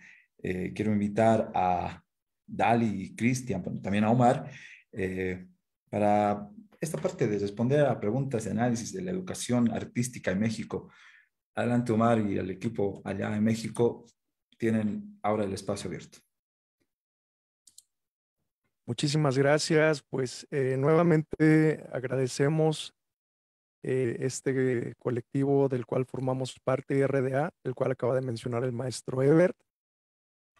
eh, quiero invitar a Dali y Cristian, también a Omar, eh, para esta parte de responder a preguntas de análisis de la educación artística en México. Adelante, Omar y al equipo allá en México tienen ahora el espacio abierto. Muchísimas gracias. Pues eh, nuevamente agradecemos este colectivo del cual formamos parte, RDA, el cual acaba de mencionar el maestro Ebert.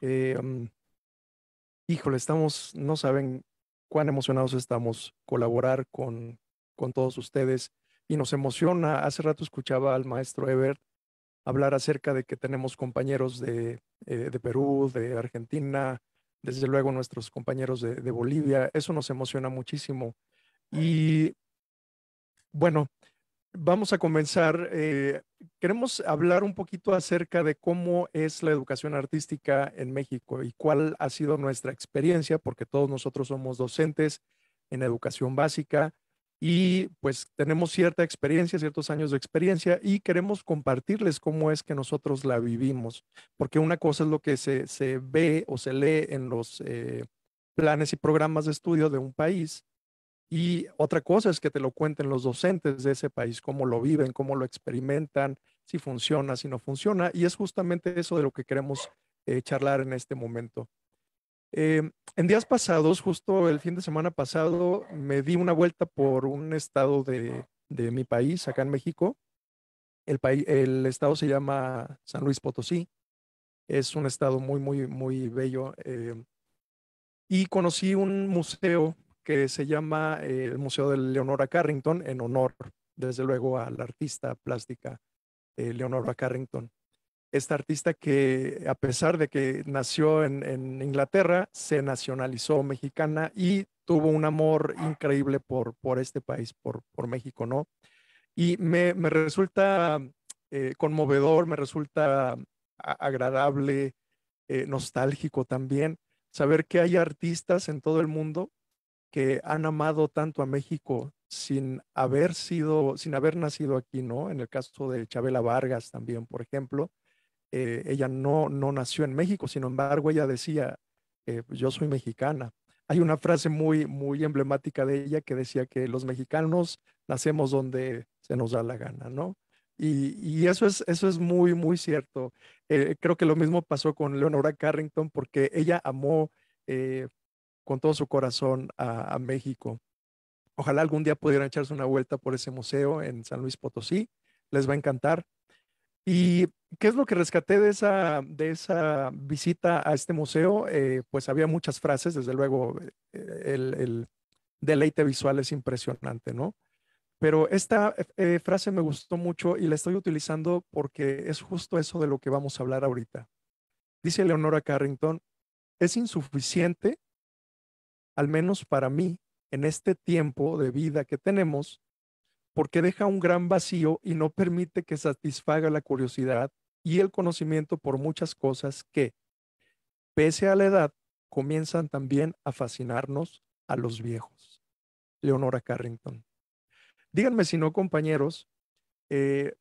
Eh, mm, híjole, estamos, no saben cuán emocionados estamos colaborar con, con todos ustedes y nos emociona. Hace rato escuchaba al maestro Ebert hablar acerca de que tenemos compañeros de, eh, de Perú, de Argentina, desde luego nuestros compañeros de, de, Bolivia. Eso nos emociona muchísimo. Y bueno, vamos a comenzar. Eh, queremos hablar un poquito acerca de cómo es la educación artística en México y cuál ha sido nuestra experiencia, porque todos nosotros somos docentes en educación básica y pues tenemos cierta experiencia, ciertos años de experiencia y queremos compartirles cómo es que nosotros la vivimos, porque una cosa es lo que se, se ve o se lee en los eh, planes y programas de estudio de un país y otra cosa es que te lo cuenten los docentes de ese país, cómo lo viven, cómo lo experimentan, si funciona, si no funciona. Y es justamente eso de lo que queremos eh, charlar en este momento. Em, en días pasados, justo el fin de semana pasado, me di una vuelta por un estado de, mi país, acá en México. El, estado se llama San Luis Potosí. Es un estado muy, muy, muy bello. Em, y conocí un museo que se llama eh, el Museo de Leonora Carrington en honor, desde luego, a la artista plástica eh, Leonora Carrington. Esta artista que, a pesar de que nació en, Inglaterra, se nacionalizó mexicana y tuvo un amor increíble por, por este país, por, México, ¿no? Y me, resulta eh, conmovedor, me resulta agradable, nostálgico también, saber que hay artistas en todo el mundo que han amado tanto a México sin haber sido, sin haber nacido aquí, ¿no? En el caso de Chabela Vargas también, por ejemplo, eh, ella no, no nació en México, sin embargo, ella decía, eh, pues, yo soy mexicana. Hay una frase muy, muy emblemática de ella que decía que los mexicanos nacemos donde se nos da la gana, ¿no? Y, eso, es, eso es muy, muy cierto. Eh, creo que lo mismo pasó con Leonora Carrington porque ella amó con todo su corazón a, México. Ojalá algún día pudieran echarse una vuelta por ese museo en San Luis Potosí. Les va a encantar. ¿Y qué es lo que rescaté de esa, de esa visita a este museo? Eh, pues había muchas frases, desde luego eh, el, deleite visual es impresionante, ¿no? Pero esta eh, frase me gustó mucho y la estoy utilizando porque es justo eso de lo que vamos a hablar ahorita. Dice Leonora Carrington, es insuficiente al menos para mí, en este tiempo de vida que tenemos, porque deja un gran vacío y no permite que satisfaga la curiosidad y el conocimiento por muchas cosas que, pese a la edad, comienzan también a fascinarnos a los viejos. Leonora Carrington. Díganme si no, compañeros, eh,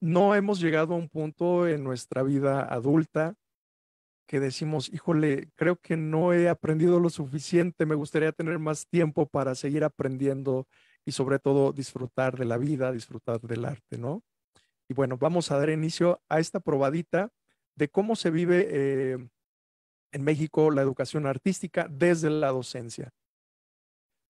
no hemos llegado a un punto en nuestra vida adulta que decimos, híjole, creo que no he aprendido lo suficiente, me gustaría tener más tiempo para seguir aprendiendo y sobre todo disfrutar de la vida, disfrutar del arte, ¿no? Y bueno, vamos a dar inicio a esta probadita de cómo se vive eh, en México la educación artística desde la docencia.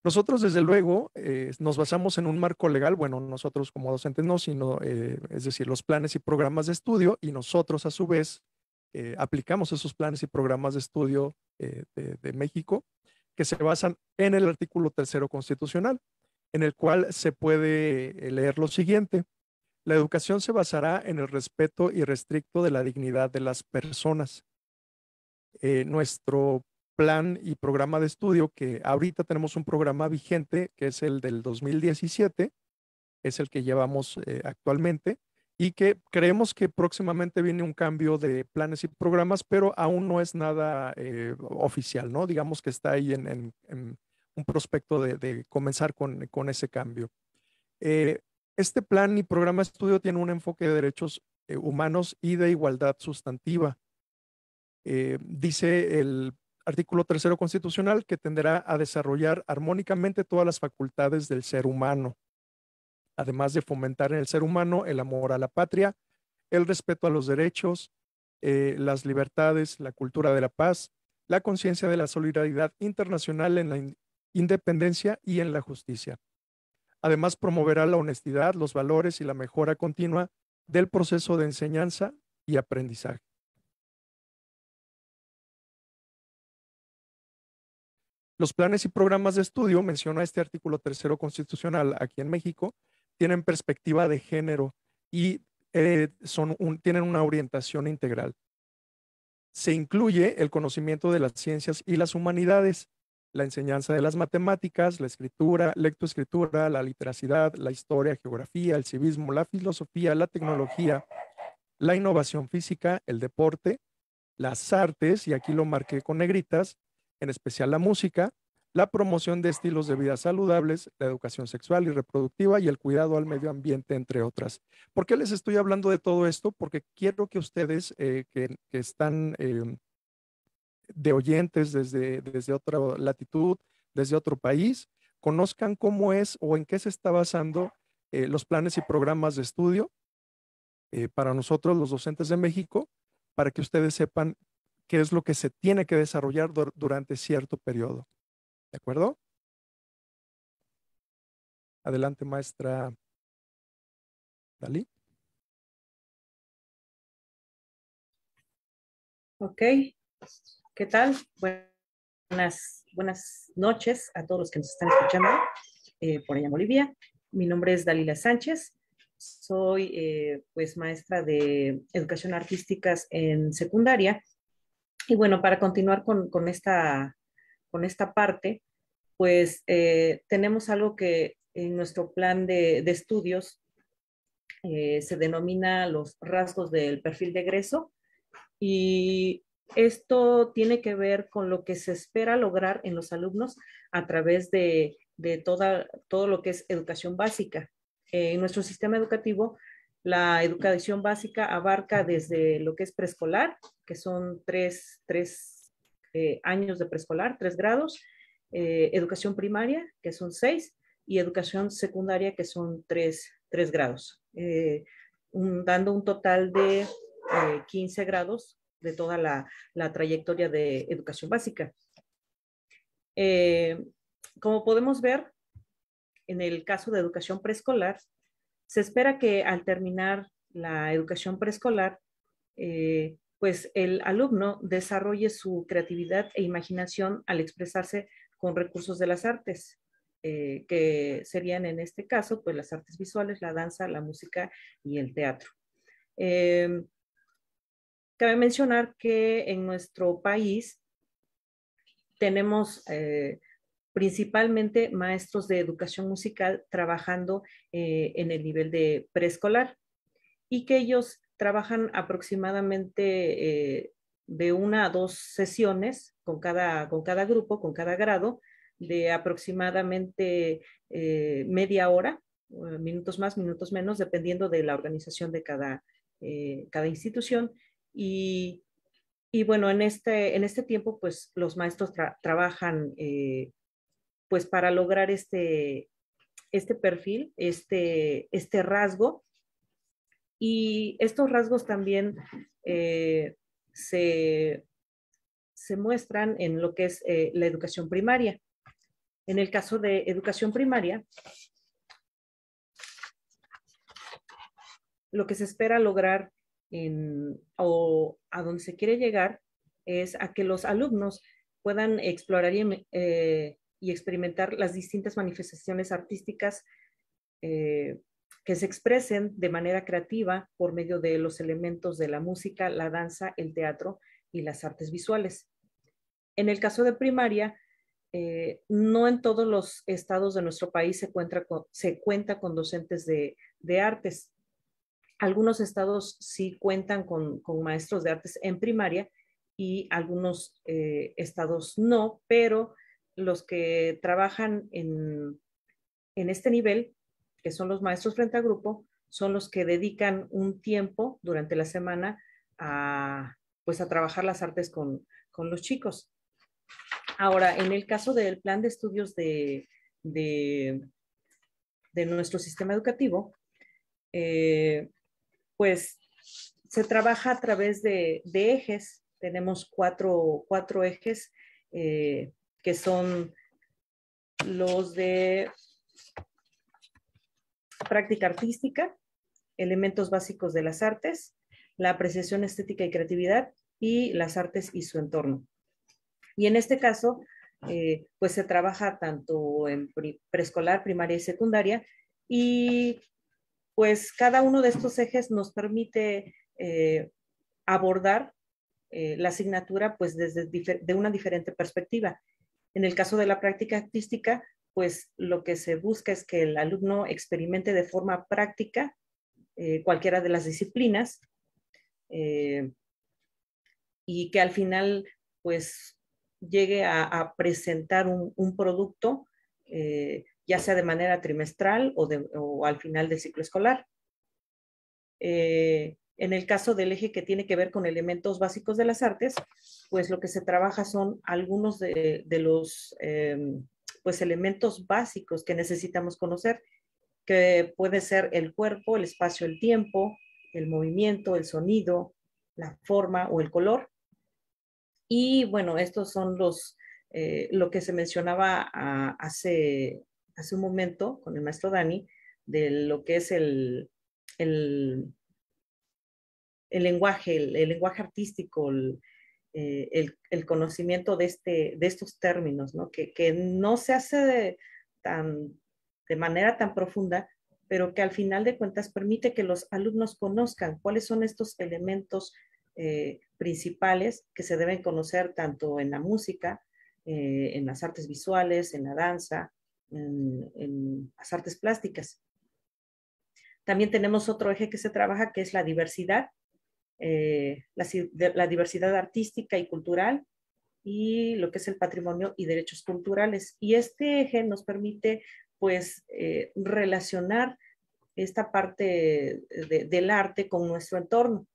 Nosotros, desde luego, eh, nos basamos en un marco legal, bueno, nosotros como docentes no, sino, eh, es decir, los planes y programas de estudio y nosotros a su vez eh, aplicamos esos planes y programas de estudio eh, de, México que se basan en el artículo tercero constitucional, en el cual se puede eh, leer lo siguiente. La educación se basará en el respeto y restricto de la dignidad de las personas. nuestro plan y programa de estudio, que ahorita tenemos un programa vigente, que es el del 2017, es el que llevamos actualmente, y que creemos que próximamente viene un cambio de planes y programas, pero aún no es nada eh, oficial, ¿no? Digamos que está ahí en, un prospecto de, comenzar con, ese cambio. Eh, este plan y programa de estudio tiene un enfoque de derechos eh, humanos y de igualdad sustantiva. dice el artículo tercero constitucional que tenderá a desarrollar armónicamente todas las facultades del ser humano además de fomentar en el ser humano el amor a la patria, el respeto a los derechos, eh, las libertades, la cultura de la paz, la conciencia de la solidaridad internacional en la independencia y en la justicia. Además, promoverá la honestidad, los valores y la mejora continua del proceso de enseñanza y aprendizaje. Los planes y programas de estudio, menciona este artículo tercero constitucional aquí en México, tienen perspectiva de género y eh, son tienen una orientación integral. Se incluye el conocimiento de las ciencias y las humanidades, la enseñanza de las matemáticas, la escritura, lectoescritura, la literacidad, la historia, geografía, el civismo, la filosofía, la tecnología, la innovación física, el deporte, las artes, y aquí lo marqué con negritas, en especial la música, la promoción de estilos de vida saludables, la educación sexual y reproductiva y el cuidado al medio ambiente, entre otras. ¿Por qué les estoy hablando de todo esto? Porque quiero que ustedes eh, que, están em, de oyentes desde, desde otra latitud, desde otro país, conozcan cómo es o en qué se está basando eh, los planes y programas de estudio eh, para nosotros, los docentes de México, para que ustedes sepan qué es lo que se tiene que desarrollar durante cierto periodo. ¿De acuerdo? Adelante, maestra Dalí. Ok, ¿qué tal? Buenas, buenas noches a todos los que nos están escuchando eh, por allá en Bolivia. Mi nombre es Dalila Sánchez, soy eh, pues maestra de educación artísticas en secundaria. Y bueno, para continuar con, con esta con esta parte, pues eh, tenemos algo que en nuestro plan de, estudios eh, se denomina los rasgos del perfil de egreso y esto tiene que ver con lo que se espera lograr en los alumnos a través de, de toda, todo lo que es educación básica. Eh, en nuestro sistema educativo, la educación básica abarca desde lo que es preescolar, que son tres, tres eh, años de preescolar, tres grados, eh, educación primaria, que son seis, y educación secundaria, que son tres, tres grados, eh, dando un total de 15 grados de toda la, la trayectoria de educación básica. como podemos ver, en el caso de educación preescolar, se espera que al terminar la educación preescolar, eh, pues el alumno desarrolle su creatividad e imaginación al expresarse con recursos de las artes, eh, que serían en este caso pues las artes visuales, la danza, la música y el teatro. Em, cabe mencionar que en nuestro país tenemos eh, principalmente maestros de educación musical trabajando eh, en el nivel de preescolar y que ellos trabajan aproximadamente eh, de una a dos sesiones con cada, con cada grupo, con cada grado, de aproximadamente eh, media hora, eh, minutos más, minutos menos, dependiendo de la organización de cada, cada institución. Y, bueno, en este, en este tiempo, pues los maestros trabajan pues para lograr este, este perfil, este, este rasgo y estos rasgos también eh, se, muestran en lo que es eh, la educación primaria. En el caso de educación primaria, lo que se espera lograr o a donde se quiere llegar es a que los alumnos puedan explorar y, eh, experimentar las distintas manifestaciones artísticas que se expresen de manera creativa por medio de los elementos de la música, la danza, el teatro y las artes visuales. En el caso de primaria, eh, no en todos los estados de nuestro país se cuenta con, docentes de, artes. Algunos estados sí cuentan con, maestros de artes en primaria y algunos eh, estados no, pero los que trabajan en este nivel son los maestros frente a grupo, son los que dedican un tiempo durante la semana a, pues, a trabajar las artes con, con los chicos. Ahora, en el caso del plan de estudios de, de, nuestro sistema educativo, eh, pues se trabaja a través de, ejes. Tenemos cuatro, cuatro ejes eh, que son los de práctica artística, elementos básicos de las artes, la apreciación estética y creatividad y las artes y su entorno. Y en este caso, eh, pues se trabaja tanto en preescolar, primaria y secundaria y pues cada uno de estos ejes nos permite eh, abordar eh, la asignatura pues desde de una diferente perspectiva. En el caso de la práctica artística, pues lo que se busca es que el alumno experimente de forma práctica eh, cualquiera de las disciplinas eh, y que al final pues llegue a, presentar un, producto eh, ya sea de manera trimestral o, al final del ciclo escolar. en el caso del eje que tiene que ver con elementos básicos de las artes, pues lo que se trabaja son algunos de los em, pues, pues elementos básicos que necesitamos conocer, que puede ser el cuerpo, el espacio, el tiempo, el movimiento, el sonido, la forma o el color. Y bueno, estos son los, eh, lo que se mencionaba ah, hace, hace un momento con el maestro Dani, de lo que es el, el, el lenguaje, el, el lenguaje artístico, el, eh, el, conocimiento de, este, de estos términos, ¿no? Que, no se hace de, manera tan profunda, pero que al final de cuentas permite que los alumnos conozcan cuáles son estos elementos eh, principales que se deben conocer tanto en la música, eh, en las artes visuales, en la danza, en, las artes plásticas. También tenemos otro eje que se trabaja, que es la diversidad, eh, la, diversidad artística y cultural y lo que es el patrimonio y derechos culturales. Y este eje nos permite pues eh, relacionar esta parte del arte con nuestro entorno.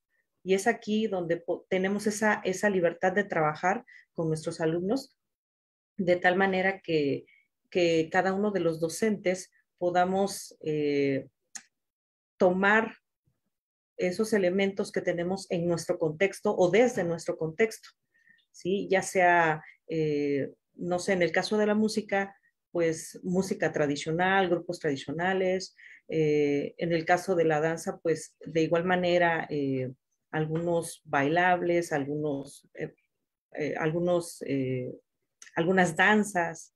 Y es aquí donde tenemos esa, libertad de trabajar con nuestros alumnos, de tal manera que, cada uno de los docentes podamos eh, tomar esos elementos que tenemos en nuestro contexto o desde nuestro contexto, ¿sí? ya sea, eh, no sé, en el caso de la música, pues música tradicional, grupos tradicionales, eh, en el caso de la danza, pues de igual manera, eh, algunos bailables, algunos, algunos, algunas danzas.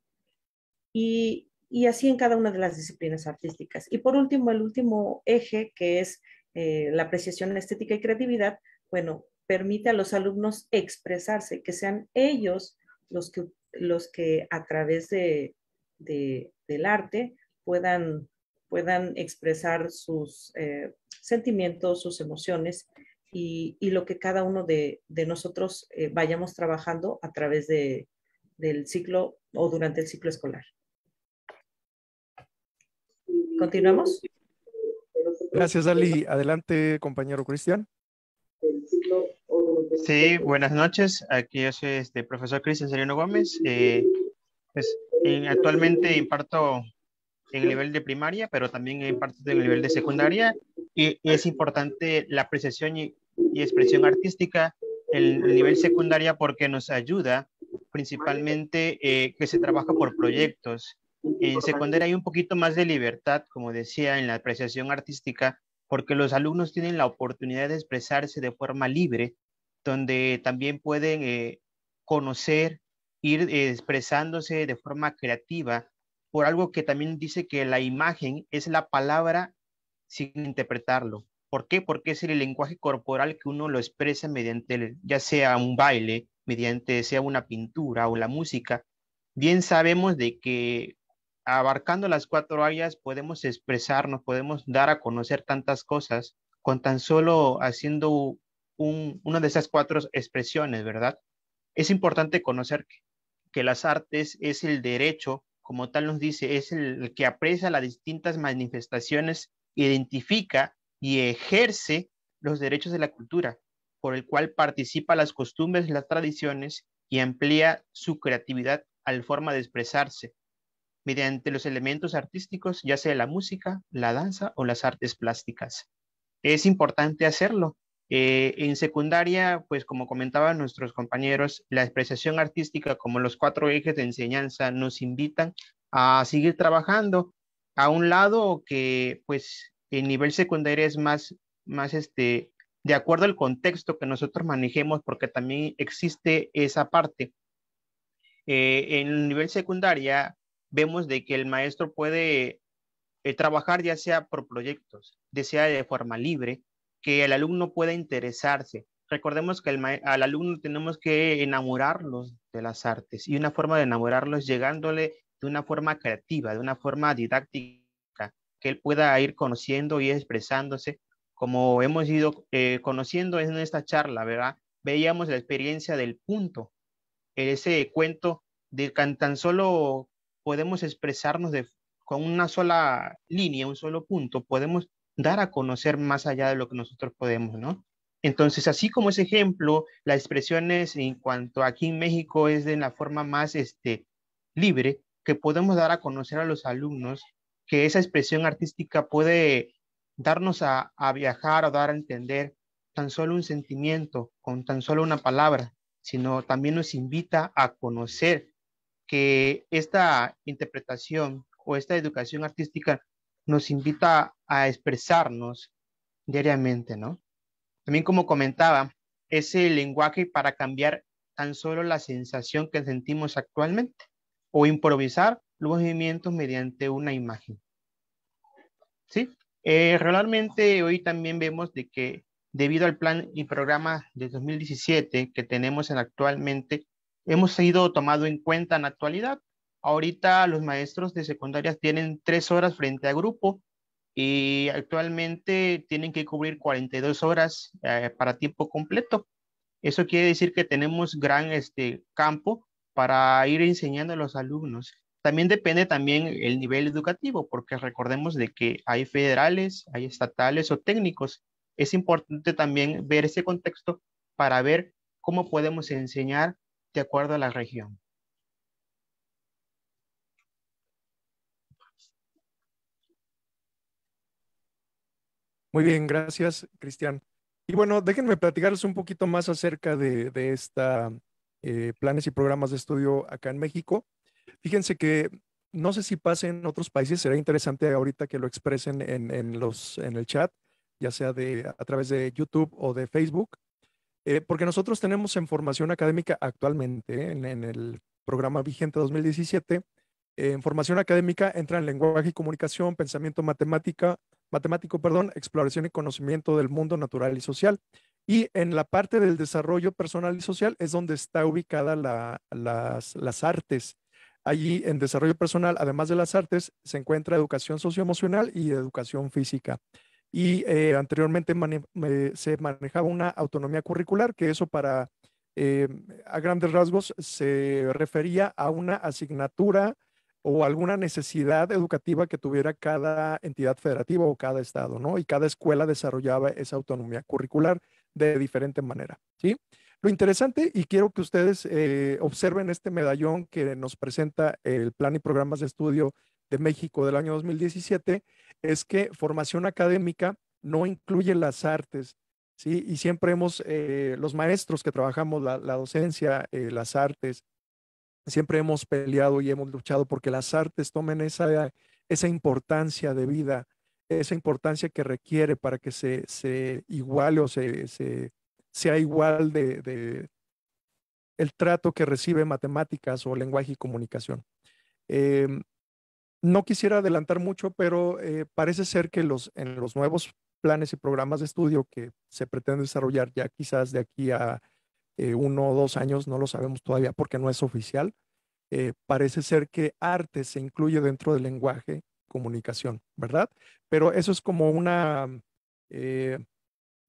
Y, y así en cada una de las disciplinas artísticas. Y por último, el último eje que es eh, la apreciación estética y creatividad, bueno, permite a los alumnos expresarse, que sean ellos los que, los que a través de, del arte puedan, puedan expresar sus eh, sentimientos, sus emociones y, lo que cada uno de, nosotros eh, vayamos trabajando a través de, del ciclo o durante el ciclo escolar. ¿Continuamos? Gracias, Ali. Adelante, compañero Cristian. Sí, buenas noches. Aquí yo soy este profesor Cristian Sereno Gómez. Eh, pues, actualmente imparto en el nivel de primaria, pero también imparto en el nivel de secundaria. Y, es importante la apreciación y, expresión artística en el, nivel secundaria porque nos ayuda principalmente eh, que se trabaja por proyectos en secundaria hay un poquito más de libertad, como decía, en la apreciación artística, porque los alumnos tienen la oportunidad de expresarse de forma libre, donde también pueden eh, conocer, ir eh, expresándose de forma creativa, por algo que también dice que la imagen es la palabra sin interpretarlo. ¿Por qué? Porque es el lenguaje corporal que uno lo expresa mediante, ya sea un baile, mediante sea una pintura o la música. Bien sabemos de que abarcando las cuatro áreas podemos expresarnos, podemos dar a conocer tantas cosas con tan solo haciendo una de esas cuatro expresiones, ¿verdad? Es importante conocer que, las artes es el derecho, como tal nos dice, es el, que aprecia las distintas manifestaciones, identifica y ejerce los derechos de la cultura, por el cual participa las costumbres, las tradiciones y amplía su creatividad al forma de expresarse, mediante los elementos artísticos, ya sea la música, la danza o las artes plásticas. Es importante hacerlo. Eh, en secundaria, pues como comentaban nuestros compañeros, la expresión artística como los cuatro ejes de enseñanza nos invitan a seguir trabajando a un lado que pues el nivel secundario es más, más este, de acuerdo al contexto que nosotros manejemos, porque también existe esa parte. Eh, en el nivel secundaria, vemos de que el maestro puede eh, trabajar ya sea por proyectos, ya sea de forma libre, que el alumno pueda interesarse. Recordemos que al alumno tenemos que enamorarlos de las artes y una forma de enamorarlos llegándole de una forma creativa, de una forma didáctica, que él pueda ir conociendo y expresándose como hemos ido eh, conociendo en esta charla, ¿verdad? Veíamos la experiencia del punto, ese cuento de tan solo podemos expresarnos con una sola línea, un solo punto, podemos dar a conocer más allá de lo que nosotros podemos, ¿no? Entonces, así como ese ejemplo, las expresiones en cuanto aquí en México es de la forma más este, libre que podemos dar a conocer a los alumnos, que esa expresión artística puede darnos a, a viajar o dar a entender tan solo un sentimiento, con tan solo una palabra, sino también nos invita a conocer que esta interpretación o esta educación artística nos invita a expresarnos diariamente, ¿no? También como comentaba, ese lenguaje para cambiar tan solo la sensación que sentimos actualmente o improvisar los movimientos mediante una imagen. ¿Sí? Eh, realmente hoy también vemos de que debido al plan y programa de 2017 que tenemos en actualmente, hemos sido tomado en cuenta en la actualidad. Ahorita los maestros de secundarias tienen tres horas frente a grupo y actualmente tienen que cubrir 42 horas eh, para tiempo completo. Eso quiere decir que tenemos gran este, campo para ir enseñando a los alumnos. También depende también el nivel educativo, porque recordemos de que hay federales, hay estatales o técnicos. Es importante también ver ese contexto para ver cómo podemos enseñar de acuerdo a la región. Muy bien, gracias, Cristian. Y bueno, déjenme platicarles un poquito más acerca de, de esta eh, planes y programas de estudio acá en México. Fíjense que no sé si pasen en otros países, será interesante ahorita que lo expresen en, los, en el chat, ya sea de, a través de YouTube o de Facebook. Eh, porque nosotros tenemos en formación académica actualmente, en, el programa vigente 2017, eh, en formación académica entra en lenguaje y comunicación, pensamiento matemática, matemático, perdón, exploración y conocimiento del mundo natural y social. Y en la parte del desarrollo personal y social es donde está ubicada las, las, artes. Allí en desarrollo personal, además de las artes, se encuentra educación socioemocional y educación física y eh, anteriormente se manejaba una autonomía curricular, que eso para, eh, a grandes rasgos, se refería a una asignatura o alguna necesidad educativa que tuviera cada entidad federativa o cada estado, ¿no? Y cada escuela desarrollaba esa autonomía curricular de diferente manera, ¿sí? Lo interesante, y quiero que ustedes eh, observen este medallón que nos presenta el Plan y Programas de Estudio de México del año 2017 es que formación académica no incluye las artes, ¿sí? Y siempre hemos, eh, los maestros que trabajamos la, docencia, eh, las artes, siempre hemos peleado y hemos luchado porque las artes tomen esa, esa importancia de vida, esa importancia que requiere para que se, se iguale o se, se sea igual de, de, el trato que recibe matemáticas o lenguaje y comunicación. Eh, no quisiera adelantar mucho, pero eh, parece ser que los, en los nuevos planes y programas de estudio que se pretende desarrollar ya quizás de aquí a eh, uno o dos años, no lo sabemos todavía porque no es oficial, eh, parece ser que arte se incluye dentro del lenguaje comunicación, ¿verdad? Pero eso es como una,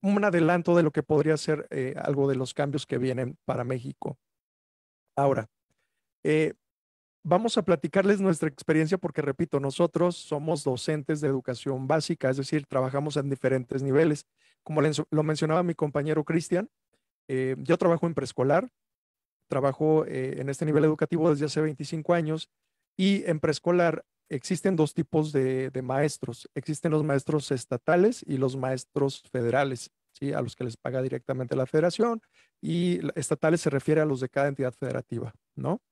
un adelanto de lo que podría ser algo de los cambios que vienen para México. Ahora, vamos a platicarles nuestra experiencia porque, repito, nosotros somos docentes de educación básica, es decir, trabajamos en diferentes niveles. Como lo mencionaba mi compañero Cristian, eh, yo trabajo en preescolar, trabajo eh, en este nivel educativo desde hace 25 años y en preescolar existen dos tipos de, de, maestros. Existen los maestros estatales y los maestros federales, ¿sí? a los que les paga directamente la federación y estatales se refiere a los de cada entidad federativa, ¿no?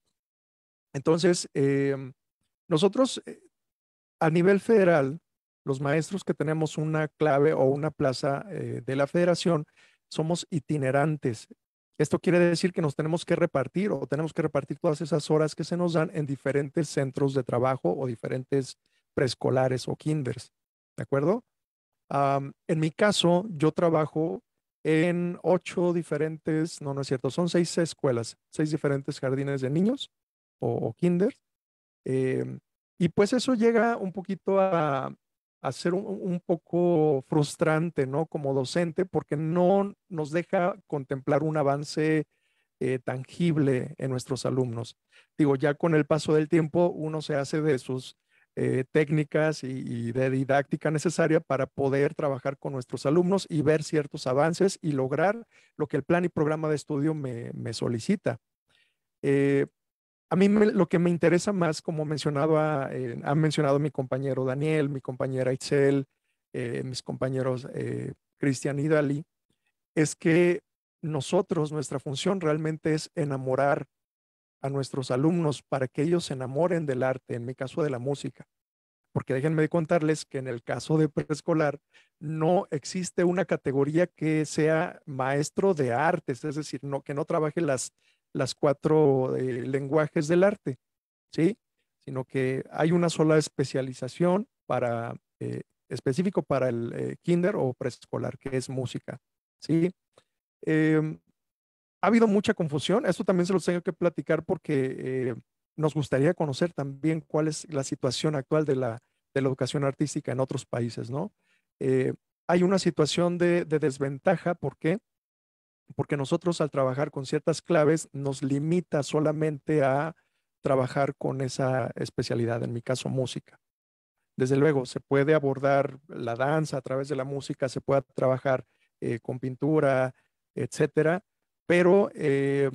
Entonces, em, nosotros eh, a nivel federal, los maestros que tenemos una clave o una plaza eh, de la federación, somos itinerantes. Esto quiere decir que nos tenemos que repartir o tenemos que repartir todas esas horas que se nos dan en diferentes centros de trabajo o diferentes preescolares o kinders. ¿De acuerdo? en mi caso, yo trabajo en ocho diferentes, no, no es cierto, son seis escuelas, seis diferentes jardines de niños o, kinder em, y pues eso llega un poquito a, a ser un, poco frustrante, ¿no? Como docente, porque no nos deja contemplar un avance eh, tangible en nuestros alumnos. Digo, ya con el paso del tiempo uno se hace de sus eh, técnicas y, de didáctica necesaria para poder trabajar con nuestros alumnos y ver ciertos avances y lograr lo que el plan y programa de estudio me, me solicita. Eh, a mí lo que me interesa más, como mencionaba, eh, ha mencionado mi compañero Daniel, mi compañera Itzel, eh, mis compañeros eh, Cristian y Dali, es que nosotros, nuestra función realmente es enamorar a nuestros alumnos para que ellos se enamoren del arte, en mi caso de la música. Porque déjenme contarles que en el caso de preescolar no existe una categoría que sea maestro de artes, es decir, no, que no trabaje las las cuatro eh, lenguajes del arte, ¿sí? Sino que hay una sola especialización para, eh, específico para el eh, kinder o preescolar, que es música, ¿sí? Em, ha habido mucha confusión, esto también se los tengo que platicar porque nos gustaría conocer también cuál es la situación actual de la, educación artística en otros países, ¿no? hay una situación de, desventaja, ¿por qué? Porque porque nosotros al trabajar con ciertas claves nos limita solamente a trabajar con esa especialidad, en mi caso música. Desde luego, se puede abordar la danza a través de la música, se puede trabajar eh, con pintura, etcétera, pero eh,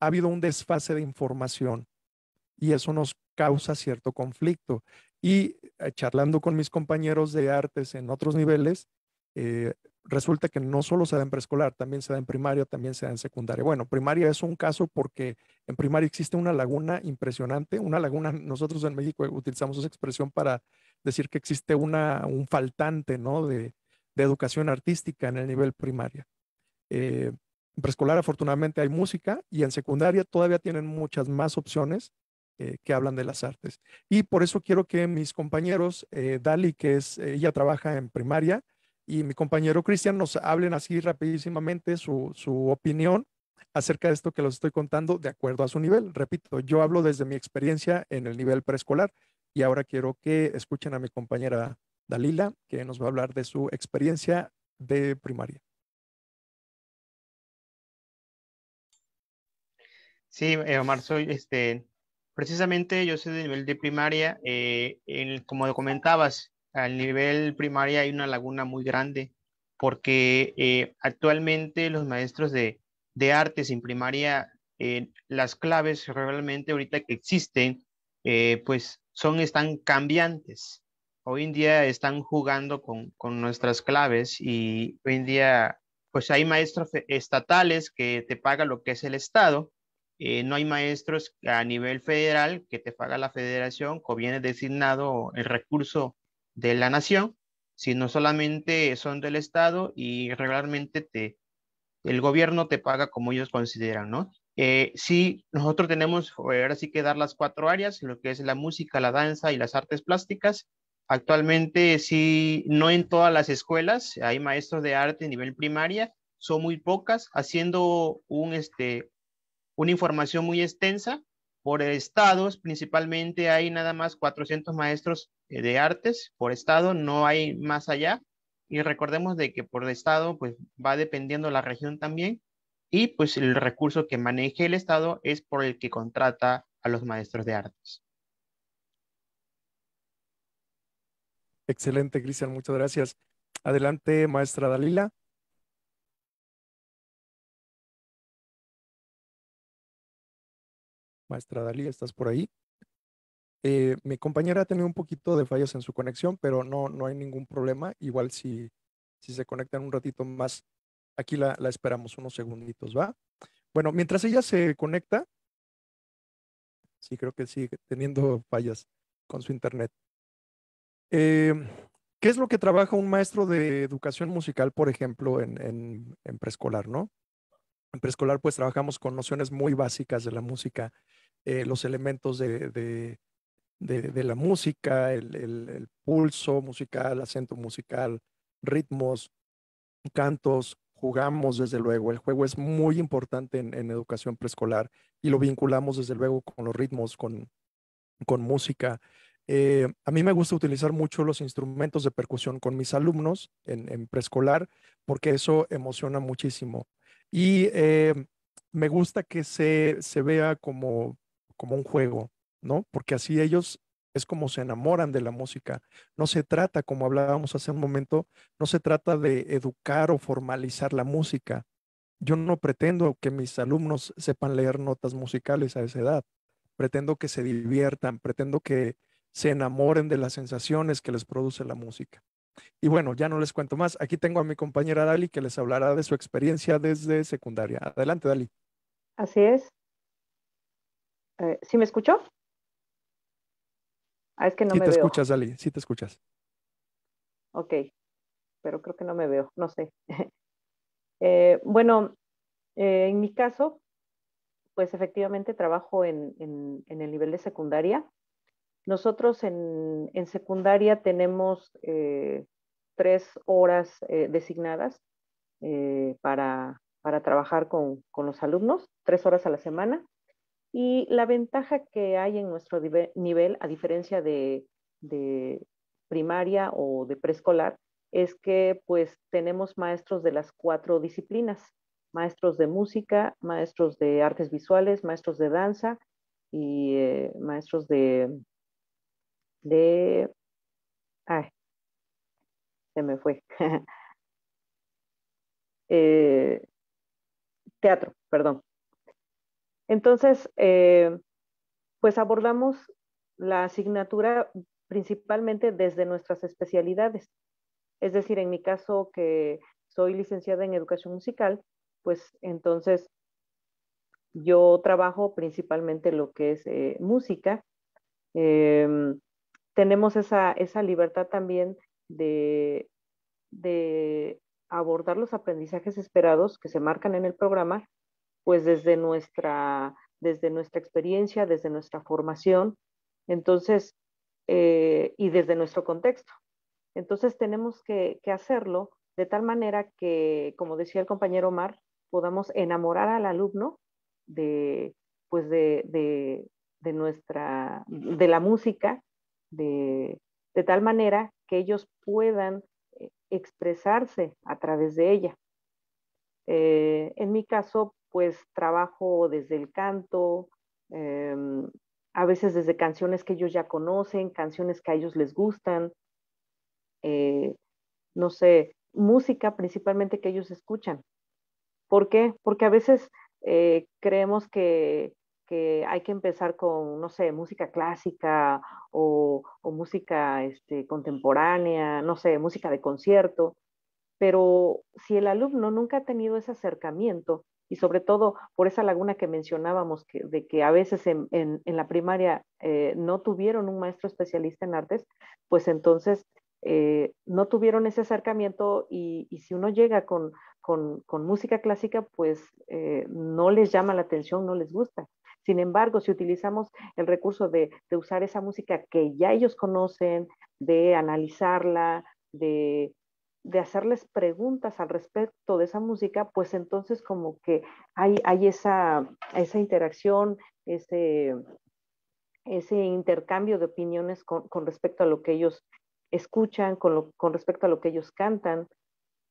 ha habido un desfase de información y eso nos causa cierto conflicto. Y eh, charlando con mis compañeros de artes en otros niveles, resulta que no solo se da en preescolar, también se da en primaria, también se da en secundaria. Bueno, primaria es un caso porque en primaria existe una laguna impresionante, una laguna, nosotros en México utilizamos esa expresión para decir que existe una, un faltante ¿no? de, educación artística en el nivel primaria. Eh, en preescolar afortunadamente hay música y en secundaria todavía tienen muchas más opciones eh, que hablan de las artes. Y por eso quiero que mis compañeros, eh, Dali, que es, ella trabaja en primaria, y mi compañero Cristian nos hablen así rapidísimamente su, opinión acerca de esto que los estoy contando de acuerdo a su nivel. Repito, yo hablo desde mi experiencia en el nivel preescolar y ahora quiero que escuchen a mi compañera Dalila, que nos va a hablar de su experiencia de primaria. Sí, eh, Omar, soy este, precisamente yo soy de nivel de primaria, eh, como comentabas, al nivel primaria hay una laguna muy grande porque eh, actualmente los maestros de, de artes en primaria, eh, las claves realmente ahorita que existen, eh, pues son, están cambiantes. Hoy en día están jugando con, con nuestras claves y hoy en día, pues hay maestros e, estatales que te pagan lo que es el Estado, no hay maestros a nivel federal que te paga la federación o viene designado el recurso de la nación, sino solamente son del Estado y regularmente te, el gobierno te paga como ellos consideran, ¿no? Eh, sí, nosotros tenemos ahora sí que dar las cuatro áreas, lo que es la música, la danza y las artes plásticas. Actualmente sí, no en todas las escuelas hay maestros de arte a nivel primaria, son muy pocas, haciendo un, este, una información muy extensa. Por estados, principalmente hay nada más 400 maestros eh, de artes por estado, no hay más allá. Y recordemos de que por estado, pues va dependiendo la región también. Y pues el recurso que maneje el estado es por el que contrata a los maestros de artes. Excelente, Cristian, muchas gracias. Adelante, maestra Dalila. Maestra Dalila, ¿estás por ahí? Eh, mi compañera ha tenido un poquito de fallas en su conexión, pero no, no hay ningún problema. Igual si, si se conectan un ratito más, aquí la, esperamos unos segunditos, ¿va? Bueno, mientras ella se conecta, sí creo que sigue teniendo fallas con su internet. Em, ¿Qué es lo que trabaja un maestro de educación musical, por ejemplo, en, en, preescolar, no? En preescolar, pues trabajamos con nociones muy básicas de la música, eh, los elementos de, de, la música, el, pulso musical, acento musical, ritmos, cantos, jugamos desde luego. El juego es muy importante en, educación preescolar y lo vinculamos desde luego con los ritmos, con, música. Eh, a mí me gusta utilizar mucho los instrumentos de percusión con mis alumnos en, en preescolar porque eso emociona muchísimo. Y eh, me gusta que se, vea como un juego, porque así ellos es como se enamoran de la música. No se trata, como hablábamos hace un momento, no se trata de educar o formalizar la música. Yo no pretendo que mis alumnos sepan leer notas musicales a esa edad. Pretendo que se diviertan, pretendo que se enamoren de las sensaciones que les produce la música. Y bueno, ya no les cuento más. Aquí tengo a mi compañera Dali que les hablará de su experiencia desde secundaria. Adelante, Dali. Así es. Eh, ¿Sí me escuchó? Ah, es que no me te escuchas, Ali, sí te escuchas. Ok, pero creo que no me veo, no sé. Eh, bueno, eh, en mi caso, pues efectivamente trabajo en, el nivel de secundaria. Nosotros en, secundaria tenemos eh, tres horas designadas para, trabajar con los alumnos, tres horas a la semana. Y la ventaja que hay en nuestro nivel, a diferencia de, primaria o de preescolar, es que pues tenemos maestros de las cuatro disciplinas, maestros de música, maestros de artes visuales, maestros de danza y eh, maestros de, de, se me fue, eh, teatro, perdón, entonces, eh, pues abordamos la asignatura principalmente desde nuestras especialidades. Es decir, en mi caso que soy licenciada en educación musical, pues entonces yo trabajo principalmente lo que es eh, música. Em, tenemos esa, libertad también de abordar los aprendizajes esperados que se marcan en el programa pues desde nuestra, desde nuestra experiencia, desde nuestra formación, entonces, eh, y desde nuestro contexto. Entonces tenemos que, hacerlo de tal manera que, como decía el compañero Omar, podamos enamorar al alumno de, pues de, de, nuestra, de la música, de, tal manera que ellos puedan eh, expresarse a través de ella. Eh, en mi caso, pues trabajo desde el canto, em, a veces desde canciones que ellos ya conocen, canciones que a ellos les gustan, eh, no sé, música principalmente que ellos escuchan. ¿Por qué? Porque a veces eh, creemos que, hay que empezar con, no sé, música clásica o, música este, contemporánea, no sé, música de concierto, pero si el alumno nunca ha tenido ese acercamiento, y sobre todo por esa laguna que mencionábamos, que, de que a veces en, la primaria eh, no tuvieron un maestro especialista en artes, pues entonces eh, no tuvieron ese acercamiento y, si uno llega con, música clásica, pues eh, no les llama la atención, no les gusta. Sin embargo, si utilizamos el recurso de usar esa música que ya ellos conocen, de analizarla, de de hacerles preguntas al respecto de esa música, pues entonces como que hay, hay esa, esa interacción, ese, ese intercambio de opiniones con, respecto a lo que ellos escuchan, con, respecto a lo que ellos cantan.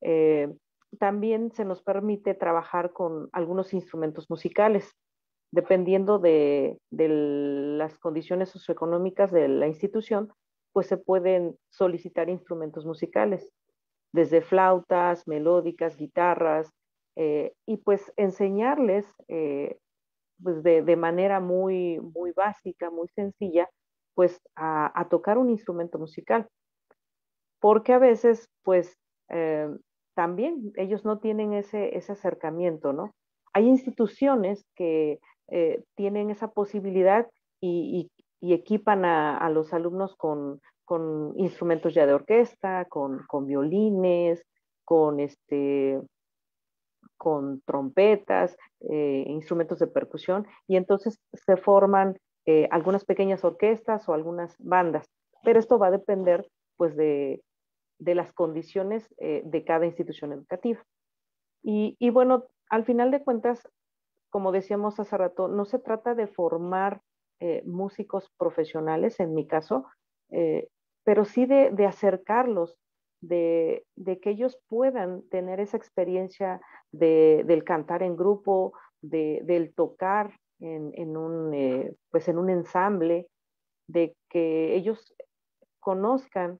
Eh, también se nos permite trabajar con algunos instrumentos musicales, dependiendo de, de las condiciones socioeconómicas de la institución, pues se pueden solicitar instrumentos musicales desde flautas, melódicas, guitarras, eh, y pues enseñarles eh, pues de, manera muy, muy básica, muy sencilla, pues a, tocar un instrumento musical. Porque a veces, pues eh, también ellos no tienen ese, ese acercamiento, ¿no? Hay instituciones que tienen esa posibilidad y, equipan a, los alumnos con, con instrumentos ya de orquesta, con, con violines, con, este, con trompetas, eh, instrumentos de percusión, y entonces se forman eh, algunas pequeñas orquestas o algunas bandas. Pero esto va a depender pues, de, de las condiciones eh, de cada institución educativa. Y, y bueno, al final de cuentas, como decíamos hace rato, no se trata de formar músicos profesionales, en mi caso, pero sí de, acercarlos, de, que ellos puedan tener esa experiencia del cantar en grupo, del tocar en, un, eh, pues en un ensamble, de que ellos conozcan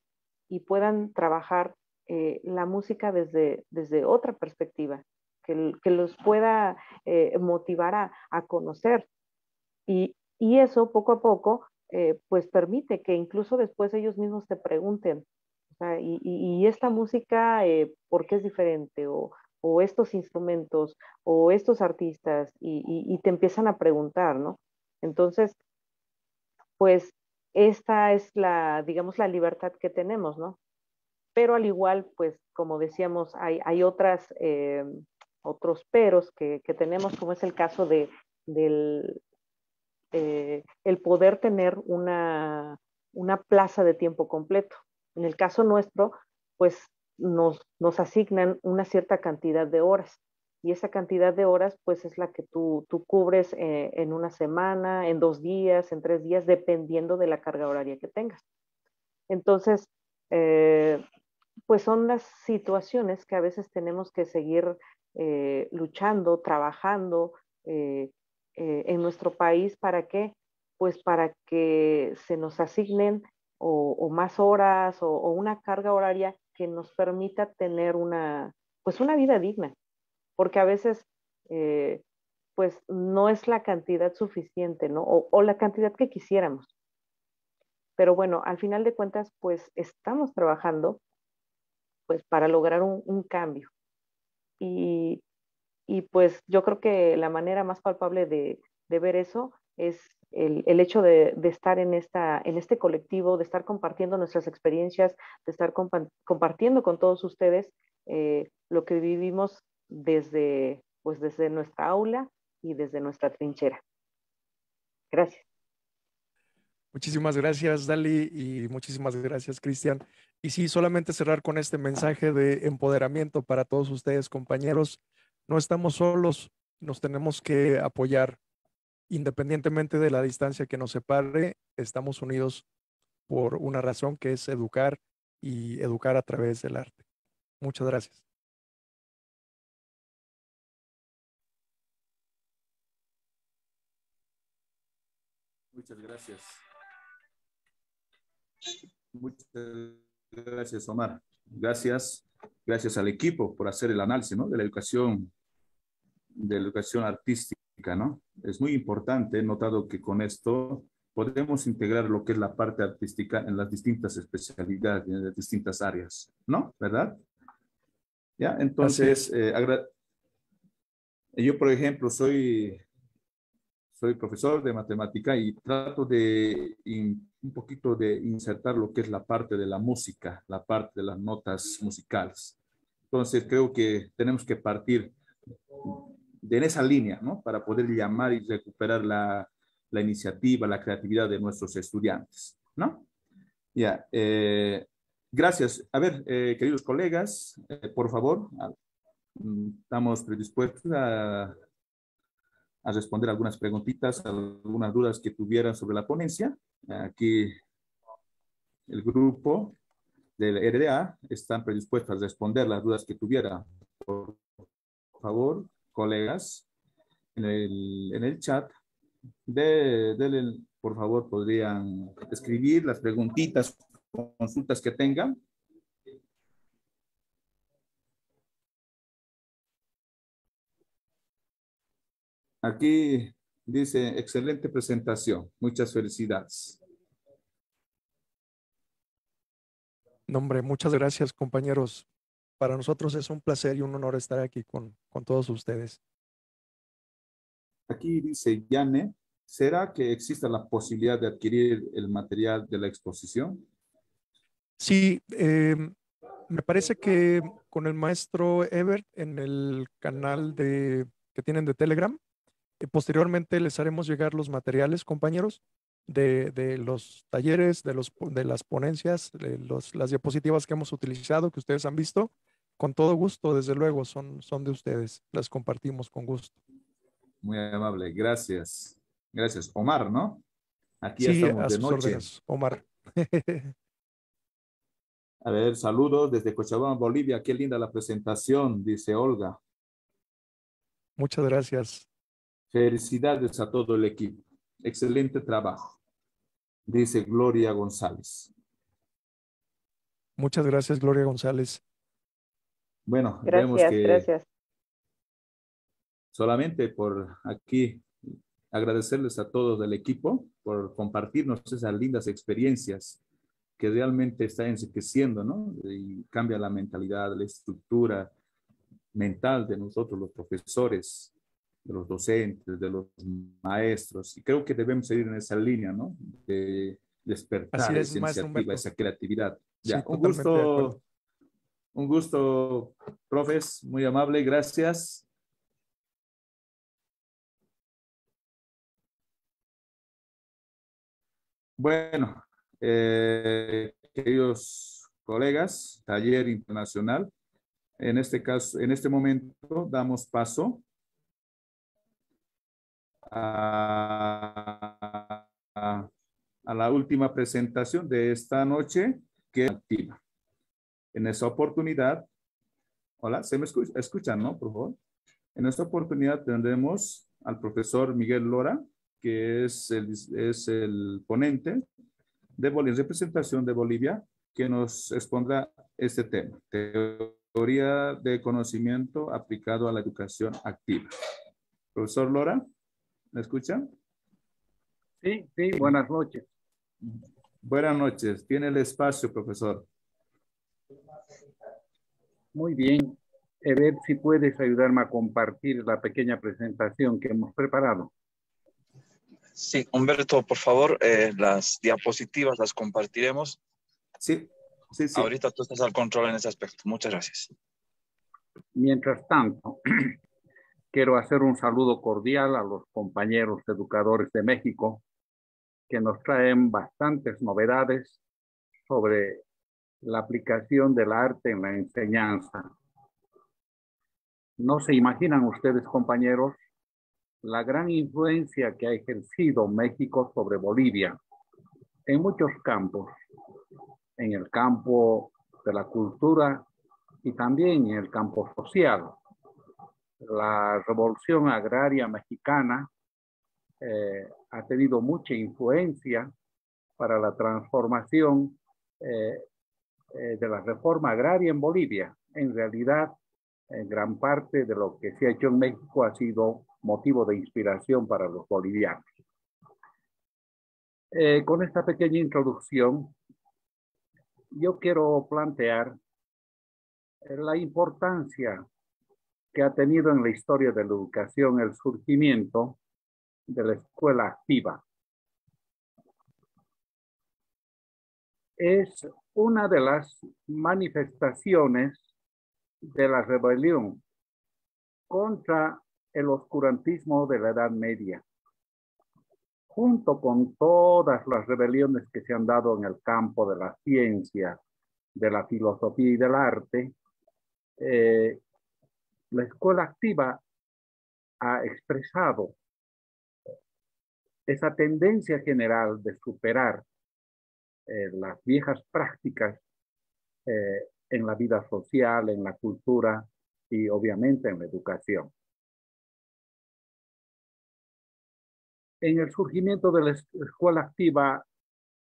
y puedan trabajar eh, la música desde, desde otra perspectiva, que, los pueda eh, motivar a, a conocer. y, eso poco a poco eh, pues permite que incluso después ellos mismos te pregunten, y, esta música, eh, ¿por qué es diferente? O, estos instrumentos, o estos artistas, y, te empiezan a preguntar, ¿no? Entonces, pues esta es la, digamos, la libertad que tenemos, ¿no? Pero al igual, pues como decíamos, hay, hay otras, eh, otros peros que, tenemos, como es el caso de, del, eh, el poder tener una, una, plaza de tiempo completo. En el caso nuestro, pues nos, nos, asignan una cierta cantidad de horas y esa cantidad de horas pues es la que tú, tú cubres eh, en una semana, en dos días, en tres días, dependiendo de la carga horaria que tengas. Entonces, eh, pues son las situaciones que a veces tenemos que seguir luchando, trabajando, eh, eh, en nuestro país. ¿Para qué? Pues para que se nos asignen o, más horas o, una carga horaria que nos permita tener una, pues una vida digna. Porque a veces, eh, pues no es la cantidad suficiente, ¿no? O, la cantidad que quisiéramos. Pero bueno, al final de cuentas, pues estamos trabajando pues para lograr un, un cambio. Y y pues yo creo que la manera más palpable de, ver eso es el, hecho de, estar en, esta, en este colectivo, de estar compartiendo nuestras experiencias, de estar compartiendo con todos ustedes eh, lo que vivimos desde, pues desde nuestra aula y desde nuestra trinchera. Gracias. Muchísimas gracias, Dali, y muchísimas gracias, Cristian. Y sí, solamente cerrar con este mensaje de empoderamiento para todos ustedes, compañeros no estamos solos, nos tenemos que apoyar. Independientemente de la distancia que nos separe, estamos unidos por una razón que es educar y educar a través del arte. Muchas gracias. Muchas gracias. Muchas gracias, Omar. Gracias. Gracias al equipo por hacer el análisis de la educación de educación artística, ¿no? Es muy importante, he notado que con esto podemos integrar lo que es la parte artística en las distintas especialidades, en las distintas áreas, ¿no? ¿Verdad? Ya, entonces, eh, yo, por ejemplo, soy, soy profesor de matemática y trato de un poquito de insertar lo que es la parte de la música, la parte de las notas musicales. Entonces, creo que tenemos que partir de, en esa línea, ¿no? Para poder llamar y recuperar la, iniciativa, la creatividad de nuestros estudiantes, ¿no? Ya, eh, gracias. A ver, eh, queridos colegas, eh, por favor, mm, estamos predispuestos a, a, responder algunas preguntitas, algunas dudas que tuvieran sobre la ponencia. Aquí el grupo del RDA están predispuestos a responder las dudas que tuvieran. Por favor, colegas en el, en el chat, de, por favor, podrían escribir las preguntitas, consultas que tengan. Aquí dice, excelente presentación, muchas felicidades. Nombre, muchas gracias compañeros. Para nosotros es un placer y un honor estar aquí con, todos ustedes. Aquí dice Yane, ¿será que existe la posibilidad de adquirir el material de la exposición? Sí, em, me parece que con el maestro Ebert en el canal de, que tienen de Telegram, eh, posteriormente les haremos llegar los materiales, compañeros, de, de, los talleres, de, los, de las ponencias, de las diapositivas que hemos utilizado, que ustedes han visto. Con todo gusto, desde luego, son, son de ustedes. Las compartimos con gusto. Muy amable, gracias. Gracias. Omar, ¿no? Aquí estamos de noche. Omar. a ver, saludos desde Cochabamba, Bolivia. Qué linda la presentación, dice Olga. Muchas gracias. Felicidades a todo el equipo. Excelente trabajo dice Gloria González. Muchas gracias, Gloria González. Bueno, gracias, que gracias. solamente por aquí agradecerles a todos del equipo por compartirnos esas lindas experiencias que realmente está enriqueciendo, ¿no? Y cambia la mentalidad, la estructura mental de nosotros los profesores, de los docentes, de los maestros. Y creo que debemos seguir en esa línea, ¿no? De despertar esa iniciativa, esa creatividad. Ya, un gusto, un gusto, profes, muy amable, gracias. Bueno, eh, queridos colegas, taller internacional. En este caso, en este momento damos paso a, la última presentación de esta noche, que activa. En esa oportunidad, hola, ¿se me escucha? escuchan, no? Por favor. En esta oportunidad tendremos al profesor Miguel Lora, que es el, es el ponente de Bolivia, representación de Bolivia, que nos expondrá este tema, teoría de conocimiento aplicado a la educación activa. Profesor Lora. ¿Me escuchan? Sí, sí, buenas noches. Buenas noches. Tiene el espacio, profesor. Muy bien. A ver si puedes ayudarme a compartir la pequeña presentación que hemos preparado. Sí, Humberto, por favor, eh, las diapositivas las compartiremos. Sí, sí, sí. Ahorita tú estás al control en ese aspecto. Muchas gracias. Mientras tanto, quiero hacer un saludo cordial a los compañeros educadores de México que nos traen bastantes novedades sobre la aplicación del arte en la enseñanza. No se imaginan ustedes, compañeros, la gran influencia que ha ejercido México sobre Bolivia en muchos campos, en el campo de la cultura y también en el campo social la revolución agraria mexicana eh, ha tenido mucha influencia para la transformación eh, eh, de la reforma agraria en Bolivia. En realidad, en gran parte de lo que se ha hecho en México ha sido motivo de inspiración para los bolivianos. con esta pequeña introducción, yo quiero plantear la importancia que ha tenido en la historia de la educación el surgimiento de la escuela activa. Es una de las manifestaciones de la rebelión contra el oscurantismo de la Edad Media, junto con todas las rebeliones que se han dado en el campo de la ciencia, de la filosofía y del arte, eh, la escuela activa ha expresado esa tendencia general de superar eh, las viejas prácticas eh, en la vida social, en la cultura y obviamente en la educación. En el surgimiento de la escuela activa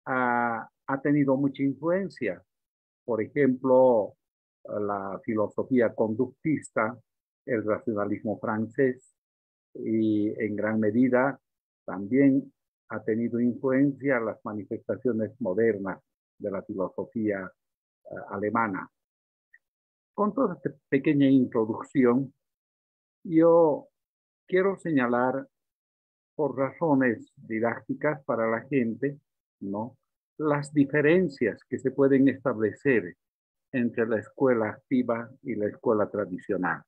ha tenido mucha influencia. Por ejemplo, la filosofía conductista, el racionalismo francés y en gran medida también ha tenido influencia en las manifestaciones modernas de la filosofía eh, alemana. Con toda esta pequeña introducción, yo quiero señalar por razones didácticas para la gente, ¿no? las diferencias que se pueden establecer entre la escuela activa y la escuela tradicional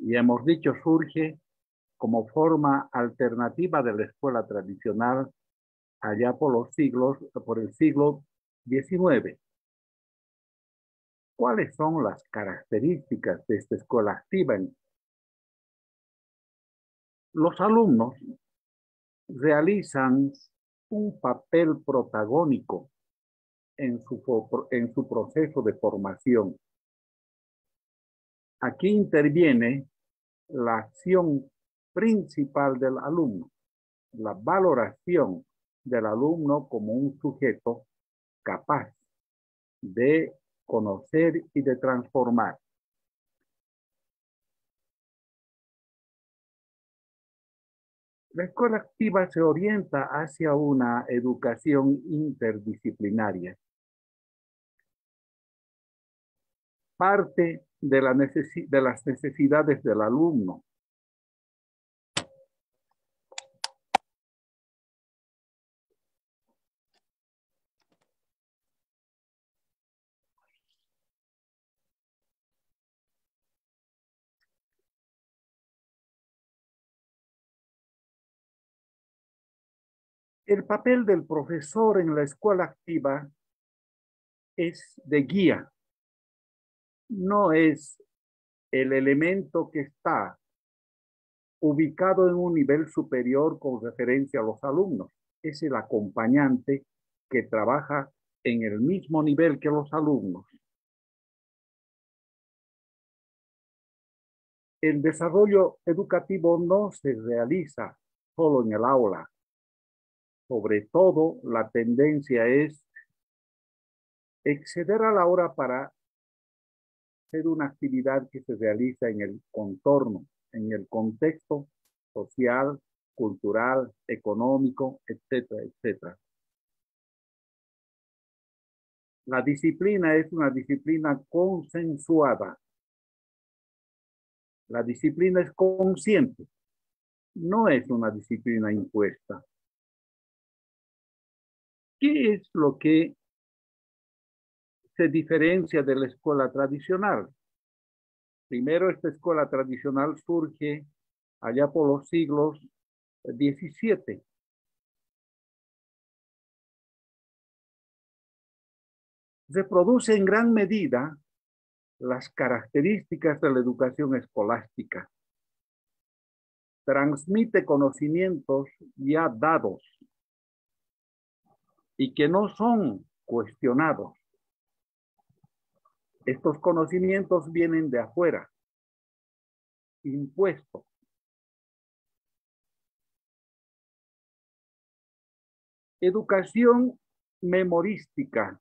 y hemos dicho surge como forma alternativa de la escuela tradicional allá por los siglos, por el siglo XIX. ¿Cuáles son las características de esta escuela activa? Los alumnos realizan un papel protagónico en su, en su proceso de formación. Aquí interviene la acción principal del alumno, la valoración del alumno como un sujeto capaz de conocer y de transformar. La escuela activa se orienta hacia una educación interdisciplinaria parte de, la de las necesidades del alumno. el papel del profesor en la escuela activa es de guía no es el elemento que está ubicado en un nivel superior con referencia a los alumnos, es el acompañante que trabaja en el mismo nivel que los alumnos. El desarrollo educativo no se realiza solo en el aula. Sobre todo, la tendencia es exceder a la hora para ser una actividad que se realiza en el contorno, en el contexto social, cultural, económico, etcétera, etcétera. La disciplina es una disciplina consensuada. La disciplina es consciente, no es una disciplina impuesta. ¿Qué es lo que diferencia de la escuela tradicional. Primero, esta escuela tradicional surge allá por los siglos XVII. Reproduce en gran medida las características de la educación escolástica. Transmite conocimientos ya dados y que no son cuestionados estos conocimientos vienen de afuera, impuesto. Educación memorística,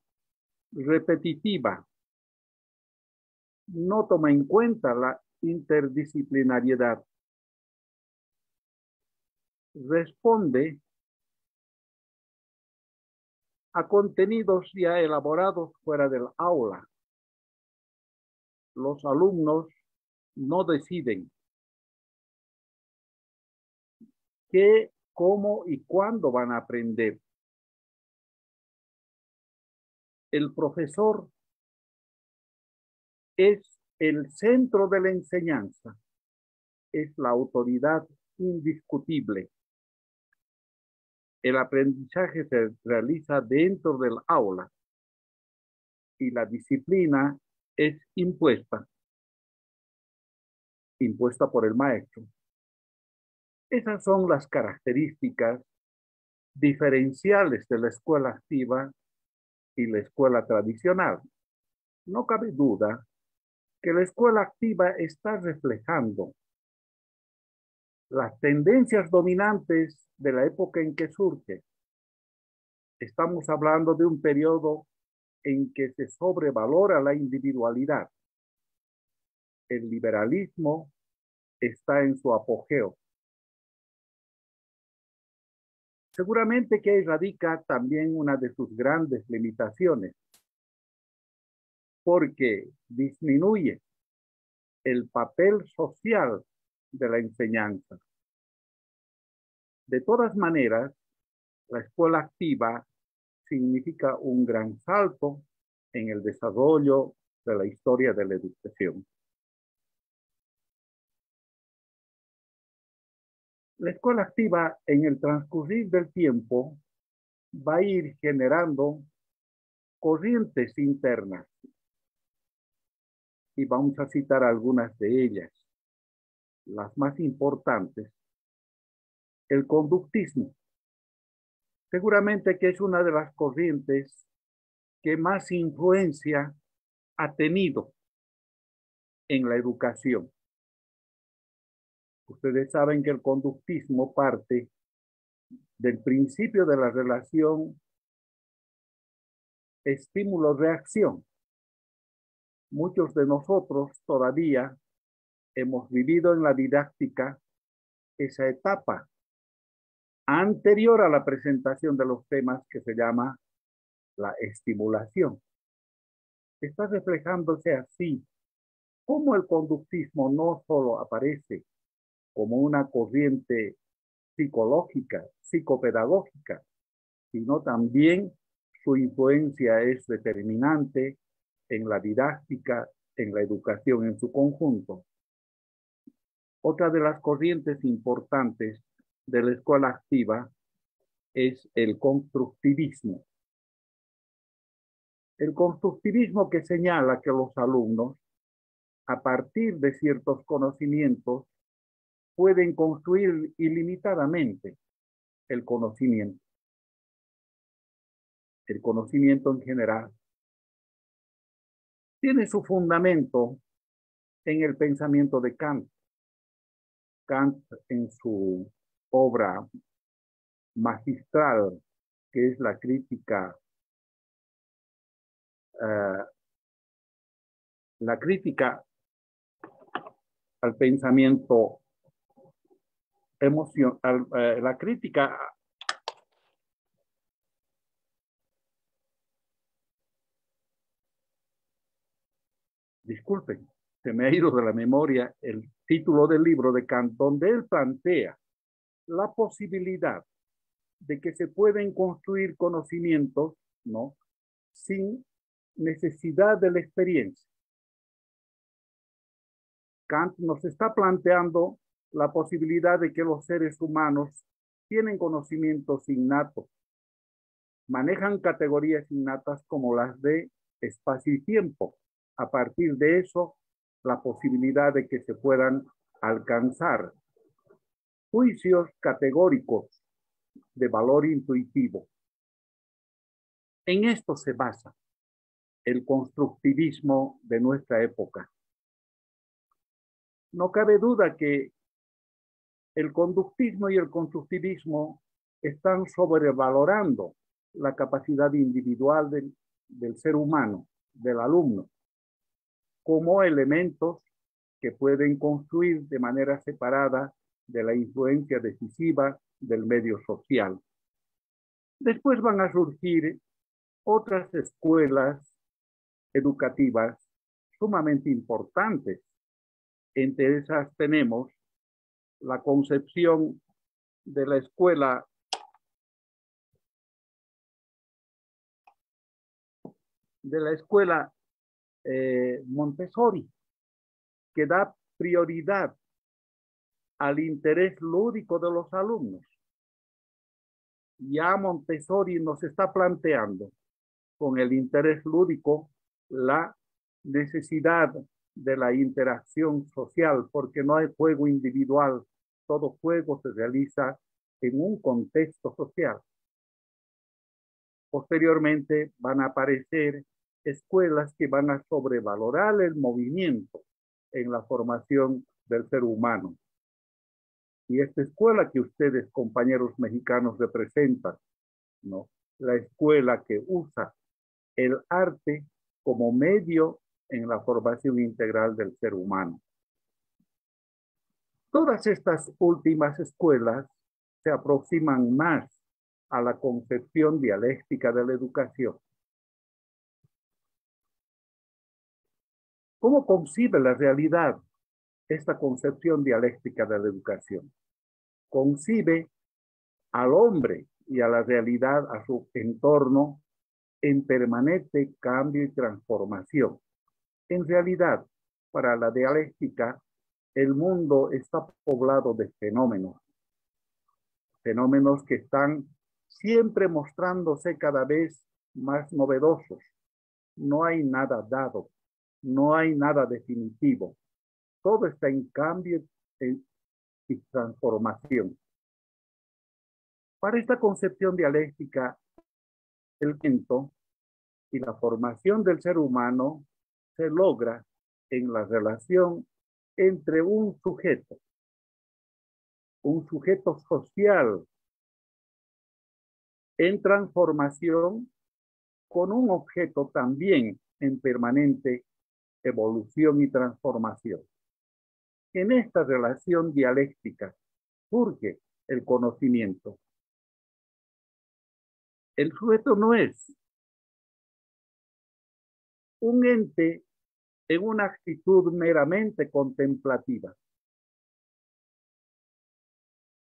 repetitiva, no toma en cuenta la interdisciplinariedad. Responde a contenidos ya elaborados fuera del aula los alumnos no deciden qué, cómo y cuándo van a aprender. El profesor es el centro de la enseñanza, es la autoridad indiscutible. El aprendizaje se realiza dentro del aula y la disciplina es impuesta, impuesta por el maestro. Esas son las características diferenciales de la escuela activa y la escuela tradicional. No cabe duda que la escuela activa está reflejando las tendencias dominantes de la época en que surge. Estamos hablando de un periodo en que se sobrevalora la individualidad. El liberalismo está en su apogeo. Seguramente que radica también una de sus grandes limitaciones, porque disminuye el papel social de la enseñanza. De todas maneras, la escuela activa significa un gran salto en el desarrollo de la historia de la educación. La escuela activa en el transcurrir del tiempo va a ir generando corrientes internas. Y vamos a citar algunas de ellas, las más importantes. El conductismo, seguramente que es una de las corrientes que más influencia ha tenido en la educación. Ustedes saben que el conductismo parte del principio de la relación estímulo-reacción. Muchos de nosotros todavía hemos vivido en la didáctica esa etapa anterior a la presentación de los temas que se llama la estimulación. Está reflejándose así cómo el conductismo no solo aparece como una corriente psicológica, psicopedagógica, sino también su influencia es determinante en la didáctica, en la educación en su conjunto. Otra de las corrientes importantes de la escuela activa es el constructivismo. El constructivismo que señala que los alumnos, a partir de ciertos conocimientos, pueden construir ilimitadamente el conocimiento. El conocimiento en general tiene su fundamento en el pensamiento de Kant. Kant en su obra magistral que es la crítica, eh, la crítica al pensamiento emoción, eh, la crítica disculpen, se me ha ido de la memoria el título del libro de Cantón, donde él plantea la posibilidad de que se pueden construir conocimientos, ¿no? Sin necesidad de la experiencia. Kant nos está planteando la posibilidad de que los seres humanos tienen conocimientos innatos, manejan categorías innatas como las de espacio y tiempo. A partir de eso, la posibilidad de que se puedan alcanzar juicios categóricos de valor intuitivo. En esto se basa el constructivismo de nuestra época. No cabe duda que el conductismo y el constructivismo están sobrevalorando la capacidad individual del, ser humano, del alumno, como elementos que pueden construir de manera separada de la influencia decisiva del medio social. Después van a surgir otras escuelas educativas sumamente importantes. Entre esas tenemos la concepción de la escuela de la escuela eh, Montessori, que da prioridad al interés lúdico de los alumnos. Ya Montessori nos está planteando con el interés lúdico la necesidad de la interacción social, porque no hay juego individual, todo juego se realiza en un contexto social. Posteriormente van a aparecer escuelas que van a sobrevalorar el movimiento en la formación del ser humano. Y esta escuela que ustedes, compañeros mexicanos, representan, ¿no? La escuela que usa el arte como medio en la formación integral del ser humano. Todas estas últimas escuelas se aproximan más a la concepción dialéctica de la educación. ¿Cómo concibe la realidad esta concepción dialéctica de la educación. Concibe al hombre y a la realidad, a su entorno, en permanente cambio y transformación. En realidad, para la dialéctica, el mundo está poblado de fenómenos, fenómenos que están siempre mostrándose cada vez más novedosos. No hay nada dado, no hay nada definitivo. Todo está en cambio y transformación. Para esta concepción dialéctica, el viento y la formación del ser humano se logra en la relación entre un sujeto, un sujeto social en transformación con un objeto también en permanente evolución y transformación en esta relación dialéctica surge el conocimiento. El sujeto no es un ente en una actitud meramente contemplativa,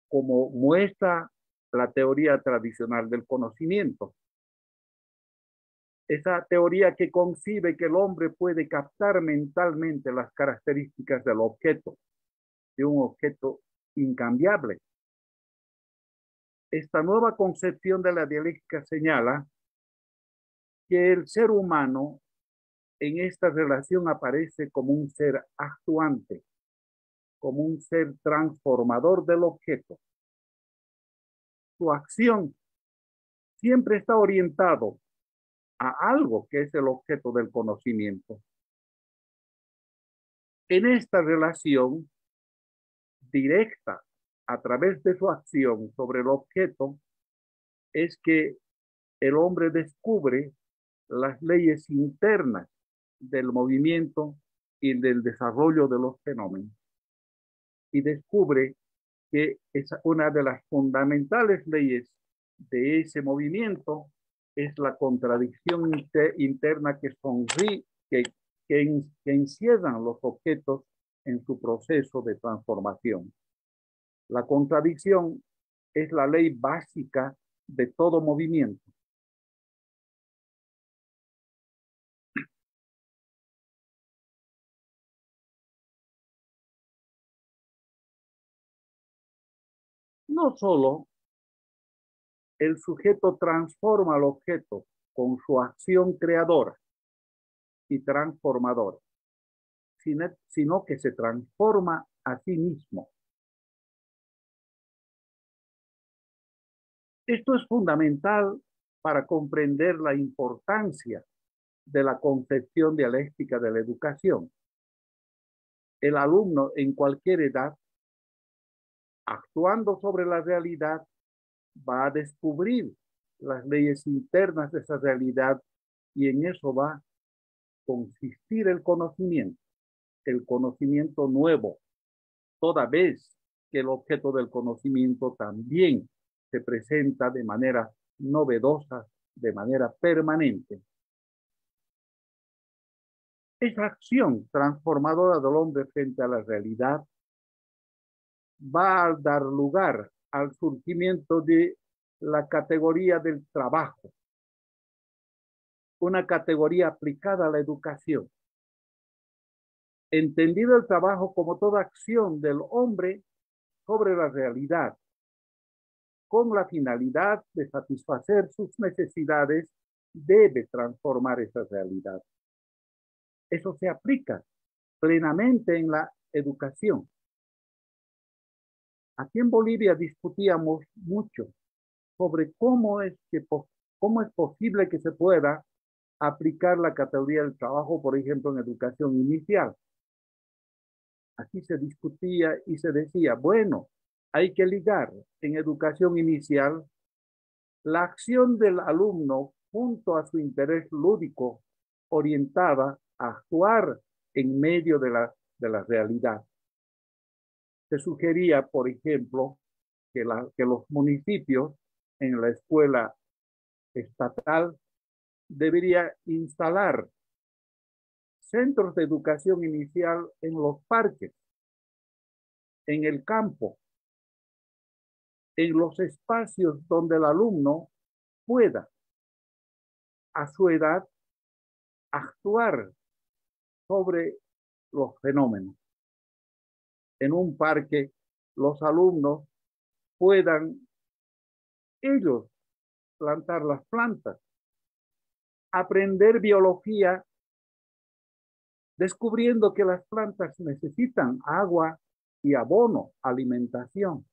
como muestra la teoría tradicional del conocimiento esa teoría que concibe que el hombre puede captar mentalmente las características del objeto, de un objeto incambiable. Esta nueva concepción de la dialéctica señala que el ser humano en esta relación aparece como un ser actuante, como un ser transformador del objeto. Su acción siempre está orientado a algo que es el objeto del conocimiento. En esta relación directa, a través de su acción sobre el objeto, es que el hombre descubre las leyes internas del movimiento y del desarrollo de los fenómenos. Y descubre que es una de las fundamentales leyes de ese movimiento es la contradicción interna que sonríe, que, encierran los objetos en su proceso de transformación. La contradicción es la ley básica de todo movimiento. No solo el sujeto transforma al objeto con su acción creadora y transformadora, sino que se transforma a sí mismo. Esto es fundamental para comprender la importancia de la concepción dialéctica de la educación. El alumno en cualquier edad, actuando sobre la realidad, va a descubrir las leyes internas de esa realidad y en eso va a consistir el conocimiento, el conocimiento nuevo, toda vez que el objeto del conocimiento también se presenta de manera novedosa, de manera permanente. Esa acción transformadora del hombre frente a la realidad va a dar lugar al surgimiento de la categoría del trabajo, una categoría aplicada a la educación. Entendido el trabajo como toda acción del hombre sobre la realidad, con la finalidad de satisfacer sus necesidades, debe transformar esa realidad. Eso se aplica plenamente en la educación. Aquí en Bolivia discutíamos mucho sobre cómo es, cómo es posible que se pueda aplicar la categoría del trabajo, por ejemplo, en educación inicial. Aquí se discutía y se decía, bueno, hay que ligar en educación inicial la acción del alumno junto a su interés lúdico orientada a actuar en medio de la, de la realidad. Se sugería, por ejemplo, que, que los municipios en la escuela estatal debería instalar centros de educación inicial en los parques, en el campo, en los espacios donde el alumno pueda, a su edad, actuar sobre los fenómenos en un parque los alumnos puedan ellos plantar las plantas, aprender biología, descubriendo que las plantas necesitan agua y abono, alimentación.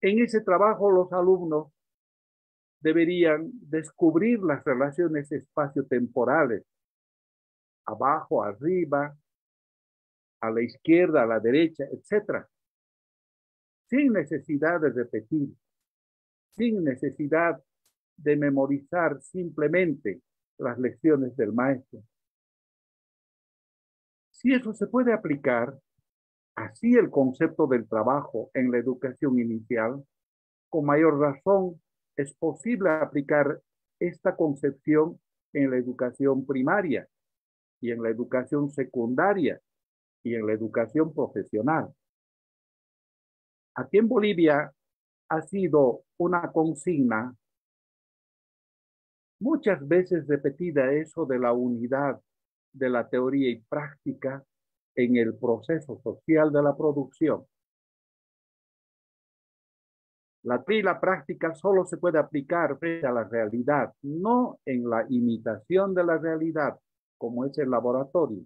En ese trabajo los alumnos deberían descubrir las relaciones espacio-temporales, abajo, arriba, a la izquierda, a la derecha, etc. Sin necesidad de repetir, sin necesidad de memorizar simplemente las lecciones del maestro. Si eso se puede aplicar, así el concepto del trabajo en la educación inicial, con mayor razón es posible aplicar esta concepción en la educación primaria y en la educación secundaria y en la educación profesional. Aquí en Bolivia ha sido una consigna muchas veces repetida eso de la unidad de la teoría y práctica en el proceso social de la producción. La la práctica solo se puede aplicar a la realidad, no en la imitación de la realidad, como es el laboratorio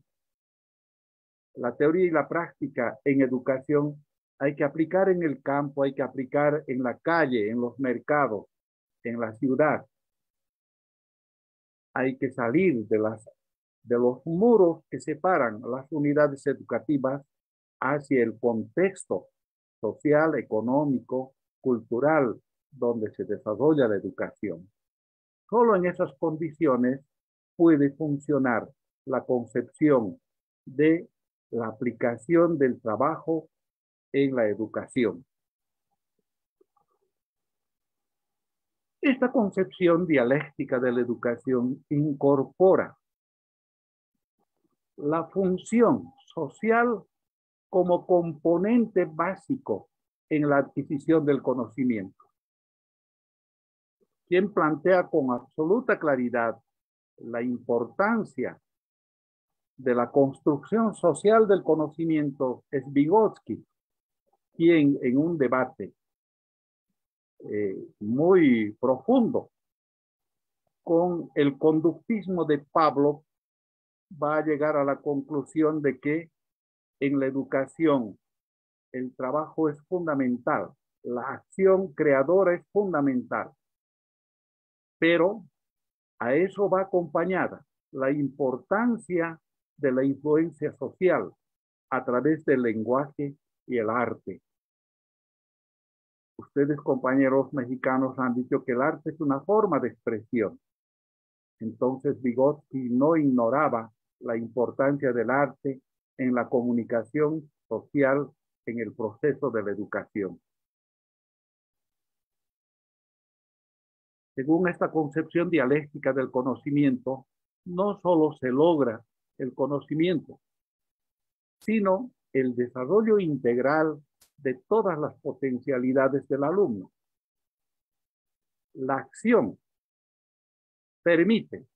la teoría y la práctica en educación hay que aplicar en el campo, hay que aplicar en la calle, en los mercados, en la ciudad. Hay que salir de, las, de los muros que separan las unidades educativas hacia el contexto social, económico, cultural, donde se desarrolla la educación. Solo en esas condiciones puede funcionar la concepción de la aplicación del trabajo en la educación. Esta concepción dialéctica de la educación incorpora la función social como componente básico en la adquisición del conocimiento, quien plantea con absoluta claridad la importancia de la construcción social del conocimiento es Vygotsky, quien en un debate eh, muy profundo con el conductismo de Pablo va a llegar a la conclusión de que en la educación el trabajo es fundamental, la acción creadora es fundamental, pero a eso va acompañada la importancia de la influencia social a través del lenguaje y el arte. Ustedes, compañeros mexicanos, han dicho que el arte es una forma de expresión. Entonces, Vygotsky no ignoraba la importancia del arte en la comunicación social en el proceso de la educación. Según esta concepción dialéctica del conocimiento, no solo se logra el conocimiento, sino el desarrollo integral de todas las potencialidades del alumno. La acción permite,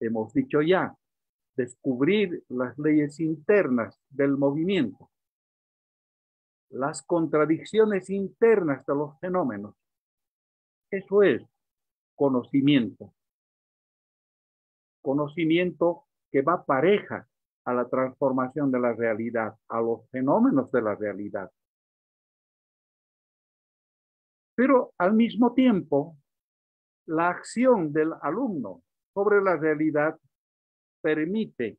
hemos dicho ya, descubrir las leyes internas del movimiento, las contradicciones internas de los fenómenos. Eso es conocimiento. Conocimiento que va pareja a la transformación de la realidad, a los fenómenos de la realidad. Pero al mismo tiempo, la acción del alumno sobre la realidad permite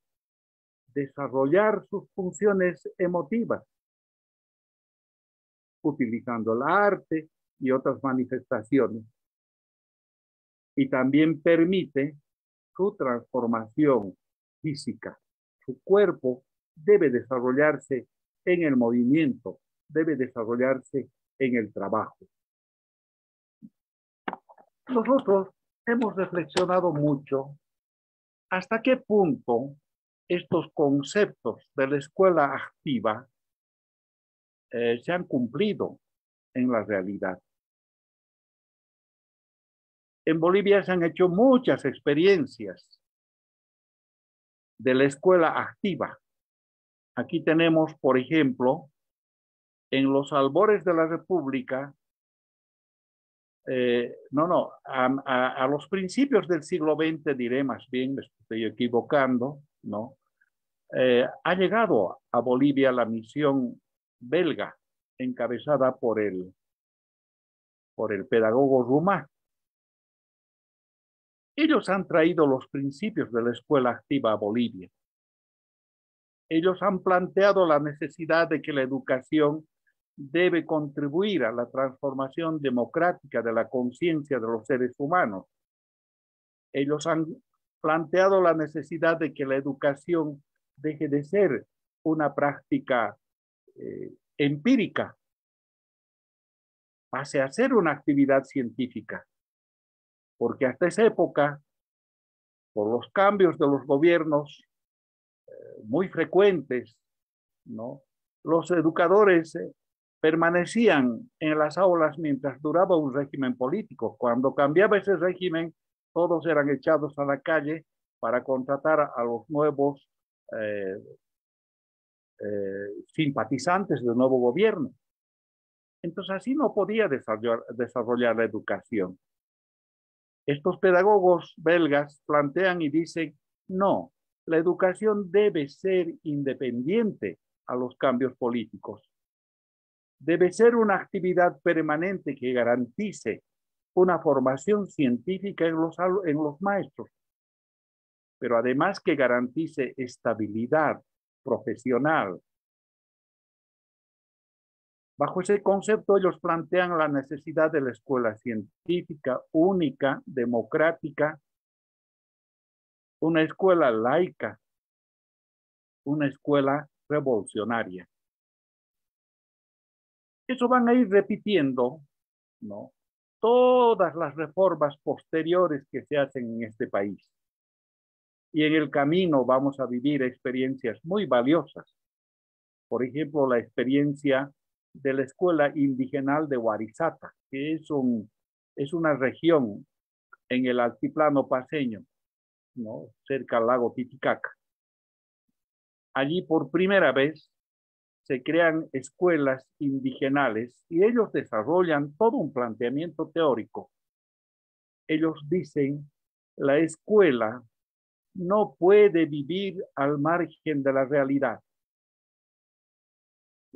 desarrollar sus funciones emotivas, utilizando el arte y otras manifestaciones. Y también permite su transformación física. Su cuerpo debe desarrollarse en el movimiento, debe desarrollarse en el trabajo. Nosotros hemos reflexionado mucho hasta qué punto estos conceptos de la escuela activa eh, se han cumplido en la realidad. En Bolivia se han hecho muchas experiencias de la escuela activa. Aquí tenemos, por ejemplo, en los albores de la República, eh, no, no, a, los principios del siglo XX diré más bien, me estoy equivocando, ¿no? Eh, ha llegado a Bolivia la misión belga encabezada por el, por el pedagogo Rumá. Ellos han traído los principios de la escuela activa a Bolivia. Ellos han planteado la necesidad de que la educación debe contribuir a la transformación democrática de la conciencia de los seres humanos. Ellos han planteado la necesidad de que la educación deje de ser una práctica eh, empírica, pase a ser una actividad científica porque hasta esa época, por los cambios de los gobiernos eh, muy frecuentes, los educadores eh, permanecían en las aulas mientras duraba un régimen político. Cuando cambiaba ese régimen, todos eran echados a la calle para contratar a los nuevos eh, simpatizantes del nuevo gobierno. Entonces así no podía desarrollar la educación. Estos pedagogos belgas plantean y dicen, no, la educación debe ser independiente a los cambios políticos. Debe ser una actividad permanente que garantice una formación científica en los, maestros, pero además que garantice estabilidad profesional, Bajo ese concepto ellos plantean la necesidad de la escuela científica única, democrática, una escuela laica, una escuela revolucionaria. Eso van a ir repitiendo, ¿no? Todas las reformas posteriores que se hacen en este país. Y en el camino vamos a vivir experiencias muy valiosas. Por ejemplo, la experiencia de la escuela indigenal de Huarizata, que es, es una región en el altiplano paseño, ¿no? cerca al lago Titicaca. Allí por primera vez se crean escuelas indigenales y ellos desarrollan todo un planteamiento teórico. Ellos dicen, la escuela no puede vivir al margen de la realidad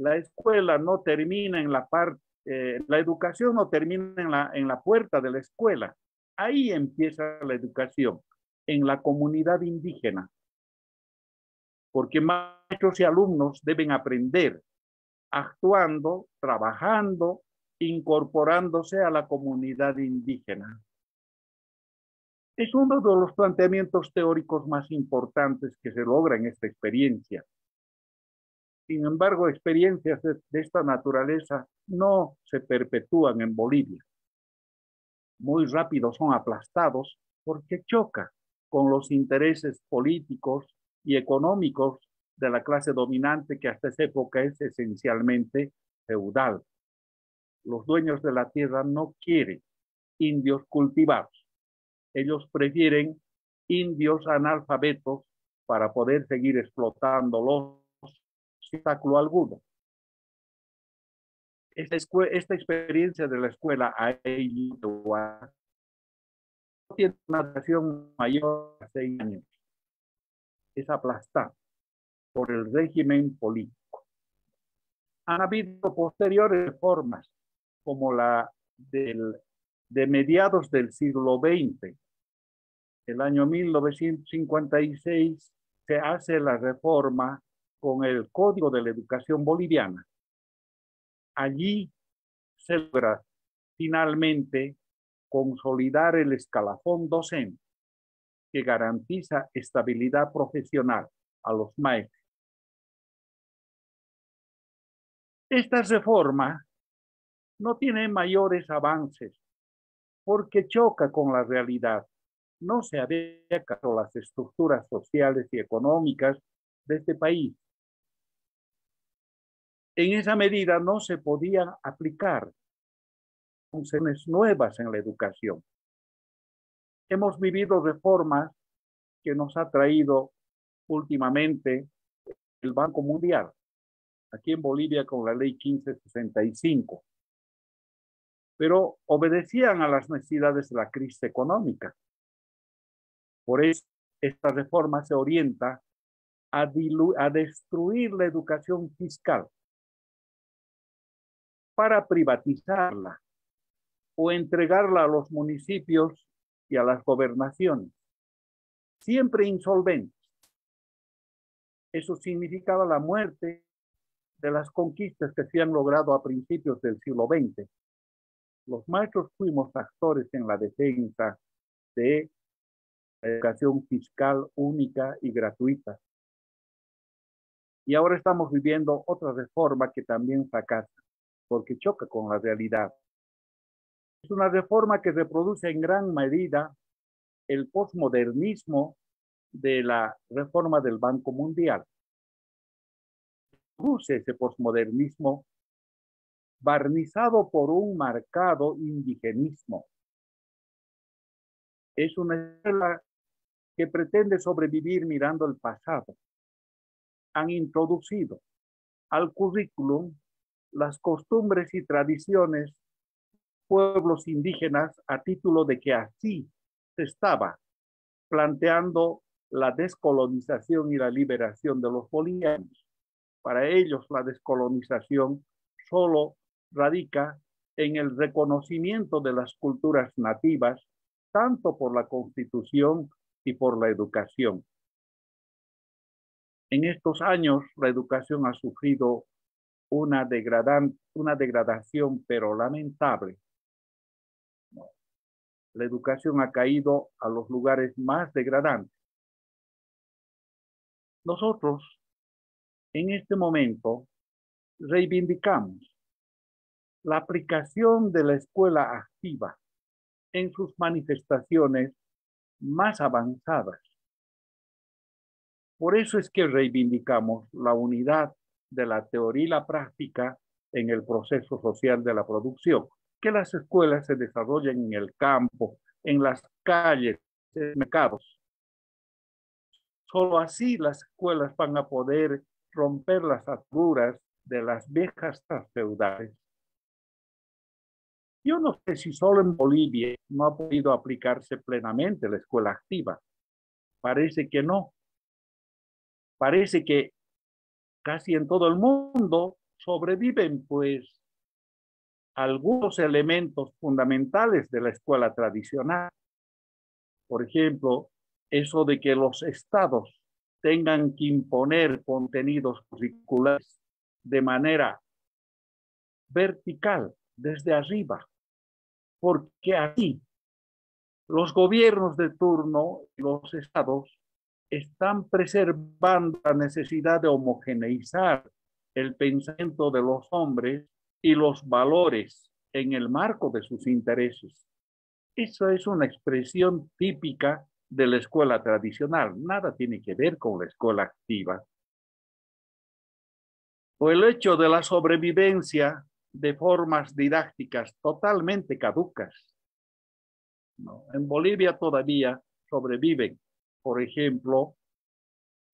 la escuela no termina en la parte, eh, la educación no termina en la, en la puerta de la escuela. Ahí empieza la educación, en la comunidad indígena. Porque maestros y alumnos deben aprender actuando, trabajando, incorporándose a la comunidad indígena. Es uno de los planteamientos teóricos más importantes que se logra en esta experiencia. Sin embargo, experiencias de, esta naturaleza no se perpetúan en Bolivia. Muy rápido son aplastados porque choca con los intereses políticos y económicos de la clase dominante que hasta esa época es esencialmente feudal. Los dueños de la tierra no quieren indios cultivados. Ellos prefieren indios analfabetos para poder seguir explotándolos obstáculo alguno. Esta, esta experiencia de la escuela a no tiene una relación mayor de seis años. Es aplastada por el régimen político. Han habido posteriores reformas, como la del, de mediados del siglo XX. El año 1956 se hace la reforma con el Código de la Educación Boliviana. Allí se logra finalmente consolidar el escalafón docente que garantiza estabilidad profesional a los maestros. Esta reforma no tiene mayores avances porque choca con la realidad. No se adecuan las estructuras sociales y económicas de este país en esa medida no se podían aplicar funciones nuevas en la educación. Hemos vivido reformas que nos ha traído últimamente el Banco Mundial, aquí en Bolivia con la ley 1565, pero obedecían a las necesidades de la crisis económica. Por eso esta reforma se orienta a, a destruir la educación fiscal para privatizarla o entregarla a los municipios y a las gobernaciones, siempre insolventes. Eso significaba la muerte de las conquistas que se han logrado a principios del siglo XX. Los maestros fuimos actores en la defensa de la educación fiscal única y gratuita. Y ahora estamos viviendo otra reforma que también fracasa porque choca con la realidad. Es una reforma que reproduce en gran medida el posmodernismo de la reforma del Banco Mundial. Produce ese posmodernismo barnizado por un marcado indigenismo. Es una escuela que pretende sobrevivir mirando el pasado. Han introducido al currículum las costumbres y tradiciones pueblos indígenas a título de que así se estaba planteando la descolonización y la liberación de los bolivianos. Para ellos la descolonización solo radica en el reconocimiento de las culturas nativas, tanto por la constitución y por la educación. En estos años la educación ha sufrido una, degradación, pero lamentable. La educación ha caído a los lugares más degradantes. Nosotros, en este momento, reivindicamos la aplicación de la escuela activa en sus manifestaciones más avanzadas. Por eso es que reivindicamos la unidad de la teoría y la práctica en el proceso social de la producción. Que las escuelas se desarrollen en el campo, en las calles, en los mercados. Solo así las escuelas van a poder romper las alturas de las viejas feudales. Yo no sé si solo en Bolivia no ha podido aplicarse plenamente la escuela activa. Parece que no. Parece que casi en todo el mundo, sobreviven pues algunos elementos fundamentales de la escuela tradicional. Por ejemplo, eso de que los estados tengan que imponer contenidos curriculares de manera vertical, desde arriba, porque aquí los gobiernos de turno, los estados, están preservando la necesidad de homogeneizar el pensamiento de los hombres y los valores en el marco de sus intereses. Eso es una expresión típica de la escuela tradicional, nada tiene que ver con la escuela activa. O el hecho de la sobrevivencia de formas didácticas totalmente caducas. En Bolivia todavía sobreviven por ejemplo,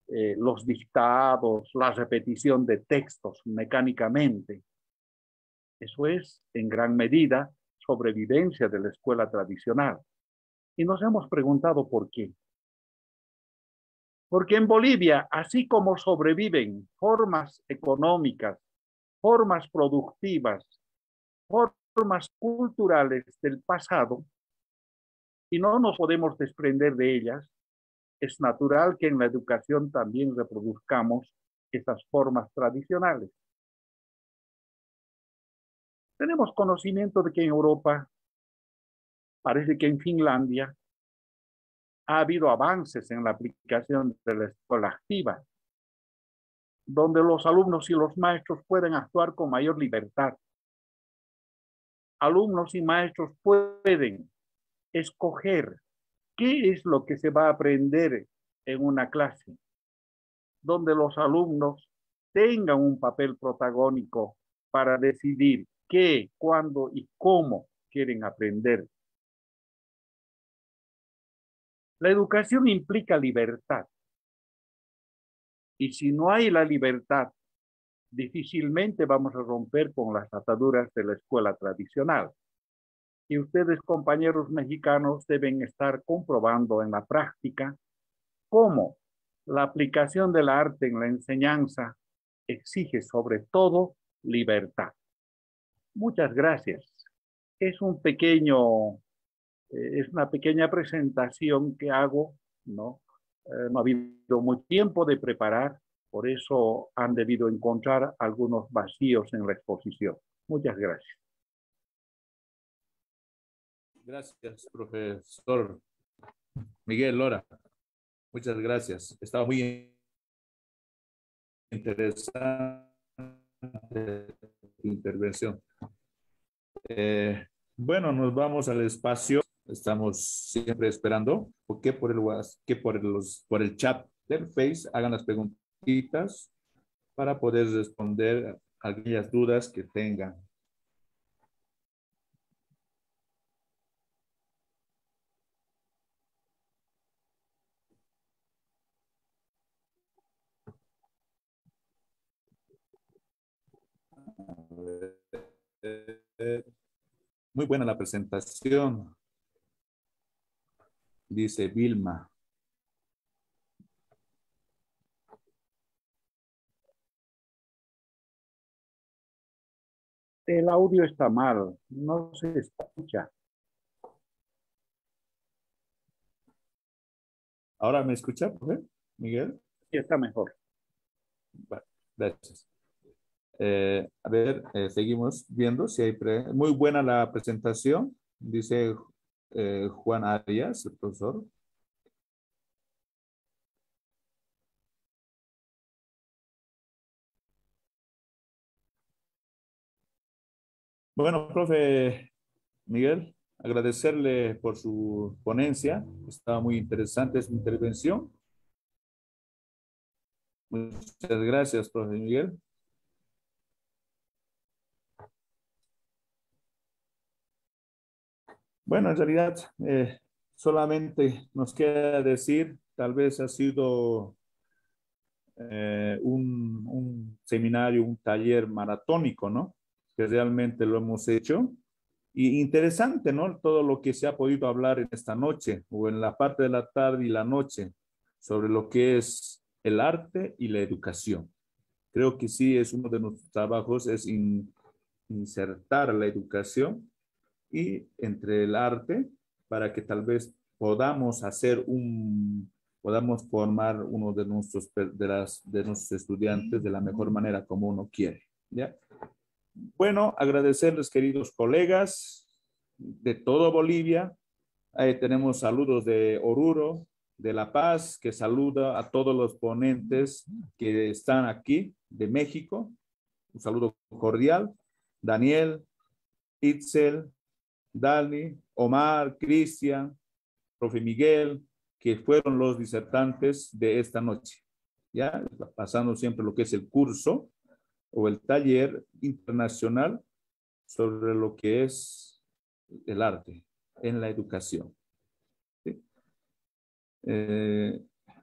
eh, los dictados, la repetición de textos mecánicamente. Eso es, en gran medida, sobrevivencia de la escuela tradicional. Y nos hemos preguntado por qué. Porque en Bolivia, así como sobreviven formas económicas, formas productivas, formas culturales del pasado, y no nos podemos desprender de ellas, es natural que en la educación también reproduzcamos esas formas tradicionales. Tenemos conocimiento de que en Europa, parece que en Finlandia, ha habido avances en la aplicación de la escuela activa, donde los alumnos y los maestros pueden actuar con mayor libertad. Alumnos y maestros pueden escoger ¿Qué es lo que se va a aprender en una clase? Donde los alumnos tengan un papel protagónico para decidir qué, cuándo y cómo quieren aprender. La educación implica libertad. Y si no hay la libertad, difícilmente vamos a romper con las ataduras de la escuela tradicional. Y ustedes, compañeros mexicanos, deben estar comprobando en la práctica cómo la aplicación del arte en la enseñanza exige sobre todo libertad. Muchas gracias. Es un pequeño, eh, es una pequeña presentación que hago, ¿no? Eh, no ha habido mucho tiempo de preparar, por eso han debido encontrar algunos vacíos en la exposición. Muchas gracias. Gracias, profesor Miguel Lora. Muchas gracias. Estaba muy interesante tu intervención. Eh, bueno, nos vamos al espacio. Estamos siempre esperando que por el que por los el chat del Face hagan las preguntitas para poder responder aquellas dudas que tengan. muy buena la presentación, dice Vilma. El audio está mal, no se escucha. ¿Ahora me escucha, Miguel? Sí, está mejor. gracias. Eh, a ver, eh, seguimos viendo si hay... Muy buena la presentación, dice eh, Juan Arias, el profesor. Bueno, profe Miguel, agradecerle por su ponencia. Estaba muy interesante su intervención. Muchas gracias, profe Miguel. Bueno, en realidad eh, solamente nos queda decir, tal vez ha sido eh, un, seminario, un taller maratónico, ¿no? Que realmente lo hemos hecho. Y interesante, ¿no? Todo lo que se ha podido hablar en esta noche o en la parte de la tarde y la noche sobre lo que es el arte y la educación. Creo que sí es uno de nuestros trabajos, es insertar la educación y entre el arte para que tal vez podamos hacer un, podamos formar uno de nuestros, de, las, de nuestros estudiantes de la mejor manera como uno quiere. ¿ya? Bueno, agradecerles queridos colegas de todo Bolivia. tenemos saludos de Oruro, de La Paz, que saluda a todos los ponentes que están aquí de México. Un saludo cordial. Daniel, Itzel, Dani, Omar, Cristian, profe Miguel, que fueron los disertantes de esta noche. Ya pasando siempre lo que es el curso o el taller internacional sobre lo que es el arte en la educación. Eh,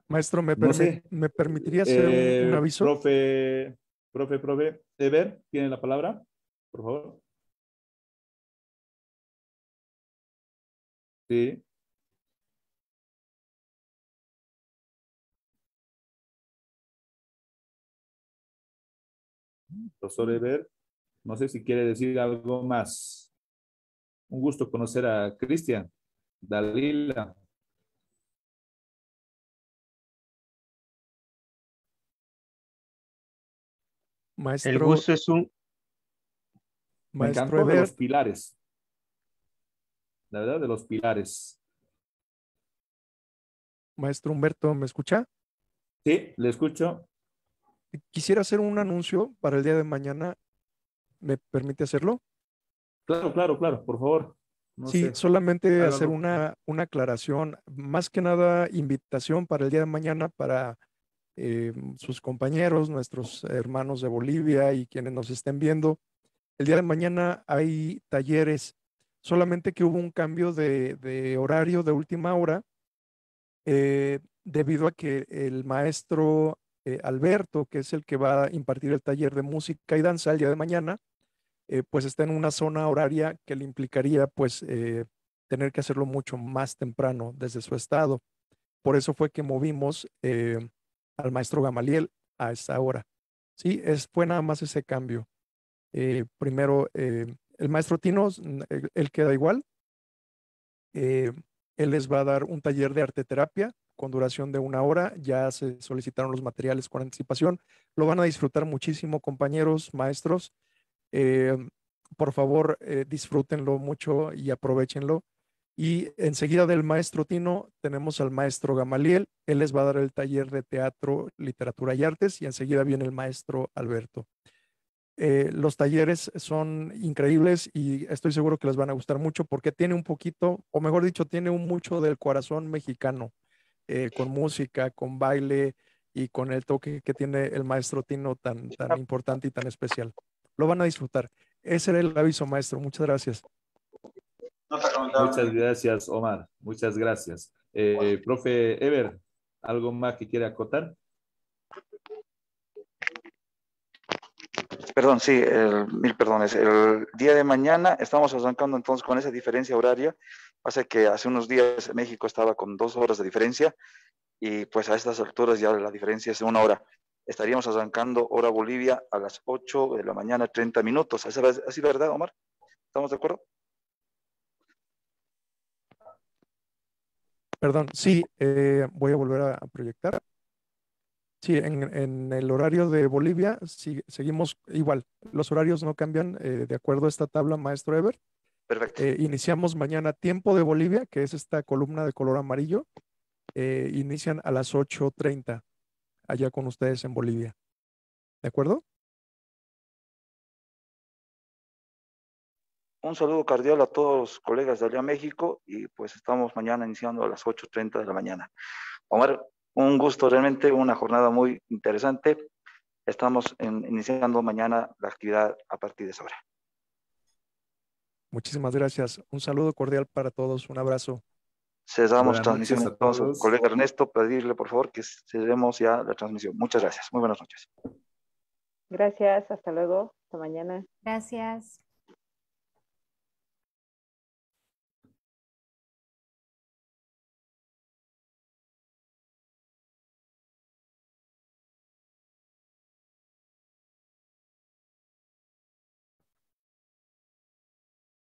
Maestro, ¿me, permitiría hacer un, eh, aviso? Profe, profe, profe, Ever, ¿tiene la palabra? Por favor. profesor Eber. No sé si quiere decir algo más. Un gusto conocer a Cristian, Dalila. Maestro, el gusto es un... Maestro Me de los pilares la verdad, de los pilares. Maestro Humberto, ¿me escucha? Sí, le escucho. Quisiera hacer un anuncio para el día de mañana. ¿Me permite hacerlo? Claro, claro, claro, por favor. sí, solamente hacer una, una aclaración, más que nada invitación para el día de mañana para eh, sus compañeros, nuestros hermanos de Bolivia y quienes nos estén viendo. El día de mañana hay talleres solamente que hubo un cambio de, horario de última hora eh, debido a que el maestro eh, Alberto, que es el que va a impartir el taller de música y danza el día de mañana, eh, pues está en una zona horaria que le implicaría pues tener que hacerlo mucho más temprano desde su estado. Por eso fue que movimos al maestro Gamaliel a esa hora. Sí, es, fue nada más ese cambio. primero el maestro Tino, él, mm, queda igual. Eh, él les va a dar un taller de arte terapia con duración de una hora. Ya se solicitaron los materiales con anticipación. Lo van a disfrutar muchísimo, compañeros, maestros. Eh, por favor, eh, disfrútenlo mucho y aprovechenlo. Y enseguida del maestro Tino tenemos al maestro Gamaliel. Él les va a dar el taller de teatro, literatura y artes. Y enseguida viene el maestro Alberto. Eh, los talleres son increíbles y estoy seguro que les van a gustar mucho porque tiene un poquito, o mejor dicho, tiene un mucho del corazón mexicano, eh, con música, con baile y con el toque que tiene el maestro Tino tan, importante y tan especial. Lo van a disfrutar. Ese era el aviso, maestro. Muchas gracias. Muchas gracias, Omar. Muchas gracias. Eh, profe Ever, ¿algo más que quiere acotar? Perdón, sí, mil perdones. El día de mañana estamos arrancando entonces con esa diferencia horaria. Pasa que hace unos días México estaba con dos horas de diferencia y pues a estas alturas ya la diferencia es una hora. Estaríamos arrancando hora Bolivia a las 8 de la mañana, 30 minutos. ¿Es así verdad, Omar? ¿Estamos de acuerdo? Perdón, sí, eh, voy a volver a proyectar. Sí, en, el horario de Bolivia seguimos igual. Los horarios no cambian eh, de acuerdo a esta tabla, maestro Ever. Perfecto. Eh, iniciamos mañana Tiempo de Bolivia, que es esta columna de color amarillo. Eh, inician a las 8.30 allá con ustedes en Bolivia. ¿De acuerdo? Un saludo cordial a todos los colegas de allá México y pues estamos mañana iniciando a las 8.30 de la mañana. Omar, un gusto, realmente una jornada muy interesante. Estamos iniciando mañana la actividad a partir de esa hora. Muchísimas gracias. Un saludo cordial para todos. Un abrazo. Cesamos transmisión a todos. Colega Ernesto, pedirle por favor que cerremos ya la transmisión. Muchas gracias. Muy buenas noches. Gracias. Hasta luego. Hasta mañana. Gracias.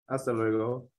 Hasta luego.